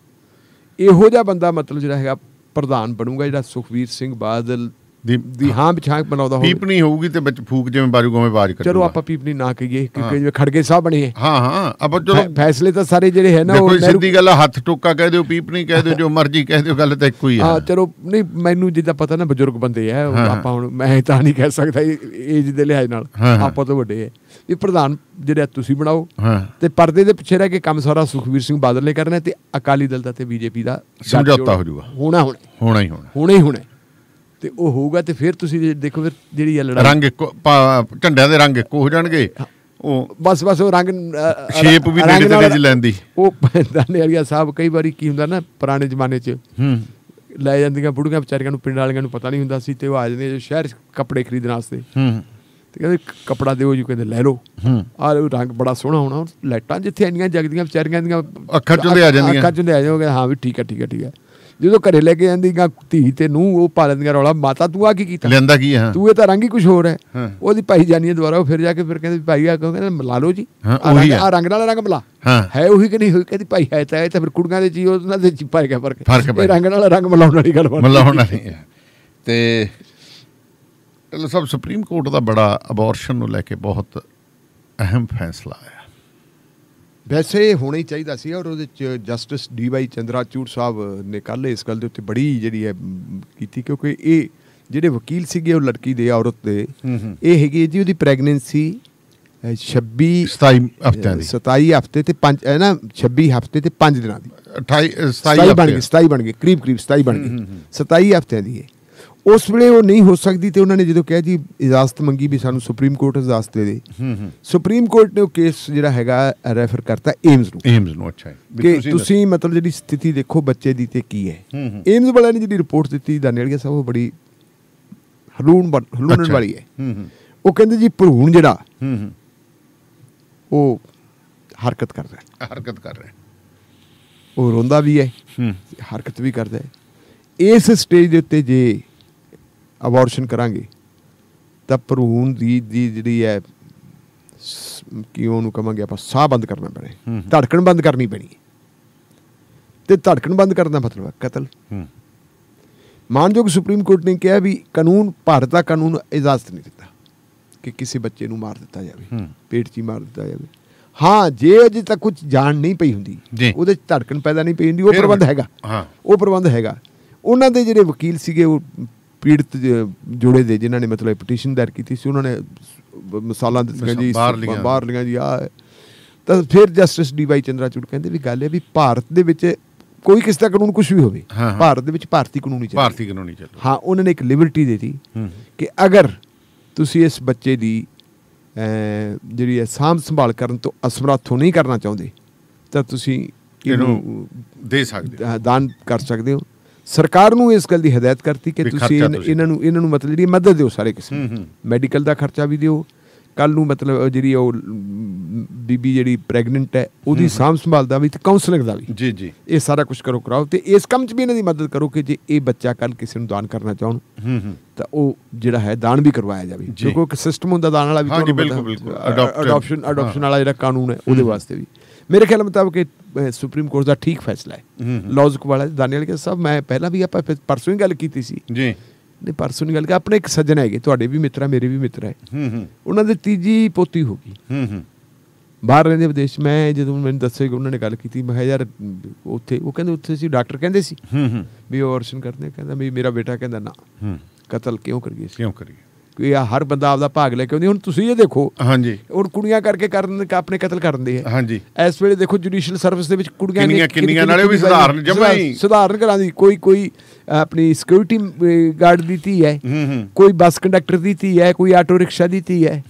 Speaker 2: ਇਹੋ ਜਿਹਾ ਬੰਦਾ ਮਤਲਬ ਜਿਹੜਾ ਹੈਗਾ ਪ੍ਰਧਾਨ ਬਣੂਗਾ ਜਿਹੜਾ ਸੁਖਵੀਰ ਸਿੰਘ ਬਾਦਲ ਦੀ ਹਾਂ ਵਿਛਾਂਕ ਬਣਾਉਦਾ ਹੋਵੇ
Speaker 1: ਪੀਪਣੀ ਹੋਊਗੀ ਤੇ ਵਿੱਚ ਫੂਕ ਜਿਵੇਂ ਬਾਜੂ ਗੋਵੇਂ ਬਾਜ ਕਰ ਚਲੋ ਆਪਾਂ ਪੀਪਣੀ
Speaker 2: ਨਾ ਕਹੀਏ ਕਿਉਂਕਿ ਜਿਵੇਂ ਖੜਗੇ ਸਾਹਿਬ ਬਣੇ ਹਾਂ ਹਾਂ ਆਪਾਂ ਚਲੋ ਫੈਸਲੇ ਤਾਂ ਸਾਰੇ ਜਿਹੜੇ ਹੈ ਨਾ ਉਹ ਸਿੱਧੀ
Speaker 1: ਗੱਲ ਹੱਥ ਟੋਕਾ ਕਹਿ ਦਿਓ ਪੀਪਣੀ ਕਹਿ ਦਿਓ ਜੋ ਮਰਜ਼ੀ ਕਹਿ
Speaker 2: ਦਿਓ ਗੱਲ ਤਾਂ ਇੱਕੋ ਹੀ ਹੈ ਹਾਂ ਚਲੋ ਨਹੀਂ ਮੈਨੂੰ ਜਿੱਦਾਂ ਪਤਾ ਨਾ ਬਜ਼ੁਰਗ ਬੰਦੇ ਆ ਆਪਾਂ ਹੁਣ ਮੈਂ ਤਾਂ ਨਹੀਂ ਕਹਿ ਸਕਦਾ ਏਜ ਦੇ ਲਿਹਾਜ਼ ਨਾਲ ਆਪਾਂ ਤੋਂ ਵੱਡੇ ਆ ਵੀ ਪ੍ਰਧਾਨ ਜਿਹੜਾ ਤੁਸੀਂ ਬਣਾਓ ਹਾਂ ਤੇ ਪਰਦੇ ਦੇ ਪਿੱਛੇ ਰਹਿ ਕੇ ਕੰਮ ਸਾਰਾ ਸੁਖਵੀਰ ਸਿੰਘ ਬਾਦਲ ਨੇ ਕਰਨਾ ਤੇ ਅਕਾਲੀ ਦਲ ਦਾ ਤੇ ਬੀਜੇਪੀ ਦਾ ਸਮਝੌਤਾ ਹੋ ਜਾਊਗਾ ਹੋਣਾ ਹੋਣਾ ਹੋਣਾ ਹੀ ਹੋਣਾ ਹੋਣਾ ਹੀ ਹੋਣਾ ਤੇ ਉਹ ਹੋਊਗਾ ਤੇ ਫਿਰ ਤੁਸੀਂ ਦੇਖੋ ਫਿਰ ਜਿਹੜੀ ਆ ਲੜਾਈ ਰੰਗ ਇੱਕੋ ਝੰਡਿਆਂ ਦੇ ਰੰਗ ਇੱਕੋ ਹੋ ਜਾਣਗੇ ਉਹ ਬਸ ਬਸ ਉਹ ਰੰਗ ਸ਼ੇਪ ਵੀ ਨੇੜੇ ਤੇ ਜੀ ਲੈਂਦੀ ਉਹ ਦਾਨੇ ਵਾਲੀਆ ਸਾਹਿਬ ਕਈ ਵਾਰੀ ਕੀ ਹੁੰਦਾ ਨਾ ਪੁਰਾਣੇ ਜ਼ਮਾਨੇ 'ਚ ਹੂੰ ਲੈ ਜਾਂਦੀਆਂ ਬੁੜੀਆਂ ਵਿਚਾਰੀਆਂ ਨੂੰ ਪਿੰਡ ਵਾਲਿਆਂ ਨੂੰ ਪਤਾ ਨਹੀਂ ਹੁੰਦਾ ਸੀ ਤੇ ਉਹ ਆ ਜਾਂਦੇ ਸ਼ਹਿਰ ਕੱਪੜੇ ਖਰੀਦਣ ਵਾਸਤੇ ਹੂੰ ਤੇ ਕਹਿੰਦੇ ਕਪੜਾ ਦਿਓ ਜੀ ਕਹਿੰਦੇ ਲੈ ਲਓ ਆ ਲਓ ਰੰਗ ਬੜਾ ਸੋਹਣਾ ਹੋਣਾ ਲਾਈਟਾਂ ਜਿੱਥੇ ਇੰਨੀਆਂ ਜਗਦੀਆਂ ਵਿਚਾਰੀਆਂ ਦੀਆਂ ਅੱਖਾਂ ਚੁੰਦੇ ਆ ਜਾਂਦੀਆਂ ਅੱਖਾਂ ਚੁੰਦੇ ਆ ਜਾਂਦੇ ਹਾਂ ਵੀ ਠੀਕ ਹੈ ਠੀਕ ਹੈ ਠੀਕ ਹੈ ਜਦੋਂ ਘਰੇ ਲੈ ਕੇ ਜਾਂਦੀਆਂ ਧੀ ਤੇ ਨੂੰ ਉਹ ਪਾ ਲੈਂਦੀਆਂ ਰੌਲਾ ਮਾਤਾ ਤੂੰ ਆ ਕੀ ਕੀਤਾ
Speaker 1: ਲੈਂਦਾ ਕੀ ਹੈ ਤੂੰ
Speaker 2: ਇਹ ਤਾਂ ਰੰਗ ਹੀ ਕੁਝ ਹੋਰ ਹੈ ਉਹਦੀ ਭਾਈ ਜਾਨੀ ਦੁਬਾਰਾ ਉਹ ਫਿਰ ਜਾ ਕੇ ਫਿਰ ਕਹਿੰਦੇ ਭਾਈ ਆ ਕਹਿੰਦੇ ਮਿਲਾ ਲਓ ਜੀ ਆ ਰੰਗ ਨਾਲ ਰੰਗ ਮਿਲਾ ਹੈ ਉਹੀ ਕਿ ਨਹੀਂ ਹੋਈ ਕਹਿੰਦੀ ਭਾਈ ਹੈ ਤਾਂ ਇਹ ਤਾਂ ਫਿਰ ਕੁੜੀਆਂ ਦੇ ਜੀ ਉਹਨਾਂ ਦੇ ਚਿਪਾ ਗਿਆ ਫਰਕ ਇਹ ਰੰਗ ਨਾਲ ਰੰਗ ਮਿਲਾਉਣ ਵਾਲੀ ਗੱਲ ਬਣ ਮਿਲਾਉਣ ਵਾਲੀ ਤੇ ਢਿੱਲ ਸਭ
Speaker 1: ਸੁਪਰੀਮ ਕੋਰਟ ਦਾ ਬੜਾ ਅਬੋਰਸ਼ਨ ਨੂੰ ਲੈ ਕੇ ਬਹੁਤ ਅਹਿਮ ਫੈਸਲਾ ਆਇਆ
Speaker 2: ਵੈਸੇ ਹੋਣਾ ਹੀ ਚਾਹੀਦਾ ਸੀ ਔਰ ਉਹਦੇ ਚ justice D Y Chandrachud Sahib ਨੇ ਕੱਲ ਇਸ ਗੱਲ ਦੇ ਉੱਤੇ ਬੜੀ ਜਿਹੜੀ ਹੈ ਕੀਤੀ ਕਿਉਂਕਿ ਇਹ ਜਿਹੜੇ ਵਕੀਲ ਸੀਗੇ ਉਹ ਲੜਕੀ ਦੇ ਔਰਤ ਦੇ ਇਹ ਹੈਗੀ ਜੀ ਉਹਦੀ ਪ੍ਰੈਗਨੈਂਸੀ 26 27 ਹਫ਼ਤਿਆਂ ਦੀ 27 ਹਫ਼ਤੇ ਤੇ 5 ਹੈ ਨਾ 26 ਹਫ਼ਤੇ ਤੇ 5 ਦਿਨਾਂ ਦੀ 28 27 ਬਣ ਗਈ 27 ਬਣ ਗਈ ਕਰੀਬ ਕਰੀਬ 27 ਬਣ ਗਈ 27 ਹਫ਼ਤਿਆਂ ਦੀ ਹੈ ਉਸ ਵੇਲੇ ਉਹ ਨਹੀਂ ਹੋ ਸਕਦੀ ਤੇ ਉਹਨਾਂ ਨੇ ਜਦੋਂ ਕਿਹਾ ਜੀ ਇਜਾਜ਼ਤ ਮੰਗੀ ਵੀ ਸਾਨੂੰ ਸੁਪਰੀਮ ਕੋਰਟ ਇਜਾਜ਼ਤ ਦੇ ਦੇ ਸੁਪਰੀਮ ਕੋਰਟ ਨੇ ਉਹ ਕੇਸ ਜਿਹੜਾ ਹੈਗਾ ਰੈਫਰ ਕਰਤਾ ਏਮਸ ਨੂੰ ਏਮਸ ਨੂੰ ਅੱਛਾ ਕਿ ਤੁਸੀਂ ਮਤਲਬ ਜਿਹੜੀ ਸਥਿਤੀ ਦੇਖੋ ਬੱਚੇ ਦੀ ਤੇ ਕੀ ਹੈ ਏਮਸ ਵਾਲਿਆਂ ਨੇ ਜਿਹੜੀ ਰਿਪੋਰਟ ਦਿੱਤੀ ਨੇੜੇ ਸਭ ਉਹ ਬੜੀ ਹਲੂਣ ਹਲੂਣਣ ਵਾਲੀ ਹੈ ਉਹ ਕਹਿੰਦੇ ਜੀ ਭਰੂਣ ਜਿਹੜਾ ਉਹ ਹਰਕਤ ਕਰ ਰਿਹਾ ਹਰਕਤ ਕਰ ਰਿਹਾ ਉਹ ਰੋਂਦਾ ਵੀ ਹੈ ਹਰਕਤ ਵੀ ਕਰਦਾ ਹੈ ਇਸ ਸਟੇਜ ਦੇ ਉੱਤੇ ਜੇ ਅਬੋਰਸ਼ਨ ਕਰਾਂਗੇ ਤਾਂ ਭਰੂਣ ਦੀ ਦੀ ਜਿਹੜੀ ਹੈ ਕਿਉਂ ਨੂੰ ਕਮਾਂਗੇ ਆਪਾਂ ਸਾਹ ਬੰਦ ਕਰਨਾ ਪਵੇ ਧੜਕਣ ਬੰਦ ਕਰਨੀ ਪੈਣੀ ਤੇ ਧੜਕਣ ਬੰਦ ਕਰਨਾ ਮਤਲਬ ਹੈ ਕਤਲ ਮਾਨਯੋਗ ਸੁਪਰੀਮ ਕੋਰਟ ਨੇ ਕਿਹਾ ਵੀ ਕਾਨੂੰਨ ਭਾਰਤ ਦਾ ਕਾਨੂੰਨ ਇਜਾਜ਼ਤ ਨਹੀਂ ਦਿੰਦਾ ਕਿ ਕਿਸੇ ਬੱਚੇ ਨੂੰ ਮਾਰ ਦਿੱਤਾ ਜਾਵੇ ਪੇਟ 'ਚ ਹੀ ਮਾਰ ਦਿੱਤਾ ਜਾਵੇ ਹਾਂ ਜੇ ਅਜੇ ਤੱਕ ਕੁਝ ਜਾਣ ਨਹੀਂ ਪਈ ਹੁੰਦੀ ਉਹਦੇ 'ਚ ਧੜਕਣ ਪੈਦਾ ਨਹੀਂ ਪਈ ਹੁੰਦੀ ਉਹ ਪ੍ਰਬੰਧ ਹੈਗਾ ਹਾਂ ਉਹ ਪ੍ਰਬੰਧ ਹੈਗਾ ਉਹਨਾਂ ਦੇ ਜਿਹੜੇ ਵਕੀਲ ਸੀਗੇ ਉਹ ਪੀੜਤ ਜੁੜੇ ਦੇ ਜਿਨ੍ਹਾਂ ਨੇ ਮਤਲਬ ਪਟੀਸ਼ਨ ਦਾਇਰ ਕੀਤੀ ਸੀ ਉਹਨਾਂ ਨੇ ਮਸਾਲਾ ਦਿੱਤੀਆਂ ਜੀ ਬਾਹਰ ਲੀਆਂ ਜੀ ਆ ਤਾਂ ਫਿਰ ਜਸਟਿਸ ਡੀ ਵਾਈ ਚੰਦਰਾਚੂੜ ਕਹਿੰਦੇ ਵੀ ਗੱਲ ਇਹ ਵੀ ਭਾਰਤ ਦੇ ਵਿੱਚ ਕੋਈ ਕਿਸੇ ਦਾ ਕਾਨੂੰਨ ਕੁਝ ਵੀ ਹੋਵੇ ਭਾਰਤ ਦੇ ਵਿੱਚ ਭਾਰਤੀ ਕਾਨੂੰਨ ਹੀ ਚੱਲਦਾ ਭਾਰਤੀ ਕਾਨੂੰਨ ਹੀ ਚੱਲਦਾ ਹਾਂ ਉਹਨਾਂ ਨੇ ਇੱਕ ਲਿਬਰਟੀ ਦੇ ਦਿੱਤੀ ਕਿ ਅਗਰ ਤੁਸੀਂ ਇਸ ਬੱਚੇ ਦੀ ਜਿਹੜੀ ਹੈ ਸਾਂਭ ਸੰਭਾਲ ਕਰਨ ਤੋਂ ਅਸਮਰੱਥੋਂ ਨਹੀਂ ਕਰਨਾ ਚਾਹੁੰਦੇ ਤਾਂ ਤੁਸੀਂ ਇਹਨੂੰ ਦੇ ਸਕਦੇ ਹੋ ਦਾਨ ਕਰ ਸਕਦੇ ਹੋ ਸਰਕਾਰ ਨੂੰ ਇਸ ਗੱਲ ਦੀ ਹਦਾਇਤ ਕਰਤੀ ਕਿ ਤੁਸੀਂ ਇਹਨਾਂ ਨੂੰ ਇਹਨਾਂ ਨੂੰ ਮਤਲਬ ਜਿਹੜੀ ਮਦਦ ਦਿਓ ਸਾਰੇ ਕਿਸਮ ਮੈਡੀਕਲ ਦਾ ਖਰਚਾ ਵੀ ਦਿਓ ਕੱਲ ਨੂੰ ਮਤਲਬ ਜਿਹੜੀ ਉਹ ਬੀਬੀ ਜਿਹੜੀ ਪ੍ਰੈਗਨੈਂਟ ਹੈ ਉਹਦੀ ਸਾਂਭ ਸੰਭਾਲ ਦਾ ਵੀ ਤੇ ਕਾਉਂਸਲਿੰਗ ਦਾ ਵੀ ਜੀ ਜੀ ਇਹ ਸਾਰਾ ਕੁਝ ਕਰੋ ਕਰਾਓ ਤੇ ਇਸ ਕੰਮ 'ਚ ਵੀ ਇਹਨਾਂ ਦੀ ਮਦਦ ਕਰੋ ਕਿ ਜੇ ਇਹ ਬੱਚਾ ਕੱਲ ਕਿਸੇ ਨੂੰ ਦਾਨ ਕਰਨਾ ਚਾਹਣ ਤਾਂ ਉਹ ਜਿਹੜਾ ਹੈ ਦਾਨ ਵੀ ਕਰਵਾਇਆ ਜਾਵੇ ਕਿਉਂਕਿ ਇੱਕ ਸਿਸਟਮ ਹੁੰਦਾ ਦਾਨ ਵਾਲਾ ਵੀ ਤੁਹਾਨੂੰ ਪਤਾ ਅਡਾਪਸ਼ਨ ਅਡਾਪਸ਼ਨ ਵਾਲਾ ਜਿਹੜਾ ਕਾਨੂੰਨ ਹੈ ਉਹਦੇ ਵਾਸਤੇ ਵੀ ਮੇਰੇ ਖਿਆਲ ਮੁਤਾਬਕ ਸੁਪਰੀਮ ਕੋਰਟ ਦਾ ਠੀਕ ਫੈਸਲਾ ਹੈ ਲੌਜਿਕ ਵਾਲਾ ਦਾਨੀਅਲ ਕੇ ਸਭ ਮੈਂ ਪਹਿਲਾਂ ਵੀ ਆਪਾਂ ਪਰਸੋਂ ਹੀ ਗੱਲ ਕੀਤੀ ਸੀ ਜੀ ਨੇ ਪਰਸੋਂ ਹੀ ਗੱਲ ਕਿ ਆਪਣੇ ਇੱਕ ਸੱਜਣ ਹੈਗੇ ਤੁਹਾਡੇ ਵੀ ਮਿੱਤਰ ਮੇਰੇ ਵੀ ਮਿੱਤਰ ਹੈ ਉਹਨਾਂ ਦੇ ਤੀਜੀ ਪੋਤੀ ਹੋ ਗਈ ਹੂੰ ਹੂੰ ਬਾਹਰ ਰਹਿੰਦੇ ਵਿਦੇਸ਼ ਮੈਂ ਜਦੋਂ ਮੈਨੂੰ ਦੱਸਿਆ ਕਿ ਉਹਨਾਂ ਨੇ ਗੱਲ ਕੀਤੀ ਮੈਂ ਕਿਹਾ ਯਾਰ ਉੱਥੇ ਉਹ ਕਹਿੰਦੇ ਉੱਥੇ ਸੀ ਡਾਕਟਰ ਕਹਿੰਦੇ ਸੀ ਹੂੰ ਹੂੰ ਵੀ ਉਹ ਕਰਦੇ ਕਹਿੰਦਾ ਵੀ ਮੇਰਾ ਬੇਟਾ ਕਹਿੰਦਾ ਨਾ ਹੂੰ ਕਤਲ ਕਿਉਂ ਕਰ ਗਏ ਸੀ ਕਿਉਂ ਕਰ ਇਹ ਹਰ ਬੰਦਾ ਆਪਦਾ ਭਾਗ ਲੈ ਕੇ ਆਉਂਦੀ ਹੁਣ ਤੁਸੀਂ ਇਹ ਦੇਖੋ ਹਾਂਜੀ ਹੁਣ ਕੁੜੀਆਂ ਕਰਕੇ ਕਰਨ ਆਪਣੇ ਕਤਲ ਕਰ ਦਿੰਦੇ ਆ ਹਾਂਜੀ ਇਸ ਵੇਲੇ ਦੇਖੋ ਜੁਡੀਸ਼ੀਅਲ ਸਰਵਿਸ ਦੇ ਵਿੱਚ ਕੁੜੀਆਂ ਕਿੰਨੀਆਂ ਕਿੰਨੀਆਂ ਨਾਲੇ ਵੀ ਸਧਾਰਨ ਜਮਾ ਸੁਧਾਰਨ ਸਧਾਰਨ ਘਰਾਂ ਦੀ ਕੋਈ ਕੋਈ ਆਪਣੀ ਸਿਕਿਉਰਿਟੀ ਗਾਰਡ ਦੀ ਧੀ ਹੈ ਕੋਈ ਬੱਸ ਕੰਡਕਟਰ ਦੀ ਧੀ ਹੈ ਕੋਈ ਆਟੋ ਰਿਕਸ਼ਾ ਦੀ ਧੀ ਹੈ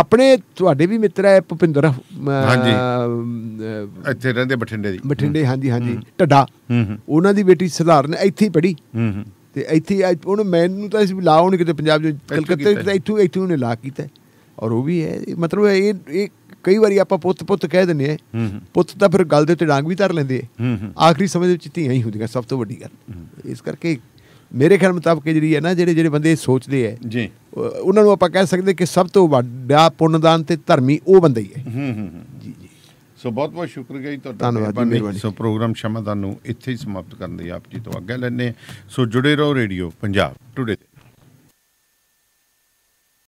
Speaker 2: ਆਪਣੇ ਤੁਹਾਡੇ ਵੀ ਮਿੱਤਰ ਹੈ ਭੁਪਿੰਦਰ ਹਾਂਜੀ
Speaker 1: ਇੱਥੇ ਰਹਿੰਦੇ ਬਠਿੰਡੇ ਦੀ ਬਠਿੰਡੇ ਹਾਂਜੀ ਹਾਂਜੀ
Speaker 2: ਟੱਡਾ ਉਹਨਾਂ ਦੀ ਬੇਟੀ ਸਧਾਰਨ ਇੱਥੇ ਹੀ ਪੜੀ ਤੇ ਇੱਥੇ ਉਹਨੂੰ ਮੈਨੂੰ ਤਾਂ ਇਸ ਲਾਉ ਕਿਤੇ ਪੰਜਾਬ ਦੇ ਕਲਕੱਤੇ ਤੇ ਇੱਥੋਂ ਇੱਥੋਂ ਨੇ ਲਾ ਕੀਤਾ ਔਰ ਉਹ ਵੀ ਹੈ ਮਤਲਬ ਇਹ ਇਹ ਕਈ ਵਾਰੀ ਆਪਾਂ ਪੁੱਤ ਪੁੱਤ ਕਹਿ ਦਿੰਦੇ ਆ ਪੁੱਤ ਤਾਂ ਫਿਰ ਗੱਲ ਦੇ ਉੱਤੇ ਡਾਂਗ ਵੀ ਧਰ ਲੈਂਦੇ ਆ ਆਖਰੀ ਸਮੇਂ ਦੇ ਵਿੱਚ ਧੀਆਂ ਹੀ ਹੁੰਦੀਆਂ ਸਭ ਤੋਂ ਵੱਡੀ ਗੱਲ ਇਸ ਕਰਕੇ ਮੇਰੇ ਖਿਆਲ ਮੁਤਾਬਕ ਜਿਹੜੀ ਹੈ ਨਾ ਜਿਹੜੇ ਜਿਹੜੇ ਬੰਦੇ ਸੋਚਦੇ ਆ ਜੀ ਉਹਨਾਂ ਨੂੰ ਆਪਾਂ ਕਹਿ ਸਕਦੇ ਕਿ ਸਭ ਤੋਂ ਵੱਡਾ ਪੁੰਨਦਾਨ ਤੇ ਧਰਮੀ ਉਹ ਬੰਦਾ ਹੀ ਹੈ ਹੂੰ ਹੂੰ
Speaker 1: ਸੋ ਬਹੁਤ ਬਹੁਤ ਸ਼ੁਕਰੀਆ ਜੀ ਤੁਹਾਡਾ ਮਿਹਰਬਾਨੀ ਸੋ ਪ੍ਰੋਗਰਾਮ ਸ਼ਮਾ ਤੁਹਾਨੂੰ ਇੱਥੇ ਹੀ ਸਮਾਪਤ ਕਰਨ ਲਈ ਆਪ ਜੀ ਤੋਂ ਅੱਗੇ ਲੈਣੇ ਸੋ ਜੁੜੇ ਰਹੋ ਰੇਡੀਓ ਪੰਜਾਬ ਟੁਡੇ